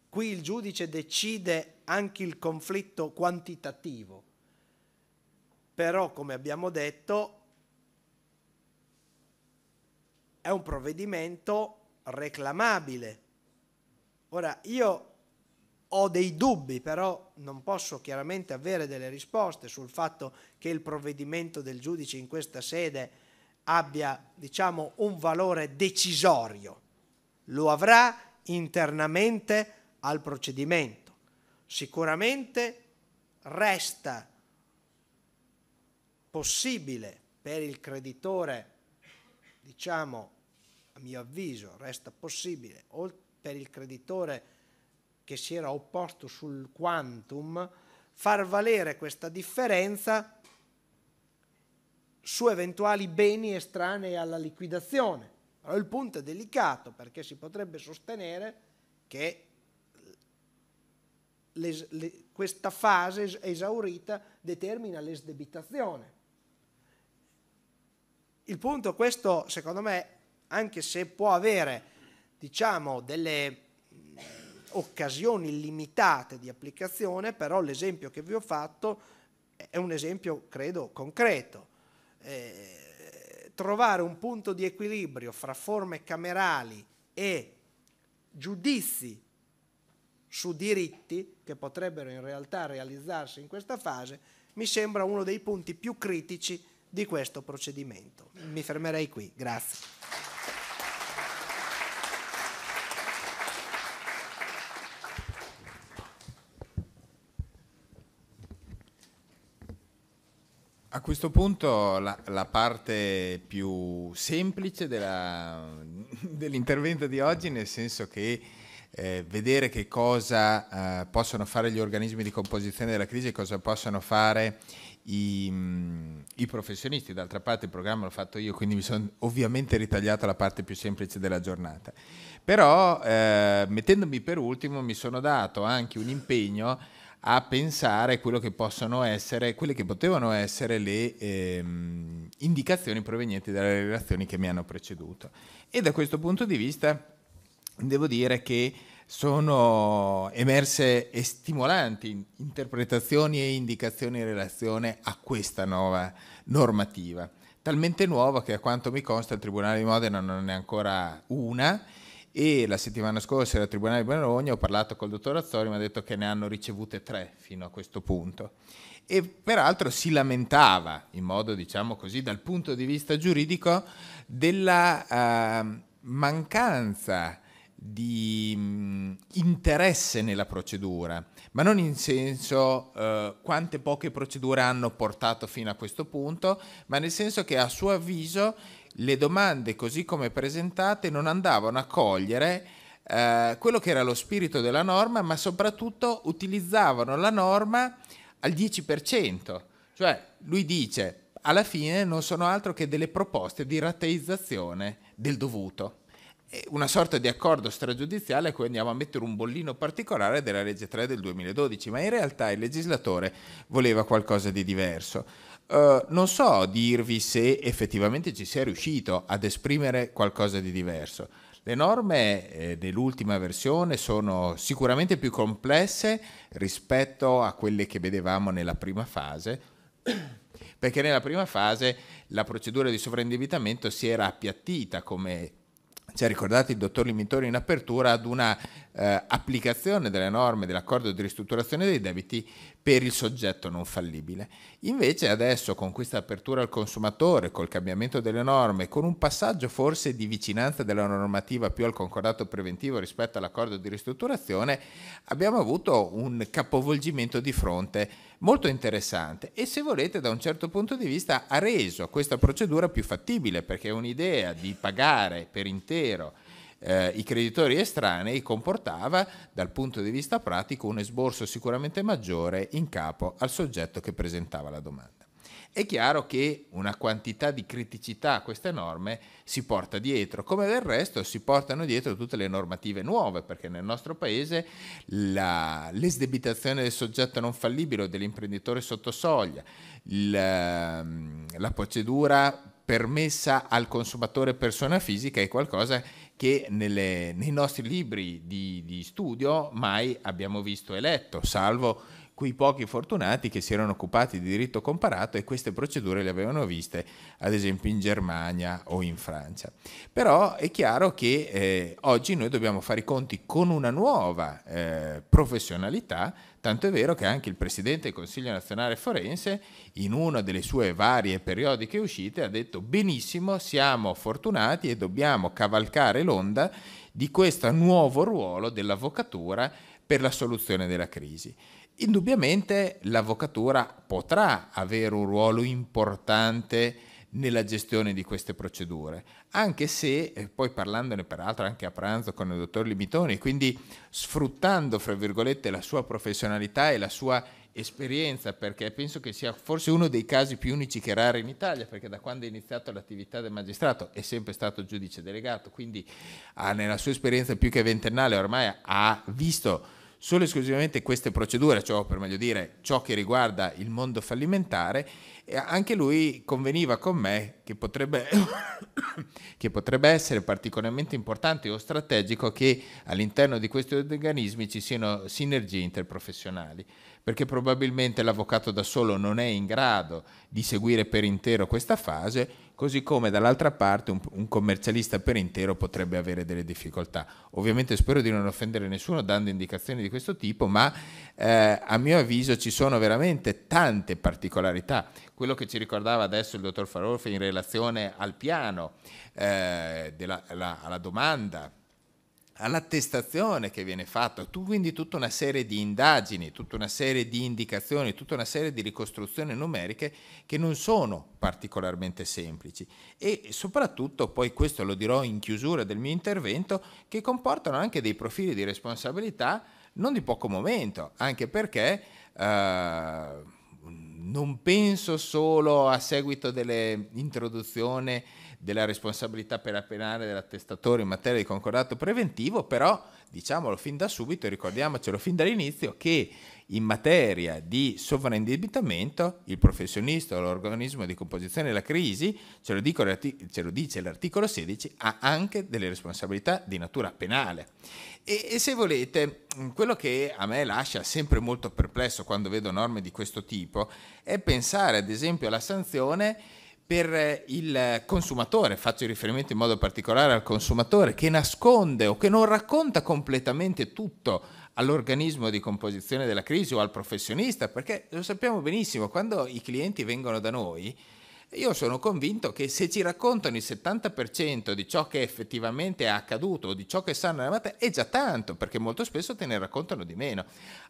qui il giudice decide anche il conflitto quantitativo, però come abbiamo detto è un provvedimento reclamabile. Ora io ho dei dubbi, però non posso chiaramente avere delle risposte sul fatto che il provvedimento del giudice in questa sede abbia, diciamo, un valore decisorio lo avrà internamente al procedimento. Sicuramente resta possibile per il creditore, diciamo, a mio avviso, resta possibile per il creditore che si era opposto sul quantum far valere questa differenza su eventuali beni estranei alla liquidazione allora il punto è delicato perché si potrebbe sostenere che le, le, questa fase esaurita determina l'esdebitazione. Il punto, questo secondo me, anche se può avere diciamo delle mm, occasioni limitate di applicazione, però l'esempio che vi ho fatto è un esempio, credo, concreto. Eh, trovare un punto di equilibrio fra forme camerali e giudizi su diritti che potrebbero in realtà realizzarsi in questa fase, mi sembra uno dei punti più critici di questo procedimento. Mi fermerei qui, grazie. questo punto la, la parte più semplice della, dell'intervento di oggi, nel senso che eh, vedere che cosa eh, possono fare gli organismi di composizione della crisi e cosa possono fare i, mh, mm, i, professionisti. D'altra parte il programma l'ho fatto io, quindi mi sono ovviamente ritagliato la parte più semplice della giornata. Però eh, mettendomi per ultimo mi sono dato anche un impegno a pensare quello che possono essere, quelle che potevano essere le ehm, indicazioni provenienti dalle relazioni che mi hanno preceduto. E da questo punto di vista devo dire che sono emerse e stimolanti interpretazioni e indicazioni in relazione a questa nuova normativa, talmente nuova che a quanto mi consta il Tribunale di Modena non è ancora una e la settimana scorsa al Tribunale di Bologna ho parlato col dottor Azzori, mi ha detto che ne hanno ricevute tre fino a questo punto e peraltro si lamentava in modo diciamo così dal punto di vista giuridico della eh, mancanza di mh, interesse nella procedura, ma non in senso eh, quante poche procedure hanno portato fino a questo punto, ma nel senso che a suo avviso le domande così come presentate non andavano a cogliere eh, quello che era lo spirito della norma, ma soprattutto utilizzavano la norma al 10%. Cioè lui dice, alla fine non sono altro che delle proposte di rateizzazione del dovuto. una sorta di accordo stragiudiziale a cui andiamo a mettere un bollino particolare della legge 3 del 2012, ma in realtà il legislatore voleva qualcosa di diverso. Eh, non so dirvi se effettivamente ci sia riuscito ad esprimere qualcosa di diverso. Le norme eh, dell'ultima versione sono sicuramente più complesse rispetto a quelle che vedevamo nella prima fase, (clears throat) perché nella prima fase la procedura di sovraindebitamento si era appiattita, come ci ha ricordato il dottor Limitori in apertura, ad una eh, applicazione delle norme dell'accordo di ristrutturazione dei debiti per il soggetto non fallibile. Invece adesso con questa apertura al consumatore, col cambiamento delle norme, con un passaggio forse di vicinanza della normativa più al concordato preventivo rispetto all'accordo di ristrutturazione, abbiamo avuto un capovolgimento di fronte molto interessante e se volete da un certo punto di vista ha reso questa procedura più fattibile perché un'idea di pagare per intero eh, i creditori estranei comportava dal punto di vista pratico un esborso sicuramente maggiore in capo al soggetto che presentava la domanda. È chiaro che una quantità di criticità a queste norme si porta dietro, come del resto si portano dietro tutte le normative nuove, perché nel nostro paese la, l'esdebitazione del soggetto non fallibile o dell'imprenditore sotto soglia, la, ehm, la procedura permessa al consumatore persona fisica è qualcosa che nelle, nei nostri libri di, di studio mai abbiamo visto e letto, salvo quei pochi fortunati che si erano occupati di diritto comparato e queste procedure le avevano viste ad esempio in Germania o in Francia. Però è chiaro che eh, oggi noi dobbiamo fare i conti con una nuova eh, professionalità, tanto è vero che anche il Presidente del Consiglio nazionale forense in una delle sue varie periodiche uscite ha detto benissimo, siamo fortunati e dobbiamo cavalcare l'onda di questo nuovo ruolo dell'avvocatura per la soluzione della crisi. Indubbiamente l'avvocatura potrà avere un ruolo importante nella gestione di queste procedure, anche se, eh, poi parlandone peraltro anche a pranzo con il dottor Limitoni, quindi sfruttando, fra virgolette, la sua professionalità e la sua esperienza, perché penso che sia forse uno dei casi più unici che rari in Italia, perché da quando è iniziato l'attività del magistrato è sempre stato giudice delegato, quindi ha, ah, nella sua esperienza più che ventennale ormai ha visto solo e esclusivamente queste procedure, cioè per meglio dire ciò che riguarda il mondo fallimentare, anche lui conveniva con me che potrebbe, (coughs) che potrebbe essere particolarmente importante o strategico che all'interno di questi organismi ci siano sinergie interprofessionali, perché probabilmente l'avvocato da solo non è in grado di seguire per intero questa fase così come dall'altra parte un, un, commercialista per intero potrebbe avere delle difficoltà. Ovviamente spero di non offendere nessuno dando indicazioni di questo tipo, ma eh, a mio avviso ci sono veramente tante particolarità. Quello che ci ricordava adesso il dottor Farolfi in relazione al piano, eh, della, la, alla domanda all'attestazione che viene fatta, tu, quindi tutta una serie di indagini, tutta una serie di indicazioni, tutta una serie di ricostruzioni numeriche che non sono particolarmente semplici e soprattutto, poi questo lo dirò in chiusura del mio intervento, che comportano anche dei profili di responsabilità non di poco momento, anche perché... Eh, non penso solo a seguito dell'introduzione della responsabilità per la penale dell'attestatore in materia di concordato preventivo, però diciamolo fin da subito, ricordiamocelo fin dall'inizio, che in materia di sovraindebitamento il professionista o l'organismo di composizione della crisi, ce lo, dico, ce lo, dice l'articolo 16, ha anche delle responsabilità di natura penale. E, e se volete, quello che a me lascia sempre molto perplesso quando vedo norme di questo tipo è pensare ad esempio alla sanzione per il consumatore, faccio riferimento in modo particolare al consumatore che nasconde o che non racconta completamente tutto all'organismo di composizione della crisi o al professionista, perché lo sappiamo benissimo, quando i clienti vengono da noi, io sono convinto che se ci raccontano il 70% di ciò che effettivamente è accaduto o di ciò che sanno nella materia, è già tanto, perché molto spesso te ne raccontano di meno.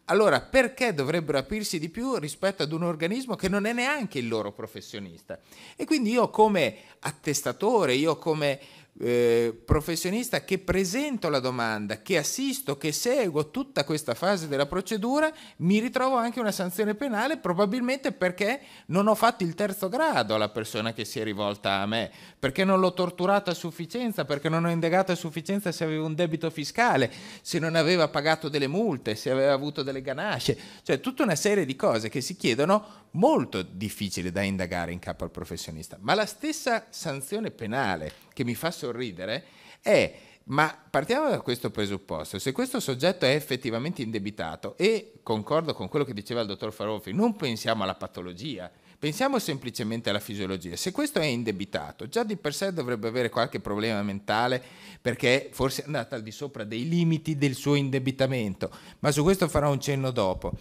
Allora, perché dovrebbero aprirsi di più rispetto ad un organismo che non è neanche il loro professionista? E quindi io come attestatore, io come eh, professionista che presento la domanda, che assisto, che seguo tutta questa fase della procedura, mi ritrovo anche una sanzione penale probabilmente perché non ho fatto il terzo grado alla persona che si è rivolta a me, perché non l'ho torturato a sufficienza, perché non ho indagato a sufficienza se aveva un debito fiscale, se non aveva pagato delle multe, se aveva avuto delle ganasce, cioè tutta una serie di cose che si chiedono molto difficili da indagare in capo al professionista, ma la stessa sanzione penale che mi fa sorridere è ma partiamo da questo presupposto, se questo soggetto è effettivamente indebitato e concordo con quello che diceva il dottor Farofi, non pensiamo alla patologia, pensiamo semplicemente alla fisiologia, se questo è indebitato già di per sé dovrebbe avere qualche problema mentale perché forse è andata al di sopra dei limiti del suo indebitamento, ma su questo farò un cenno dopo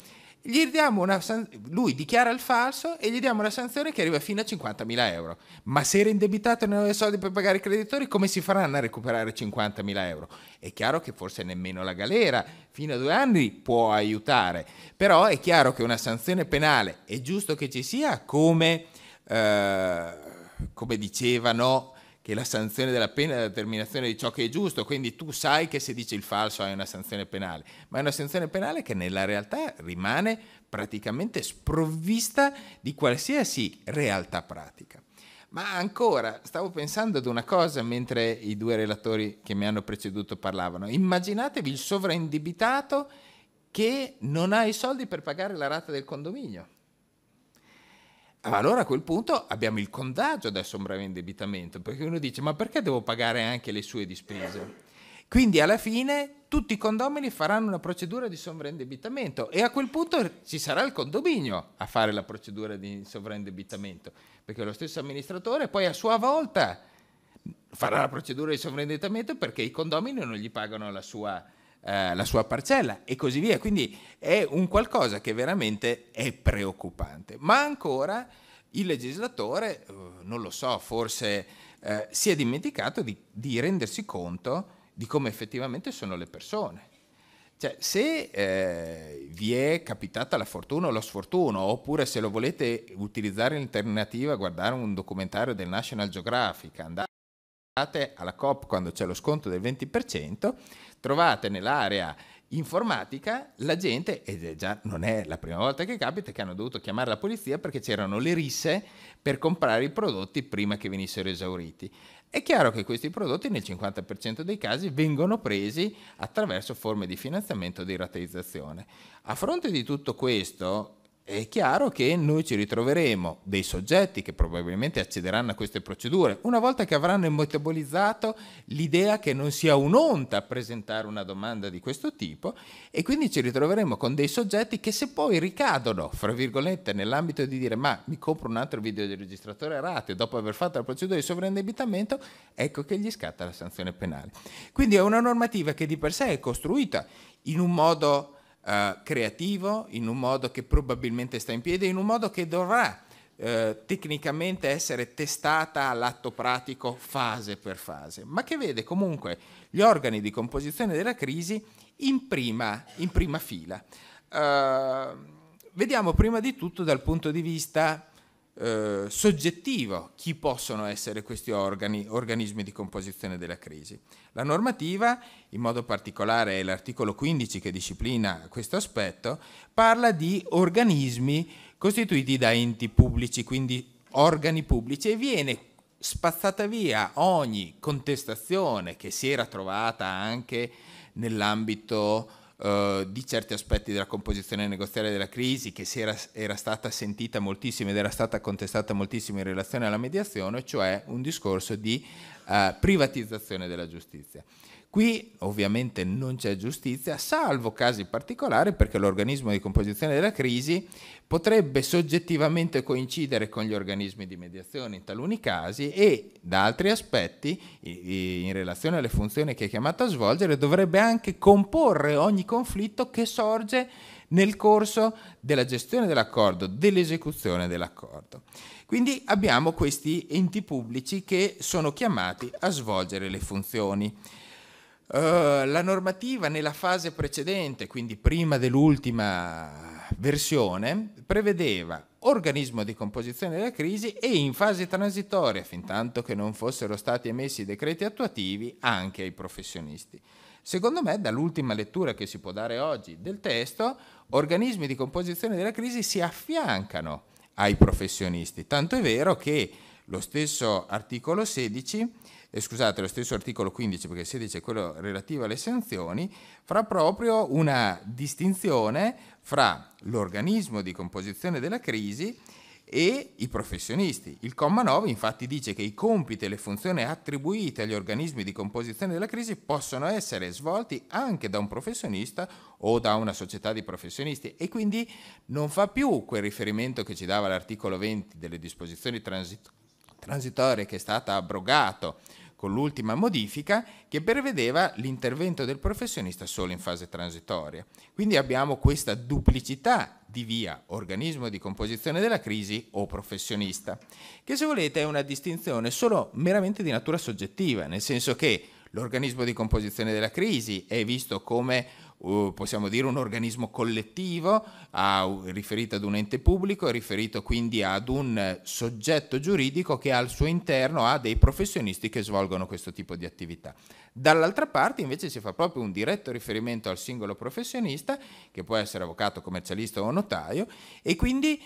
gli diamo una san- lui dichiara il falso e gli diamo una sanzione che arriva fino a 50.000 euro. Ma se era indebitato e non aveva soldi per pagare i creditori, come si faranno a recuperare 50.000 euro? È chiaro che forse nemmeno la galera fino a due anni può aiutare, però è chiaro che una sanzione penale è giusto che ci sia come, eh, come dicevano che la sanzione della pena è la determinazione di ciò che è giusto, quindi tu sai che se dici il falso hai una sanzione penale, ma è una sanzione penale che nella realtà rimane praticamente sprovvista di qualsiasi realtà pratica. Ma ancora, stavo pensando ad una cosa mentre i due relatori che mi hanno preceduto parlavano. Immaginatevi il sovraindebitato che non ha i soldi per pagare la rata del condominio allora a quel punto abbiamo il contagio da sovraindebitamento, perché uno dice ma perché devo pagare anche le sue dispese? Quindi alla fine tutti i condomini faranno una procedura di sovraindebitamento e a quel punto ci sarà il condominio a fare la procedura di sovraindebitamento, perché lo stesso amministratore poi a sua volta farà la procedura di sovraindebitamento perché i condomini non gli pagano la sua eh, la sua parcella e così via. Quindi è un qualcosa che veramente è preoccupante. Ma ancora il legislatore, eh, non lo so, forse eh, si è dimenticato di, di, rendersi conto di come effettivamente sono le persone. Cioè, se eh, vi è capitata la fortuna o lo sfortuno, oppure se lo volete utilizzare in alternativa, guardare un documentario del National Geographic, andate alla COP quando c'è lo sconto del 20%, trovate nell'area informatica la gente, ed è già non è la prima volta che capita, che hanno dovuto chiamare la polizia perché c'erano le risse per comprare i prodotti prima che venissero esauriti. È chiaro che questi prodotti nel 50% dei casi vengono presi attraverso forme di finanziamento o di rateizzazione. A fronte di tutto questo, è chiaro che noi ci ritroveremo dei soggetti che probabilmente accederanno a queste procedure una volta che avranno metabolizzato l'idea che non sia un'onta presentare una domanda di questo tipo e quindi ci ritroveremo con dei soggetti che se poi ricadono, fra virgolette, nell'ambito di dire ma mi compro un altro videoregistratore rate dopo aver fatto la procedura di sovraindebitamento, ecco che gli scatta la sanzione penale. Quindi è una normativa che di per sé è costruita in un modo eh, creativo, in un modo che probabilmente sta in piedi, in un modo che dovrà eh, tecnicamente essere testata all'atto pratico fase per fase, ma che vede comunque gli organi di composizione della crisi in prima, in prima fila. Eh, vediamo prima di tutto dal punto di vista eh, soggettivo chi possono essere questi organi, organismi di composizione della crisi. La normativa, in modo particolare l'articolo 15 che disciplina questo aspetto, parla di organismi costituiti da enti pubblici, quindi organi pubblici, e viene spazzata via ogni contestazione che si era trovata anche nell'ambito eh, di certi aspetti della composizione negoziale della crisi che era, era, stata sentita moltissimo ed era stata contestata moltissimo in relazione alla mediazione, cioè un discorso di eh, privatizzazione della giustizia. Qui ovviamente non c'è giustizia, salvo casi particolari perché l'organismo di composizione della crisi potrebbe soggettivamente coincidere con gli organismi di mediazione in taluni casi e, da altri aspetti, in relazione alle funzioni che è chiamato a svolgere, dovrebbe anche comporre ogni conflitto che sorge nel corso della gestione dell'accordo, dell'esecuzione dell'accordo. Quindi abbiamo questi enti pubblici che sono chiamati a svolgere le funzioni. Eh, la normativa nella fase precedente, quindi prima dell'ultima versione, prevedeva organismo di composizione della crisi e in fase transitoria, fin tanto che non fossero stati emessi i decreti attuativi, anche ai professionisti. Secondo me, dall'ultima lettura che si può dare oggi del testo, organismi di composizione della crisi si affiancano ai professionisti. Tanto è vero che lo stesso articolo 16 eh, scusate, lo stesso articolo 15, perché il 16 è quello relativo alle sanzioni, fa proprio una distinzione fra l'organismo di composizione della crisi e i professionisti. Il comma 9 infatti dice che i compiti e le funzioni attribuite agli organismi di composizione della crisi possono essere svolti anche da un professionista o da una società di professionisti e quindi non fa più quel riferimento che ci dava l'articolo 20 delle disposizioni transitorie transitorio che è stato abrogato con l'ultima modifica che prevedeva l'intervento del professionista solo in fase transitoria. Quindi abbiamo questa duplicità di via organismo di composizione della crisi o professionista, che se volete è una distinzione solo meramente di natura soggettiva, nel senso che l'organismo di composizione della crisi è visto come uh, possiamo dire, un organismo collettivo, a, riferito ad un ente pubblico, riferito quindi ad un soggetto giuridico che al suo interno ha dei professionisti che svolgono questo tipo di attività. Dall'altra parte invece si fa proprio un diretto riferimento al singolo professionista, che può essere avvocato, commercialista o notaio, e quindi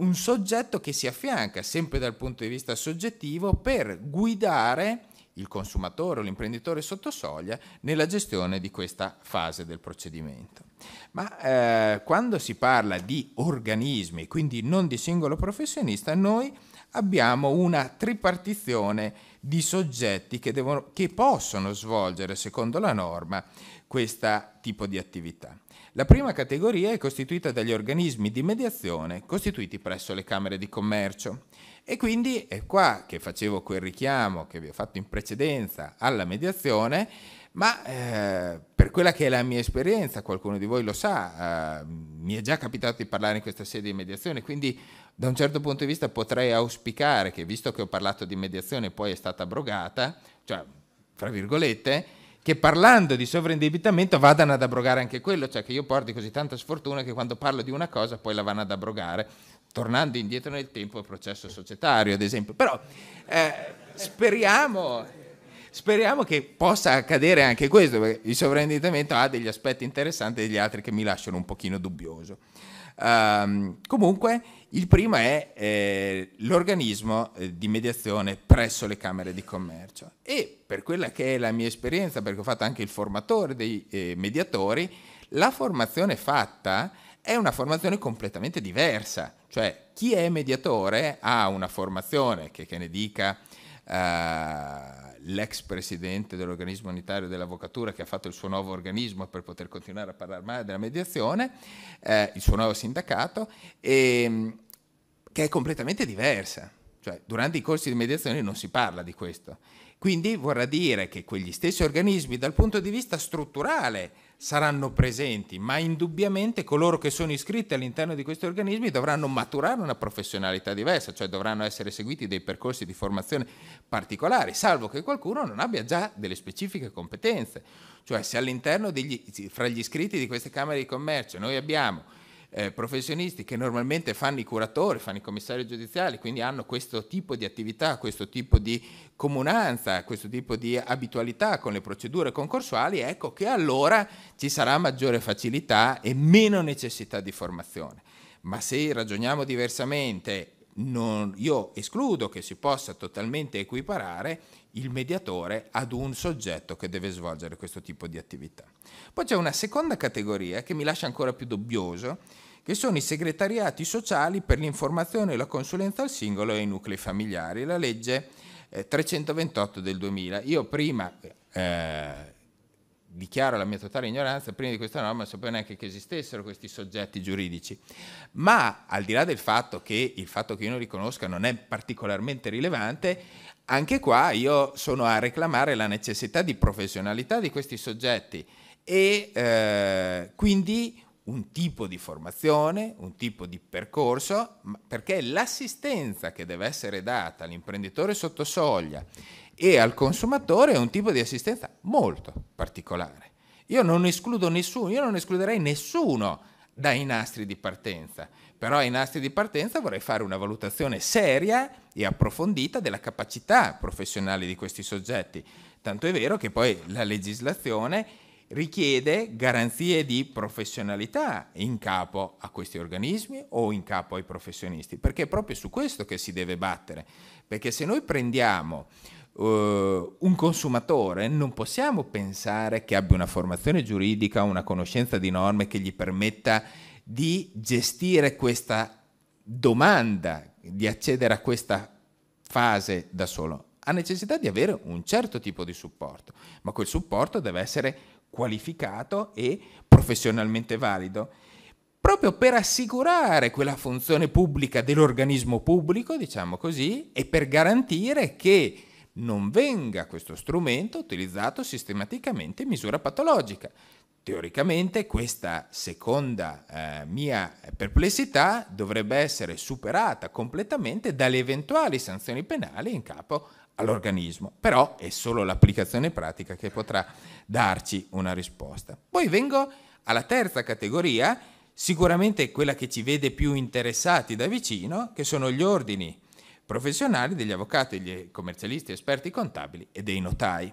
un soggetto che si affianca sempre dal punto di vista soggettivo per guidare il consumatore o l'imprenditore sotto soglia nella gestione di questa fase del procedimento. Ma eh, quando si parla di organismi, quindi non di singolo professionista, noi abbiamo una tripartizione di soggetti che, devono, che possono svolgere, secondo la norma, questo tipo di attività. La prima categoria è costituita dagli organismi di mediazione costituiti presso le Camere di Commercio. E quindi è qua che facevo quel richiamo che vi ho fatto in precedenza alla mediazione, ma eh, per quella che è la mia esperienza, qualcuno di voi lo sa, eh, mi è già capitato di parlare in questa sede di mediazione, quindi da un certo punto di vista potrei auspicare che, visto che ho parlato di mediazione e poi è stata abrogata, cioè, fra virgolette, che parlando di sovraindebitamento vadano ad abrogare anche quello, cioè che io porti così tanta sfortuna che quando parlo di una cosa poi la vanno ad abrogare tornando indietro nel tempo al processo societario, ad esempio. Però eh, speriamo, speriamo, che possa accadere anche questo, perché il sovraindebitamento ha degli aspetti interessanti e degli altri che mi lasciano un pochino dubbioso. Um, comunque, il primo è eh, l'organismo eh, di mediazione presso le Camere di Commercio e per quella che è la mia esperienza, perché ho fatto anche il formatore dei eh, mediatori, la formazione fatta è una formazione completamente diversa, cioè chi è mediatore ha una formazione che, che ne dica uh, l'ex presidente dell'organismo unitario dell'avvocatura che ha fatto il suo nuovo organismo per poter continuare a parlare male della mediazione, uh, il suo nuovo sindacato, e, ehm, che è completamente diversa. Cioè, durante i corsi di mediazione non si parla di questo. Quindi vorrà dire che quegli stessi organismi dal punto di vista strutturale saranno presenti, ma indubbiamente coloro che sono iscritti all'interno di questi organismi dovranno maturare una professionalità diversa, cioè dovranno essere seguiti dei percorsi di formazione particolari, salvo che qualcuno non abbia già delle specifiche competenze. Cioè se all'interno degli, fra gli iscritti di queste Camere di Commercio noi abbiamo eh, professionisti che normalmente fanno i curatori, fanno i commissari giudiziari, quindi hanno questo tipo di attività, questo tipo di comunanza, questo tipo di abitualità con le procedure concorsuali, ecco che allora ci sarà maggiore facilità e meno necessità di formazione. Ma se ragioniamo diversamente, non, io escludo che si possa totalmente equiparare il mediatore ad un soggetto che deve svolgere questo tipo di attività. Poi c'è una seconda categoria che mi lascia ancora più dubbioso, che sono i segretariati sociali per l'informazione e la consulenza al singolo e ai nuclei familiari, la legge 328 eh, del 2000. Io prima eh, dichiaro la mia totale ignoranza, prima di questa norma non sapevo neanche che esistessero questi soggetti giuridici, ma al di là del fatto che il fatto che io non li conosca non è particolarmente rilevante, anche qua io sono a reclamare la necessità di professionalità di questi soggetti e eh, quindi un tipo di formazione, un tipo di percorso, perché l'assistenza che deve essere data all'imprenditore sotto soglia e al consumatore è un tipo di assistenza molto particolare. Io non escludo nessuno, io non escluderei nessuno dai nastri di partenza, però in nastri di partenza vorrei fare una valutazione seria e approfondita della capacità professionale di questi soggetti. Tanto è vero che poi la legislazione richiede garanzie di professionalità in capo a questi organismi o in capo ai professionisti, perché è proprio su questo che si deve battere, perché se noi prendiamo Uh, un consumatore non possiamo pensare che abbia una formazione giuridica, una conoscenza di norme che gli permetta di gestire questa domanda, di accedere a questa fase da solo, ha necessità di avere un certo tipo di supporto, ma quel supporto deve essere qualificato e professionalmente valido, proprio per assicurare quella funzione pubblica dell'organismo pubblico, diciamo così, e per garantire che non venga questo strumento utilizzato sistematicamente in misura patologica. Teoricamente questa seconda eh, mia perplessità dovrebbe essere superata completamente dalle eventuali sanzioni penali in capo all'organismo, però è solo l'applicazione pratica che potrà darci una risposta. Poi vengo alla terza categoria, sicuramente quella che ci vede più interessati da vicino, che sono gli ordini professionali degli avvocati, degli commercialisti, esperti contabili e dei notai.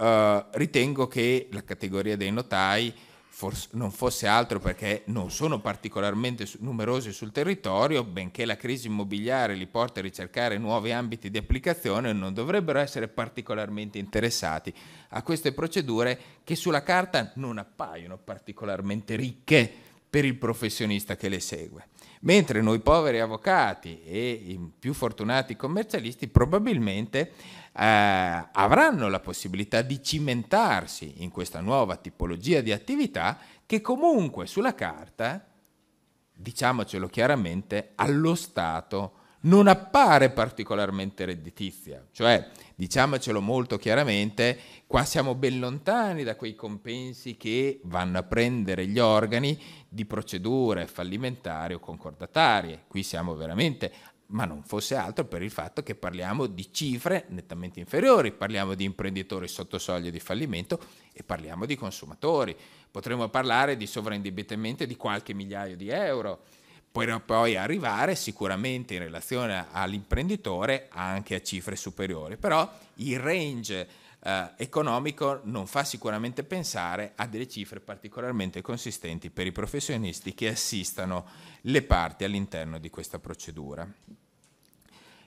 Eh, ritengo che la categoria dei notai Forse, non fosse altro perché non sono particolarmente numerosi sul territorio, benché la crisi immobiliare li porta a ricercare nuovi ambiti di applicazione, non dovrebbero essere particolarmente interessati a queste procedure che sulla carta non appaiono particolarmente ricche per il professionista che le segue. Mentre noi poveri avvocati e i più fortunati commercialisti probabilmente eh, avranno la possibilità di cimentarsi in questa nuova tipologia di attività che comunque sulla carta, diciamocelo chiaramente, allo Stato non appare particolarmente redditizia. Cioè, diciamocelo molto chiaramente, qua siamo ben lontani da quei compensi che vanno a prendere gli organi di procedure fallimentari o concordatarie. Qui siamo veramente ma non fosse altro per il fatto che parliamo di cifre nettamente inferiori, parliamo di imprenditori sotto soglia di fallimento e parliamo di consumatori. Potremmo parlare di sovraindebitamento di qualche migliaio di euro, per poi arrivare sicuramente in relazione all'imprenditore anche a cifre superiori, però il range eh, economico non fa sicuramente pensare a delle cifre particolarmente consistenti per i professionisti che assistano le parti all'interno di questa procedura.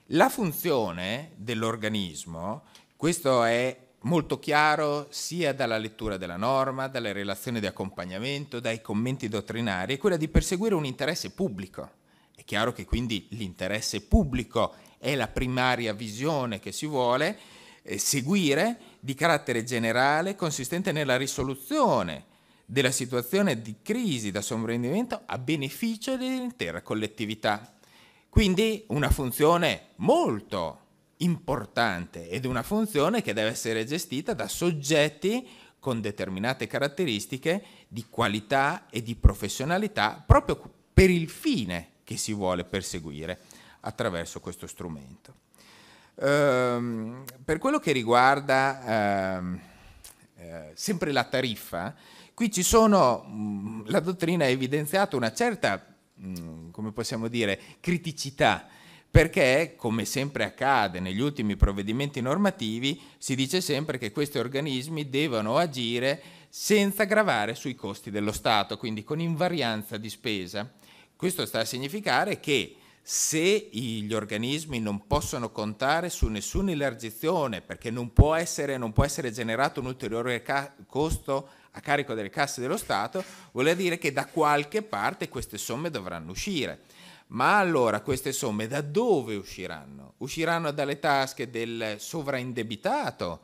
La funzione dell'organismo, questo è molto chiaro sia dalla lettura della norma, dalle relazioni di accompagnamento, dai commenti dottrinari, è quella di perseguire un interesse pubblico. È chiaro che quindi l'interesse pubblico è la primaria visione che si vuole eh, seguire di carattere generale, consistente nella risoluzione della situazione di crisi da sovrindimento a beneficio dell'intera collettività. Quindi una funzione molto importante ed una funzione che deve essere gestita da soggetti con determinate caratteristiche di qualità e di professionalità proprio per il fine che si vuole perseguire attraverso questo strumento. Ehm, per quello che riguarda ehm, eh, sempre la tariffa, Qui ci sono, mm, la dottrina ha evidenziato una certa, mm, come possiamo dire, criticità, perché, come sempre accade negli ultimi provvedimenti normativi, si dice sempre che questi organismi devono agire senza gravare sui costi dello Stato, quindi con invarianza di spesa. Questo sta a significare che se gli organismi non possono contare su nessuna elargizione, perché non può essere, non può essere generato un ulteriore costo a carico delle casse dello Stato, vuol dire che da qualche parte queste somme dovranno uscire. Ma allora queste somme da dove usciranno? Usciranno dalle tasche del sovraindebitato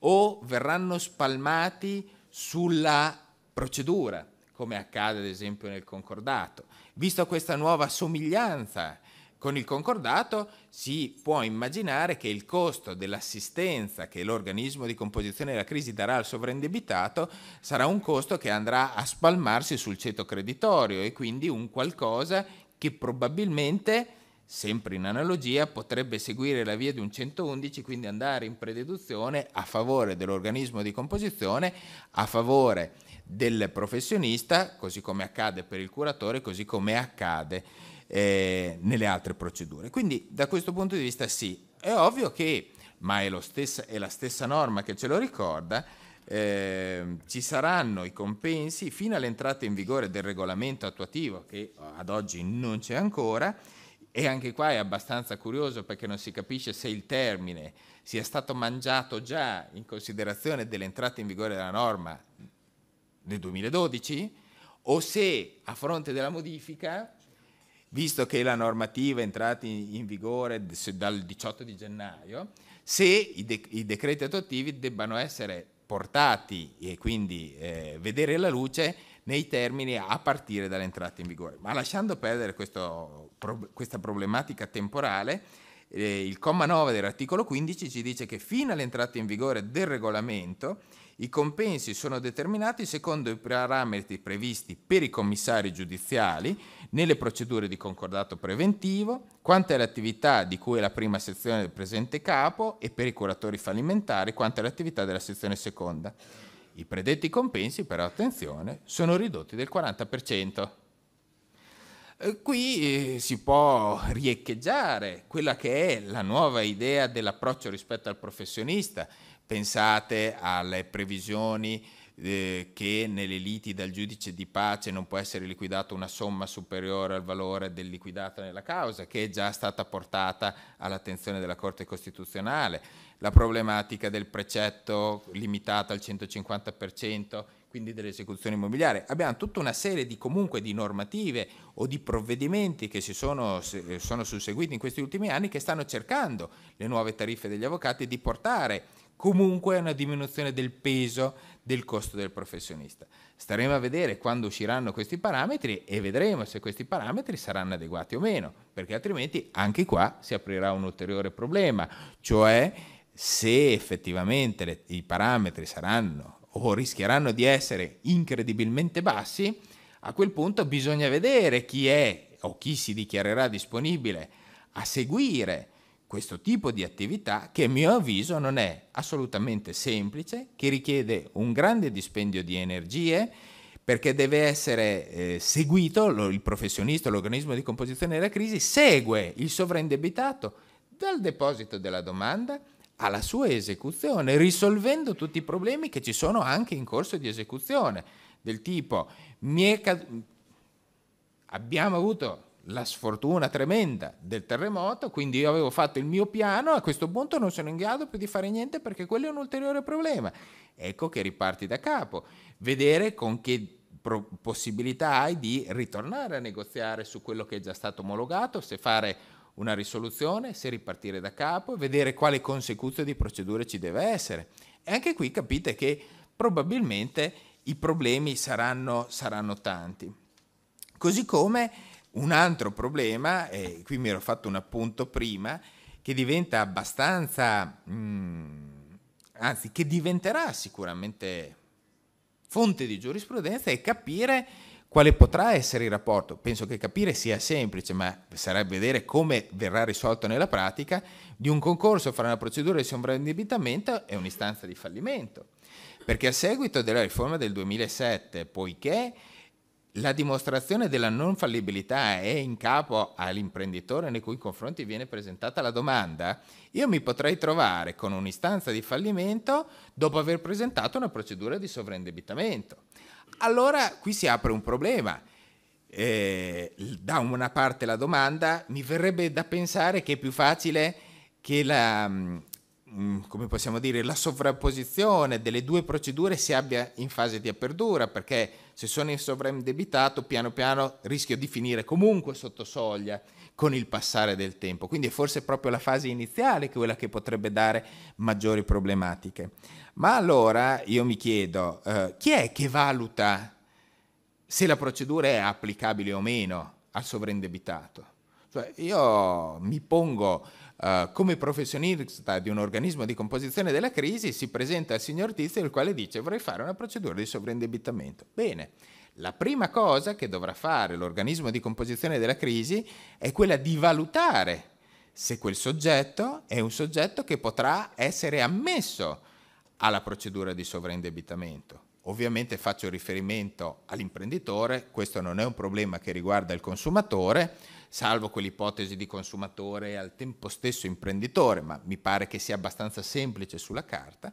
o verranno spalmati sulla procedura, come accade ad esempio nel concordato? Visto questa nuova somiglianza con il concordato si può immaginare che il costo dell'assistenza che l'organismo di composizione della crisi darà al sovraindebitato sarà un costo che andrà a spalmarsi sul ceto creditorio e quindi un qualcosa che probabilmente, sempre in analogia, potrebbe seguire la via di un 111, quindi andare in prededuzione a favore dell'organismo di composizione, a favore del professionista, così come accade per il curatore, così come accade eh, nelle altre procedure. Quindi da questo punto di vista sì, è ovvio che, ma è, stessa, è la stessa norma che ce lo ricorda, eh, ci saranno i compensi fino all'entrata in vigore del regolamento attuativo che ad oggi non c'è ancora e anche qua è abbastanza curioso perché non si capisce se il termine sia stato mangiato già in considerazione dell'entrata in vigore della norma nel 2012 o se a fronte della modifica visto che la normativa è entrata in vigore dal 18 di gennaio, se i, de- i decreti attuativi debbano essere portati e quindi eh, vedere la luce nei termini a partire dall'entrata in vigore. Ma lasciando perdere questo, pro- questa problematica temporale, eh, il comma 9 dell'articolo 15 ci dice che fino all'entrata in vigore del regolamento i compensi sono determinati secondo i parametri previsti per i commissari giudiziali nelle procedure di concordato preventivo, quanto è l'attività di cui è la prima sezione del presente capo e per i curatori fallimentari quanto è l'attività della sezione seconda. I predetti compensi, però attenzione, sono ridotti del 40%. Eh, qui eh, si può riecheggiare quella che è la nuova idea dell'approccio rispetto al professionista, Pensate alle previsioni eh, che nelle liti dal giudice di pace non può essere liquidata una somma superiore al valore del liquidato nella causa, che è già stata portata all'attenzione della Corte Costituzionale, la problematica del precetto limitato al 150% quindi dell'esecuzione immobiliare. Abbiamo tutta una serie di, comunque, di normative o di provvedimenti che si sono, sono susseguiti in questi ultimi anni che stanno cercando le nuove tariffe degli avvocati di portare comunque è una diminuzione del peso del costo del professionista. Staremo a vedere quando usciranno questi parametri e vedremo se questi parametri saranno adeguati o meno, perché altrimenti anche qua si aprirà un ulteriore problema, cioè se effettivamente le, i parametri saranno o rischieranno di essere incredibilmente bassi, a quel punto bisogna vedere chi è o chi si dichiarerà disponibile a seguire questo tipo di attività che a mio avviso non è assolutamente semplice, che richiede un grande dispendio di energie perché deve essere eh, seguito, lo, il professionista, l'organismo di composizione della crisi segue il sovraindebitato dal deposito della domanda alla sua esecuzione, risolvendo tutti i problemi che ci sono anche in corso di esecuzione, del tipo mi è cad- abbiamo avuto la sfortuna tremenda del terremoto, quindi io avevo fatto il mio piano, a questo punto non sono in grado più di fare niente perché quello è un ulteriore problema. Ecco che riparti da capo, vedere con che pro- possibilità hai di ritornare a negoziare su quello che è già stato omologato, se fare una risoluzione, se ripartire da capo, vedere quale consecuzione di procedure ci deve essere. E anche qui capite che probabilmente i problemi saranno, saranno tanti. Così come un altro problema, e eh, qui mi ero fatto un appunto prima, che diventa abbastanza, mh, mm, anzi che diventerà sicuramente fonte di giurisprudenza, è capire quale potrà essere il rapporto. Penso che capire sia semplice, ma sarà vedere come verrà risolto nella pratica di un concorso fra una procedura di sovraindebitamento e un'istanza di fallimento. Perché a seguito della riforma del 2007, poiché la dimostrazione della non fallibilità è in capo all'imprenditore nei cui confronti viene presentata la domanda. Io mi potrei trovare con un'istanza di fallimento dopo aver presentato una procedura di sovraindebitamento. Allora qui si apre un problema. Eh, da una parte la domanda, mi verrebbe da pensare che è più facile che la, Mm, come possiamo dire, la sovrapposizione delle due procedure si abbia in fase di apertura, perché se sono in sovraindebitato, piano piano rischio di finire comunque sotto soglia con il passare del tempo. Quindi è forse proprio la fase iniziale quella che potrebbe dare maggiori problematiche. Ma allora io mi chiedo, eh, chi è che valuta se la procedura è applicabile o meno al sovraindebitato? Cioè io mi pongo eh, come professionista di un organismo di composizione della crisi si presenta al signor Tizio il quale dice vorrei fare una procedura di sovraindebitamento. Bene, la prima cosa che dovrà fare l'organismo di composizione della crisi è quella di valutare se quel soggetto è un soggetto che potrà essere ammesso alla procedura di sovraindebitamento. Ovviamente faccio riferimento all'imprenditore, questo non è un problema che riguarda il consumatore, salvo quell'ipotesi di consumatore e al tempo stesso imprenditore, ma mi pare che sia abbastanza semplice sulla carta,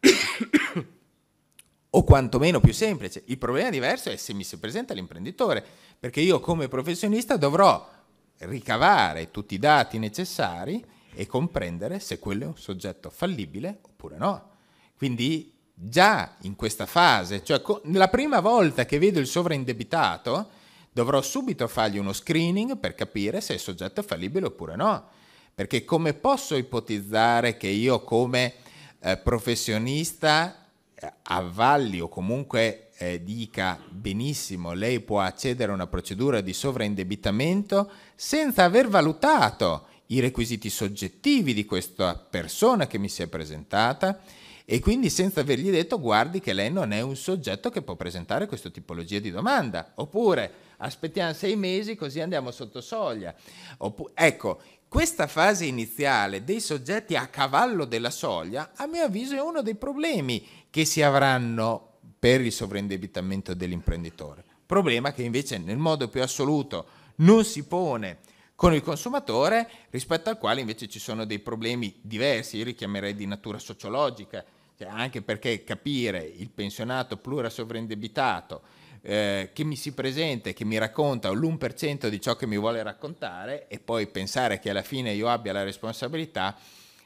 (coughs) o quantomeno più semplice. Il problema diverso è se mi si presenta l'imprenditore, perché io come professionista dovrò ricavare tutti i dati necessari e comprendere se quello è un soggetto fallibile oppure no. Quindi già in questa fase, cioè la prima volta che vedo il sovraindebitato, Dovrò subito fargli uno screening per capire se il soggetto è fallibile oppure no, perché come posso ipotizzare che io come eh, professionista eh, avvalli o comunque eh, dica benissimo lei può accedere a una procedura di sovraindebitamento senza aver valutato i requisiti soggettivi di questa persona che mi si è presentata e quindi senza avergli detto guardi che lei non è un soggetto che può presentare questa tipologia di domanda oppure aspettiamo sei mesi così andiamo sotto soglia. Oppu- ecco, questa fase iniziale dei soggetti a cavallo della soglia, a mio avviso, è uno dei problemi che si avranno per il sovraindebitamento dell'imprenditore. Problema che invece nel modo più assoluto non si pone con il consumatore, rispetto al quale invece ci sono dei problemi diversi, io li chiamerei di natura sociologica, cioè anche perché capire il pensionato plurasovraindebitato eh, che mi si presenta e che mi racconta l'1% di ciò che mi vuole raccontare e poi pensare che alla fine io abbia la responsabilità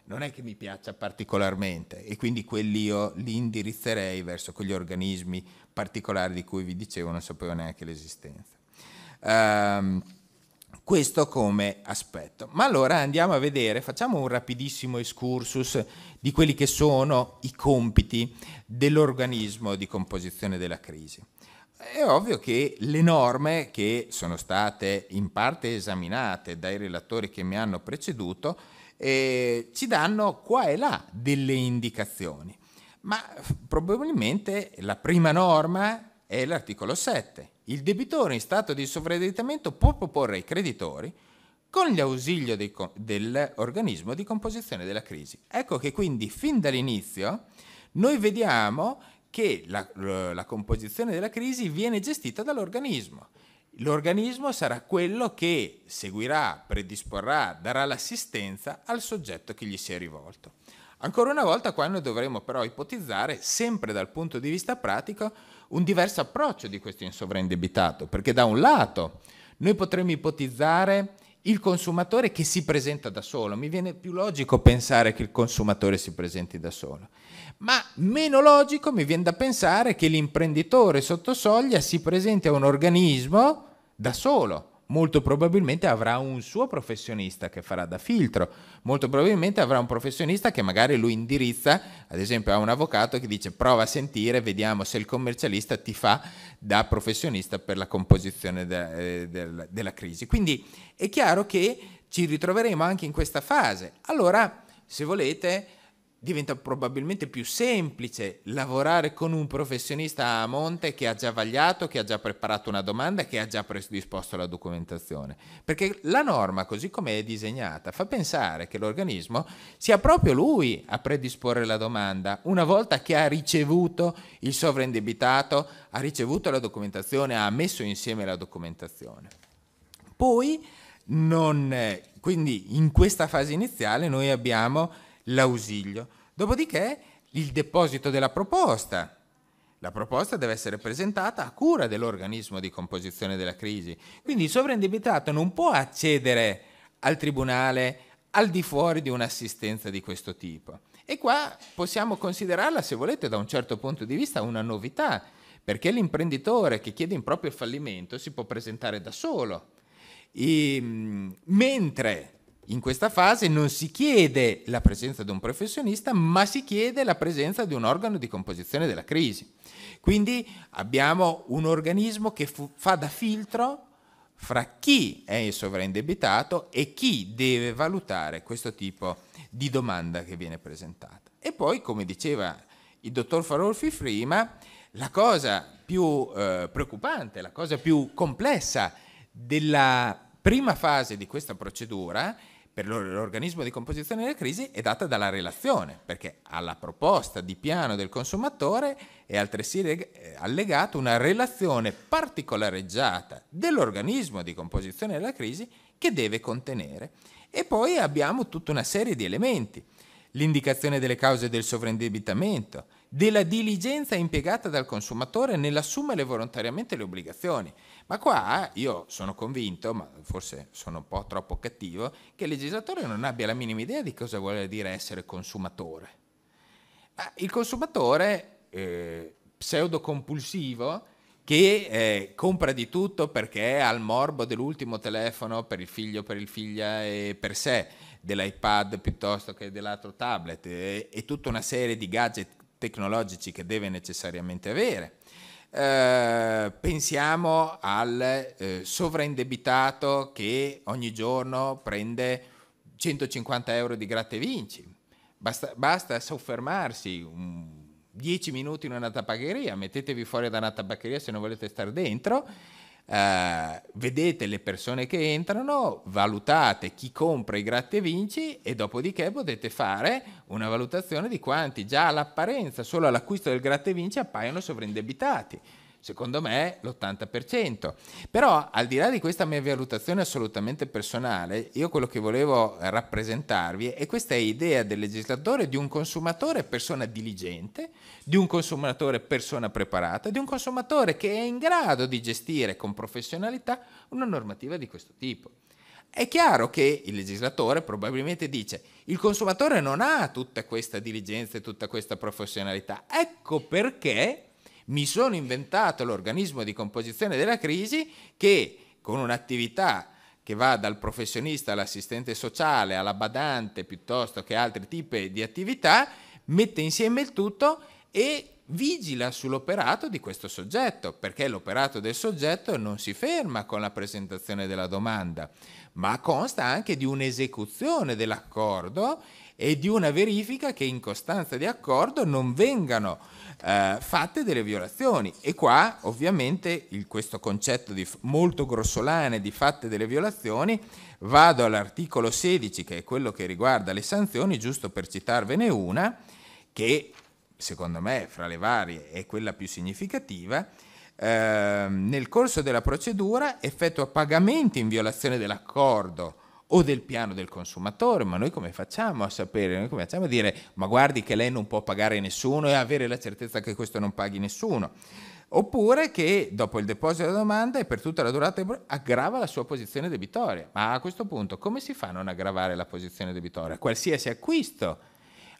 non è che mi piaccia particolarmente e quindi quelli io li indirizzerei verso quegli organismi particolari di cui vi dicevo non sapevo neanche l'esistenza. Um, questo come aspetto. Ma allora andiamo a vedere, facciamo un rapidissimo excursus di quelli che sono i compiti dell'organismo di composizione della crisi. È ovvio che le norme che sono state in parte esaminate dai relatori che mi hanno preceduto eh, ci danno qua e là delle indicazioni, ma probabilmente la prima norma è l'articolo 7. Il debitore in stato di sovraindebitamento può proporre ai creditori con l'ausilio co- dell'organismo di composizione della crisi. Ecco che quindi fin dall'inizio noi vediamo che la, la composizione della crisi viene gestita dall'organismo. L'organismo sarà quello che seguirà, predisporrà, darà l'assistenza al soggetto che gli si è rivolto. Ancora una volta qua noi dovremo però ipotizzare, sempre dal punto di vista pratico, un diverso approccio di questo insovraindebitato, perché da un lato noi potremmo ipotizzare il consumatore che si presenta da solo, mi viene più logico pensare che il consumatore si presenti da solo ma meno logico mi viene da pensare che l'imprenditore sotto soglia si presenti a un organismo da solo. Molto probabilmente avrà un suo professionista che farà da filtro, molto probabilmente avrà un professionista che magari lui indirizza, ad esempio a un avvocato che dice prova a sentire, vediamo se il commercialista ti fa da professionista per la composizione de- eh, de- della crisi. Quindi è chiaro che ci ritroveremo anche in questa fase. Allora, se volete, diventa probabilmente più semplice lavorare con un professionista a monte che ha già vagliato, che ha già preparato una domanda, che ha già predisposto la documentazione. Perché la norma, così come è disegnata, fa pensare che l'organismo sia proprio lui a predisporre la domanda una volta che ha ricevuto il sovraindebitato, ha ricevuto la documentazione, ha messo insieme la documentazione. Poi, non, quindi in questa fase iniziale noi abbiamo l'ausilio. Dopodiché il deposito della proposta. La proposta deve essere presentata a cura dell'organismo di composizione della crisi. Quindi il sovraindebitato non può accedere al tribunale al di fuori di un'assistenza di questo tipo. E qua possiamo considerarla, se volete, da un certo punto di vista una novità, perché l'imprenditore che chiede in proprio il fallimento si può presentare da solo. E, mm, mentre in questa fase non si chiede la presenza di un professionista, ma si chiede la presenza di un organo di composizione della crisi. Quindi abbiamo un organismo che fu- fa da filtro fra chi è il sovraindebitato e chi deve valutare questo tipo di domanda che viene presentata. E poi, come diceva il dottor Farolfi prima, la cosa più eh, preoccupante, la cosa più complessa della prima fase di questa procedura per l'organismo di composizione delle crisi è data dalla relazione, perché alla proposta di piano del consumatore è altresì eh, allegata una relazione particolareggiata dell'organismo di composizione della crisi che deve contenere. E poi abbiamo tutta una serie di elementi, l'indicazione delle cause del sovraindebitamento, della diligenza impiegata dal consumatore nell'assumere volontariamente le obbligazioni. Ma qua eh, io sono convinto, ma forse sono un po' troppo cattivo, che il legislatore non abbia la minima idea di cosa vuole dire essere consumatore. Ah, il consumatore eh, pseudo-compulsivo che eh, compra di tutto perché ha il morbo dell'ultimo telefono per il figlio, per il figlia e per sé, dell'iPad piuttosto che dell'altro tablet e, eh, e tutta una serie di gadget tecnologici che deve necessariamente avere eh, pensiamo al eh, sovraindebitato che ogni giorno prende 150 euro di gratte vinci. Basta, basta soffermarsi un, 10 minuti in una tabaccheria, mettetevi fuori da una tabaccheria se non volete stare dentro eh, vedete le persone che entrano, valutate chi compra i gratta e vinci e dopodiché potete fare una valutazione di quanti già all'apparenza, solo all'acquisto del gratta e vinci, appaiono sovraindebitati. Secondo me l'80%. Però al di là di questa mia valutazione assolutamente personale, io quello che volevo rappresentarvi è questa idea del legislatore di un consumatore persona diligente, di un consumatore persona preparata, di un consumatore che è in grado di gestire con professionalità una normativa di questo tipo. È chiaro che il legislatore probabilmente dice il consumatore non ha tutta questa diligenza e tutta questa professionalità, ecco perché mi sono inventato l'organismo di composizione della crisi che con un'attività che va dal professionista all'assistente sociale, alla badante, piuttosto che altri tipi di attività, mette insieme il tutto e vigila sull'operato di questo soggetto, perché l'operato del soggetto non si ferma con la presentazione della domanda, ma consta anche di un'esecuzione dell'accordo e di una verifica che in costanza di accordo non vengano eh, fatte delle violazioni e qua ovviamente il, questo concetto di, molto grossolane di fatte delle violazioni vado all'articolo 16 che è quello che riguarda le sanzioni giusto per citarvene una che secondo me fra le varie è quella più significativa eh, nel corso della procedura effettua pagamenti in violazione dell'accordo o del piano del consumatore, ma noi come facciamo a sapere, noi come facciamo a dire ma guardi che lei non può pagare nessuno e avere la certezza che questo non paghi nessuno? Oppure che dopo il deposito della domanda e per tutta la durata aggrava la sua posizione debitoria. Ma a questo punto come si fa a non aggravare la posizione debitoria? Qualsiasi acquisto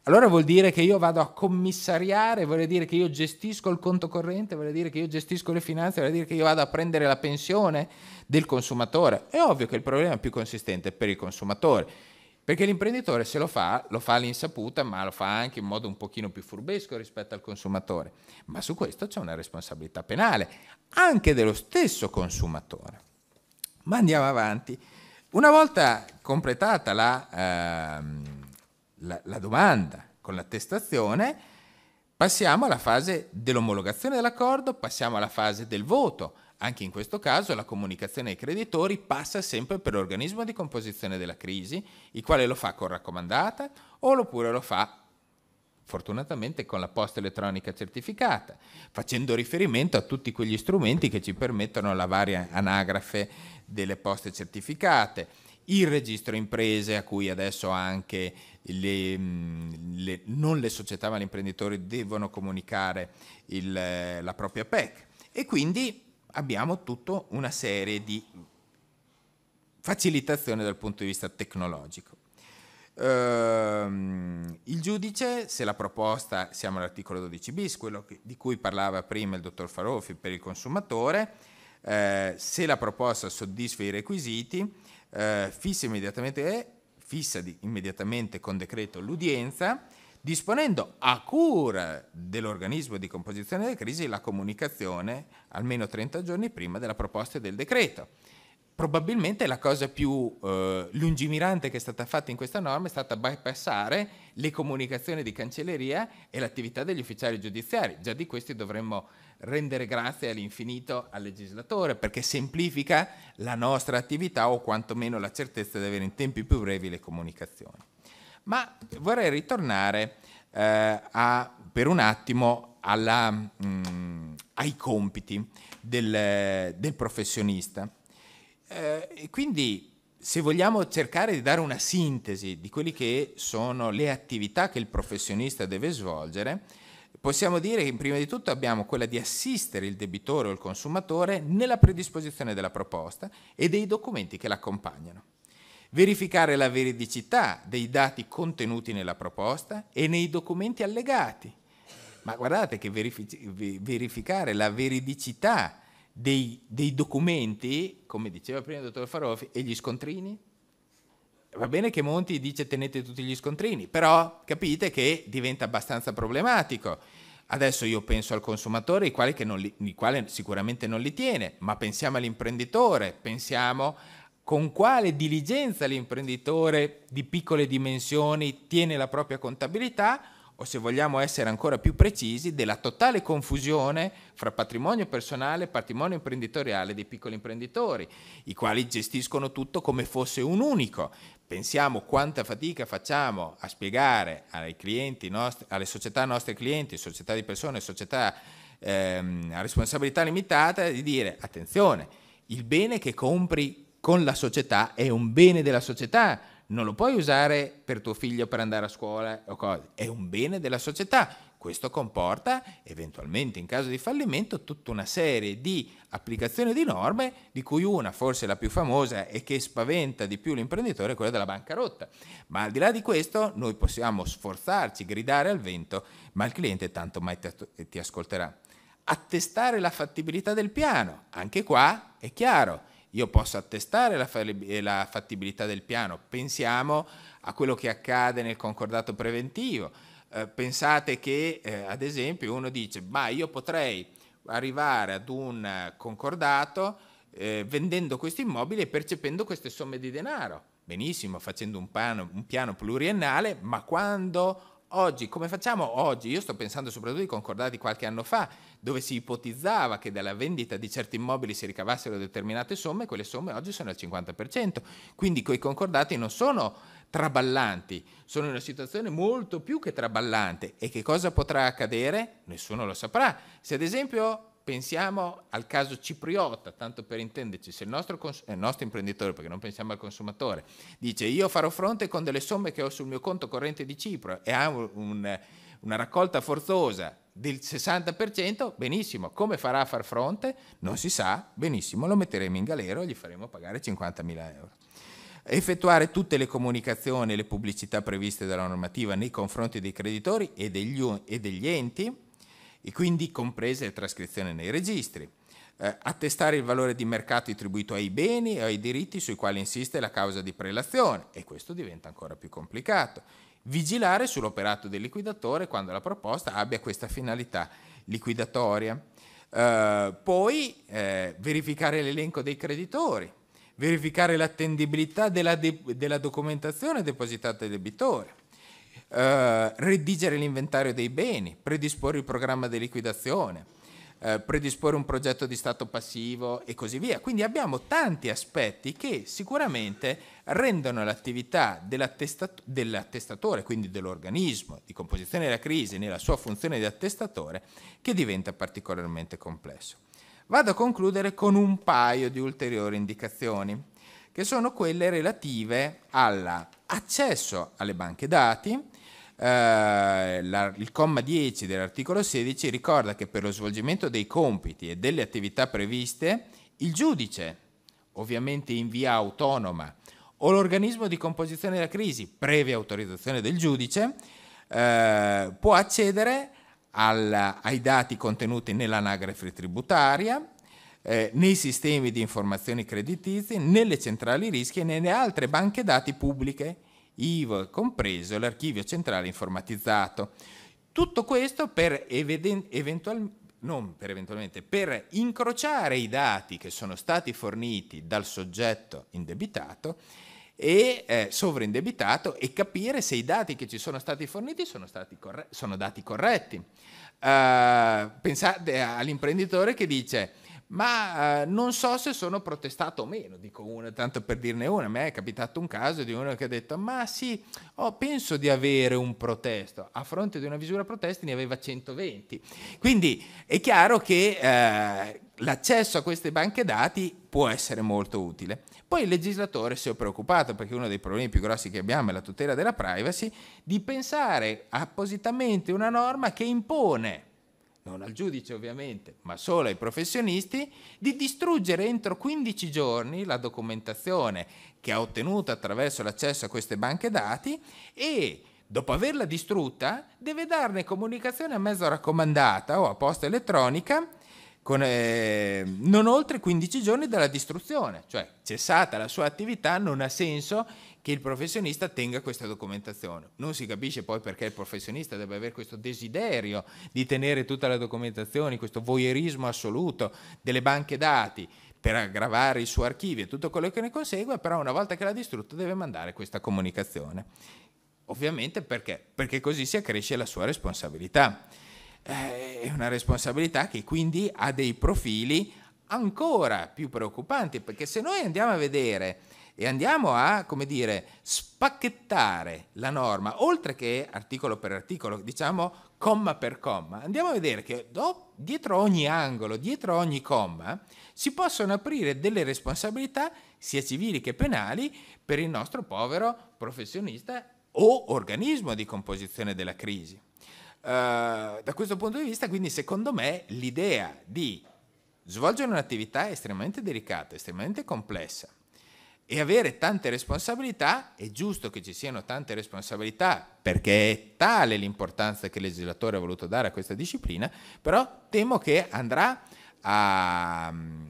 allora vuol dire che io vado a commissariare, vuol dire che io gestisco il conto corrente, vuol dire che io gestisco le finanze, vuol dire che io vado a prendere la pensione del consumatore. È ovvio che il problema è più consistente per il consumatore, perché l'imprenditore se lo fa, lo fa all'insaputa, ma lo fa anche in modo un pochino più furbesco rispetto al consumatore. Ma su questo c'è una responsabilità penale, anche dello stesso consumatore. Ma andiamo avanti. Una volta completata la... Ehm, la, la domanda con l'attestazione, passiamo alla fase dell'omologazione dell'accordo, passiamo alla fase del voto. Anche in questo caso la comunicazione ai creditori passa sempre per l'organismo di composizione della crisi, il quale lo fa con raccomandata oppure lo fa fortunatamente con la posta elettronica certificata, facendo riferimento a tutti quegli strumenti che ci permettono la varia anagrafe delle poste certificate il registro imprese a cui adesso anche le, mm, le, non le società ma gli imprenditori devono comunicare il, eh, la propria PEC e quindi abbiamo tutta una serie di facilitazioni dal punto di vista tecnologico. Ehm, il giudice, se la proposta, siamo all'articolo 12 bis, quello che, di cui parlava prima il dottor Faroffi per il consumatore, eh, se la proposta soddisfa i requisiti, eh, fissa, immediatamente, eh, fissa di, immediatamente con decreto l'udienza, disponendo a cura dell'organismo di composizione delle crisi la comunicazione almeno 30 giorni prima della proposta del decreto. Probabilmente la cosa più eh, lungimirante che è stata fatta in questa norma è stata bypassare le comunicazioni di cancelleria e l'attività degli ufficiali giudiziari. Già di questi dovremmo rendere grazie all'infinito al legislatore perché semplifica la nostra attività o quantomeno la certezza di avere in tempi più brevi le comunicazioni. Ma vorrei ritornare eh, a, per un attimo alla, mh, mm, ai compiti del, del professionista. Eh, quindi se vogliamo cercare di dare una sintesi di quelle che sono le attività che il professionista deve svolgere, Possiamo dire che prima di tutto abbiamo quella di assistere il debitore o il consumatore nella predisposizione della proposta e dei documenti che l'accompagnano, verificare la veridicità dei dati contenuti nella proposta e nei documenti allegati. Ma guardate che verific verificare la veridicità dei, dei, documenti, come diceva prima il dottor Farofi, e gli scontrini? Va bene che Monti dice tenete tutti gli scontrini, però capite che diventa abbastanza problematico Adesso io penso al consumatore, il quale, li, il quale, sicuramente non li tiene, ma pensiamo all'imprenditore, pensiamo con quale diligenza l'imprenditore di piccole dimensioni tiene la propria contabilità o se vogliamo essere ancora più precisi, della totale confusione fra patrimonio personale e patrimonio imprenditoriale dei piccoli imprenditori, i quali gestiscono tutto come fosse un unico, pensiamo quanta fatica facciamo a spiegare nostri, alle società nostre clienti, società di persone, società ehm, a responsabilità limitata, di dire attenzione, il bene che compri con la società è un bene della società, non lo puoi usare per tuo figlio per andare a scuola o cose, è un bene della società. Questo comporta, eventualmente in caso di fallimento, tutta una serie di applicazioni di norme, di cui una, forse la più famosa e che spaventa di più l'imprenditore, è quella della bancarotta. Ma al di là di questo, noi possiamo sforzarci, gridare al vento, ma il cliente tanto mai ti ascolterà. Attestare la fattibilità del piano, anche qua è chiaro. Io posso attestare la eh, fattibilità del piano, pensiamo a quello che accade nel concordato preventivo eh, pensate che, eh, ad esempio, uno dice, ma io potrei arrivare ad un eh, concordato eh, vendendo questo immobile e percependo queste somme di denaro. Benissimo, facendo un, pano, un piano pluriennale, ma quando oggi, come facciamo oggi? Io sto pensando soprattutto ai concordati qualche anno fa, dove si ipotizzava che dalla vendita di certi immobili si ricavassero determinate somme, quelle somme oggi sono al 50%, quindi quei concordati non sono traballanti. Sono in una situazione molto più che traballante e che cosa potrà accadere? Nessuno lo saprà. Se ad esempio pensiamo al caso cipriota, tanto per intenderci, se il nostro, cons- eh, il nostro, imprenditore, perché non pensiamo al consumatore, dice io farò fronte con delle somme che ho sul mio conto corrente di Cipro e ha un, un, una raccolta forzosa del 60%, benissimo, come farà a far fronte? Non si sa, benissimo, lo metteremo in galera e gli faremo pagare 50.000 euro effettuare tutte le comunicazioni e le pubblicità previste dalla normativa nei confronti dei creditori e degli, e degli enti, e quindi comprese le trascrizioni nei registri. Eh, attestare il valore di mercato attribuito ai beni e ai diritti sui quali insiste la causa di prelazione, e questo diventa ancora più complicato. Vigilare sull'operato del liquidatore quando la proposta abbia questa finalità liquidatoria. Eh, poi eh, verificare l'elenco dei creditori, verificare l'attendibilità della, de- della documentazione depositata dal debitore, eh, redigere l'inventario dei beni, predisporre il programma di liquidazione, eh, predisporre un progetto di stato passivo e così via. Quindi abbiamo tanti aspetti che sicuramente rendono l'attività dell'attestat- dell'attestatore, quindi dell'organismo di composizione della crisi nella sua funzione di attestatore, che diventa particolarmente complesso vado a concludere con un paio di ulteriori indicazioni, che sono quelle relative all'accesso alle banche dati. Eh, la, il comma 10 dell'articolo 16 ricorda che per lo svolgimento dei compiti e delle attività previste, il giudice, ovviamente in via autonoma, o l'organismo di composizione della crisi, previa autorizzazione del giudice, eh, può accedere a al, ai dati contenuti nell'anagrafe tributaria, eh, nei sistemi di informazioni creditizie, nelle centrali rischi e nelle altre banche dati pubbliche, IVO compreso l'archivio centrale informatizzato. Tutto questo per, eviden- eventual- per, per incrociare i dati che sono stati forniti dal soggetto indebitato e eh, sovraindebitato e capire se i dati che ci sono stati forniti sono, stati corre- sono dati corretti. Uh, eh, pensate eh, all'imprenditore che dice ma eh, non so se sono protestato o meno, dico una, tanto per dirne una, a me è capitato un caso di uno che ha detto, ma sì, oh, penso di avere un protesto, a fronte di una misura protesta ne aveva 120. Quindi è chiaro che eh, l'accesso a queste banche dati può essere molto utile. Poi il legislatore si è preoccupato, perché uno dei problemi più grossi che abbiamo è la tutela della privacy, di pensare appositamente una norma che impone, non al giudice ovviamente, ma solo ai professionisti, di distruggere entro 15 giorni la documentazione che ha ottenuto attraverso l'accesso a queste banche dati e dopo averla distrutta deve darne comunicazione a mezzo raccomandata o a posta elettronica con, eh, non oltre 15 giorni dalla distruzione, cioè cessata la sua attività non ha senso che il professionista tenga questa documentazione. Non si capisce poi perché il professionista debba avere questo desiderio di tenere tutta la documentazione, questo voyeurismo assoluto delle banche dati per aggravare il suo archivio e tutto quello che ne consegue, però una volta che l'ha distrutto deve mandare questa comunicazione. Ovviamente perché? Perché così si accresce la sua responsabilità. Eh, è una responsabilità che quindi ha dei profili ancora più preoccupanti, perché se noi andiamo a vedere e andiamo a, come dire, spacchettare la norma, oltre che articolo per articolo, diciamo comma per comma, andiamo a vedere che do, dietro ogni angolo, dietro ogni comma, si possono aprire delle responsabilità, sia civili che penali, per il nostro povero professionista o organismo di composizione della crisi. Eh, da questo punto di vista, quindi, secondo me, l'idea di svolgere un'attività estremamente delicata, estremamente complessa e avere tante responsabilità, è giusto che ci siano tante responsabilità perché è tale l'importanza che il legislatore ha voluto dare a questa disciplina, però temo che andrà a mm,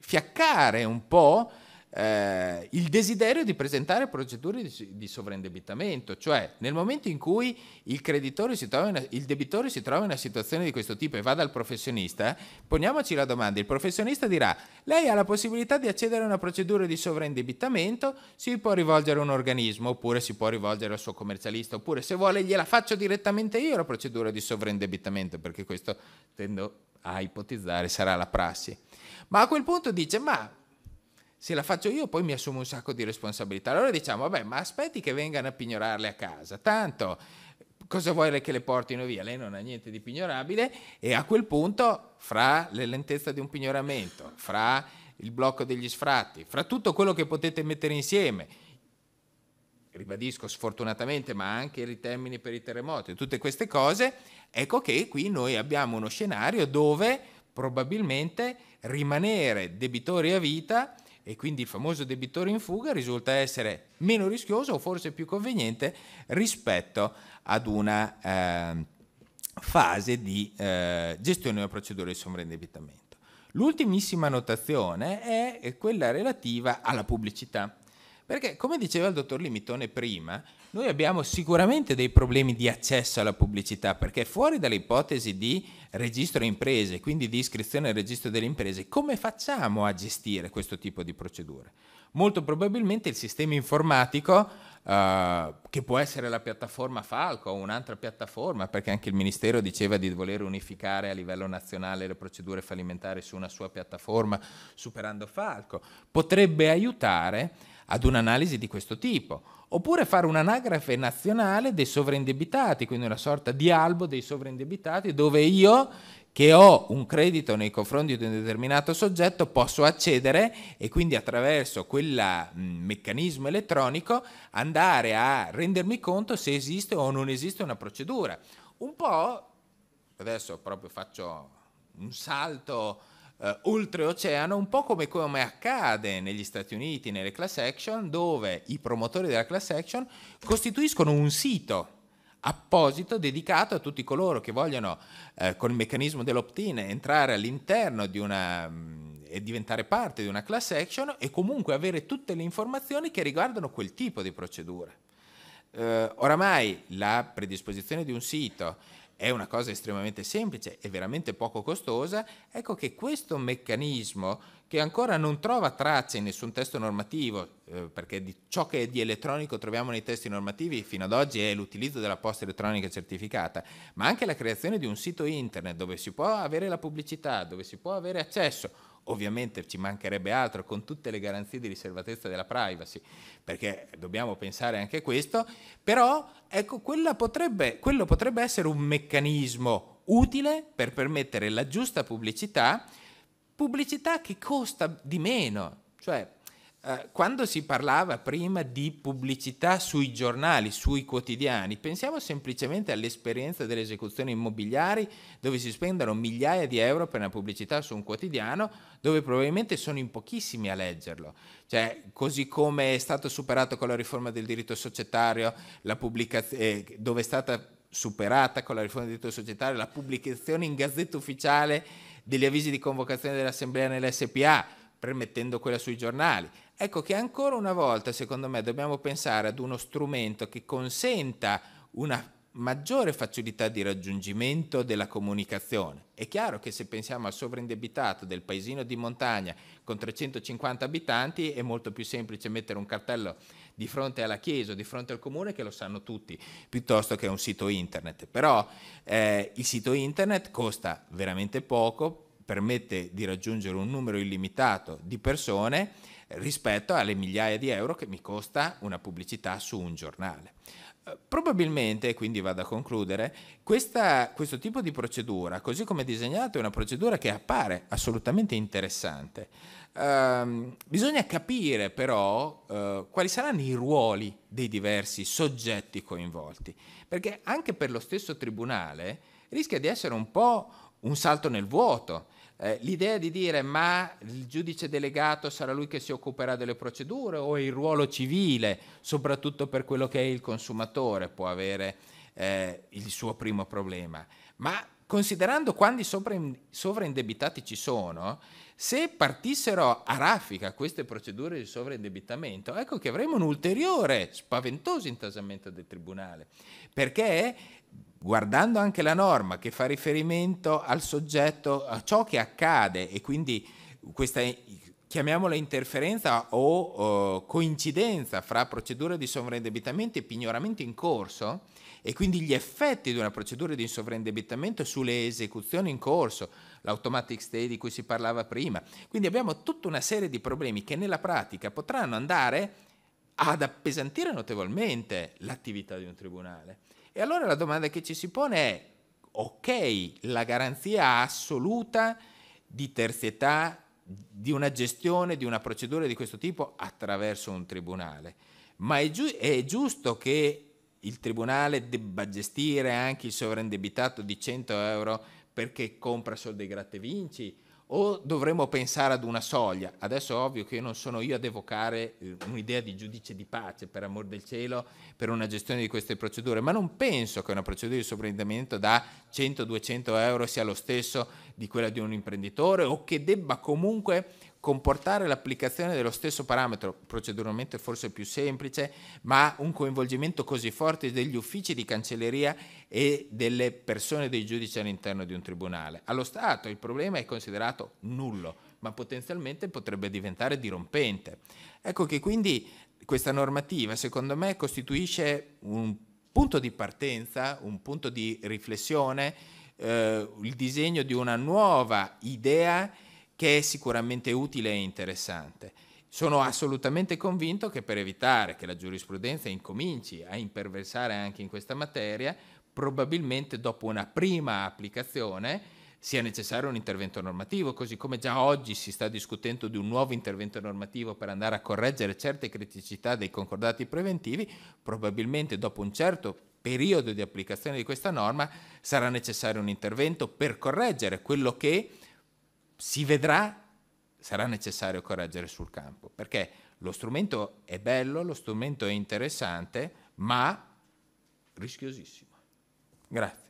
fiaccare un po' eh, il desiderio di presentare procedure di, di, sovraindebitamento, cioè nel momento in cui il, in, il debitore si trova in una situazione di questo tipo e va dal professionista, poniamoci la domanda, il professionista dirà lei ha la possibilità di accedere a una procedura di sovraindebitamento, si può rivolgere a un organismo oppure si può rivolgere al suo commercialista oppure se vuole gliela faccio direttamente io la procedura di sovraindebitamento perché questo tendo a ipotizzare sarà la prassi. Ma a quel punto dice ma se la faccio io poi mi assumo un sacco di responsabilità. Allora diciamo, vabbè, ma aspetti che vengano a pignorarle a casa, tanto cosa vuoi che le portino via? Lei non ha niente di pignorabile e a quel punto, fra la lentezza di un pignoramento, fra il blocco degli sfratti, fra tutto quello che potete mettere insieme, ribadisco sfortunatamente, ma anche i termini per i terremoti, tutte queste cose, ecco che qui noi abbiamo uno scenario dove probabilmente rimanere debitori a vita e quindi il famoso debitore in fuga risulta essere meno rischioso o forse più conveniente rispetto ad una eh, fase di eh, gestione della procedura di sovraindebitamento. L'ultimissima notazione è quella relativa alla pubblicità. Perché, come diceva il dottor Limitone prima, noi abbiamo sicuramente dei problemi di accesso alla pubblicità, perché fuori dall'ipotesi di registro imprese, quindi di iscrizione al registro delle imprese, come facciamo a gestire questo tipo di procedure? Molto probabilmente il sistema informatico, eh, che può essere la piattaforma Falco o un'altra piattaforma, perché anche il Ministero diceva di voler unificare a livello nazionale le procedure fallimentari su una sua piattaforma, superando Falco, potrebbe aiutare ad un'analisi di questo tipo, oppure fare un'anagrafe nazionale dei sovraindebitati, quindi una sorta di albo dei sovraindebitati dove io che ho un credito nei confronti di un determinato soggetto posso accedere e quindi attraverso quel mm, meccanismo elettronico andare a rendermi conto se esiste o non esiste una procedura. Un po', adesso proprio faccio un salto eh, oltreoceano, un po' come, come, accade negli Stati Uniti nelle class action, dove i promotori della class action costituiscono un sito apposito dedicato a tutti coloro che vogliono eh, con il meccanismo dell'opt-in entrare all'interno di una mm, e diventare parte di una class action e comunque avere tutte le informazioni che riguardano quel tipo di procedura. Eh, oramai la predisposizione di un sito è una cosa estremamente semplice e veramente poco costosa, ecco che questo meccanismo che ancora non trova tracce in nessun testo normativo, eh, perché di ciò che è di elettronico troviamo nei testi normativi fino ad oggi è l'utilizzo della posta elettronica certificata, ma anche la creazione di un sito internet dove si può avere la pubblicità, dove si può avere accesso Ovviamente ci mancherebbe altro con tutte le garanzie di riservatezza della privacy, perché dobbiamo pensare anche a questo, però ecco, potrebbe, quello potrebbe essere un meccanismo utile per permettere la giusta pubblicità, pubblicità che costa di meno, cioè eh, quando si parlava prima di pubblicità sui giornali, sui quotidiani, pensiamo semplicemente all'esperienza delle esecuzioni immobiliari dove si spendono migliaia di euro per una pubblicità su un quotidiano dove probabilmente sono in pochissimi a leggerlo. Cioè, così come è stato superato con la riforma del diritto societario, pubblicaz- eh, dove è stata superata con la riforma del diritto societario la pubblicazione in gazzetta ufficiale degli avvisi di convocazione dell'assemblea nell'SPA permettendo quella sui giornali Ecco che ancora una volta, secondo me, dobbiamo pensare ad uno strumento che consenta una maggiore facilità di raggiungimento della comunicazione. È chiaro che se pensiamo al sovraindebitato del paesino di montagna con 350 abitanti è molto più semplice mettere un cartello di fronte alla chiesa o di fronte al comune che lo sanno tutti, piuttosto che un sito internet. Però eh, il sito internet costa veramente poco, permette di raggiungere un numero illimitato di persone rispetto alle migliaia di euro che mi costa una pubblicità su un giornale. Eh, probabilmente, quindi vado a concludere, questa, questo tipo di procedura, così come disegnato, è una procedura che appare assolutamente interessante. Um, bisogna capire però uh, quali saranno i ruoli dei diversi soggetti coinvolti, perché anche per lo stesso tribunale rischia di essere un po' un salto nel vuoto eh, l'idea di dire ma il giudice delegato sarà lui che si occuperà delle procedure o il ruolo civile, soprattutto per quello che è il consumatore, può avere eh, il suo primo problema. Ma considerando quanti sovraindebitati ci sono, se partissero a raffica queste procedure di sovraindebitamento, ecco che avremmo un ulteriore spaventoso intasamento del Tribunale, perché guardando anche la norma che fa riferimento al soggetto, a ciò che accade e quindi questa chiamiamola interferenza o uh, coincidenza fra procedure di sovraindebitamento e pignoramento in corso e quindi gli effetti di una procedura di sovraindebitamento sulle esecuzioni in corso, l'automatic stay di cui si parlava prima. Quindi abbiamo tutta una serie di problemi che nella pratica potranno andare ad appesantire notevolmente l'attività di un tribunale. E allora la domanda che ci si pone è, ok, la garanzia assoluta di terzietà di una gestione, di una procedura di questo tipo attraverso un tribunale, ma è, giu- è giusto che il tribunale debba gestire anche il sovraindebitato di 100 euro perché compra soldi dei gratte vinci o dovremmo pensare ad una soglia? Adesso è ovvio che io non sono io ad evocare eh, un'idea di giudice di pace, per amor del cielo, per una gestione di queste procedure, ma non penso che una procedura di sovrintendimento da 100-200 euro sia lo stesso di quella di un imprenditore o che debba comunque comportare l'applicazione dello stesso parametro, proceduralmente forse più semplice, ma un coinvolgimento così forte degli uffici di cancelleria e delle persone dei giudici all'interno di un tribunale. Allo Stato il problema è considerato nullo, ma potenzialmente potrebbe diventare dirompente. Ecco che quindi questa normativa, secondo me, costituisce un punto di partenza, un punto di riflessione, eh, il disegno di una nuova idea che è sicuramente utile e interessante. Sono assolutamente convinto che per evitare che la giurisprudenza incominci a imperversare anche in questa materia, probabilmente dopo una prima applicazione sia necessario un intervento normativo, così come già oggi si sta discutendo di un nuovo intervento normativo per andare a correggere certe criticità dei concordati preventivi, probabilmente dopo un certo periodo di applicazione di questa norma sarà necessario un intervento per correggere quello che si vedrà, sarà necessario correggere sul campo, perché lo strumento è bello, lo strumento è interessante, ma rischiosissimo. Grazie.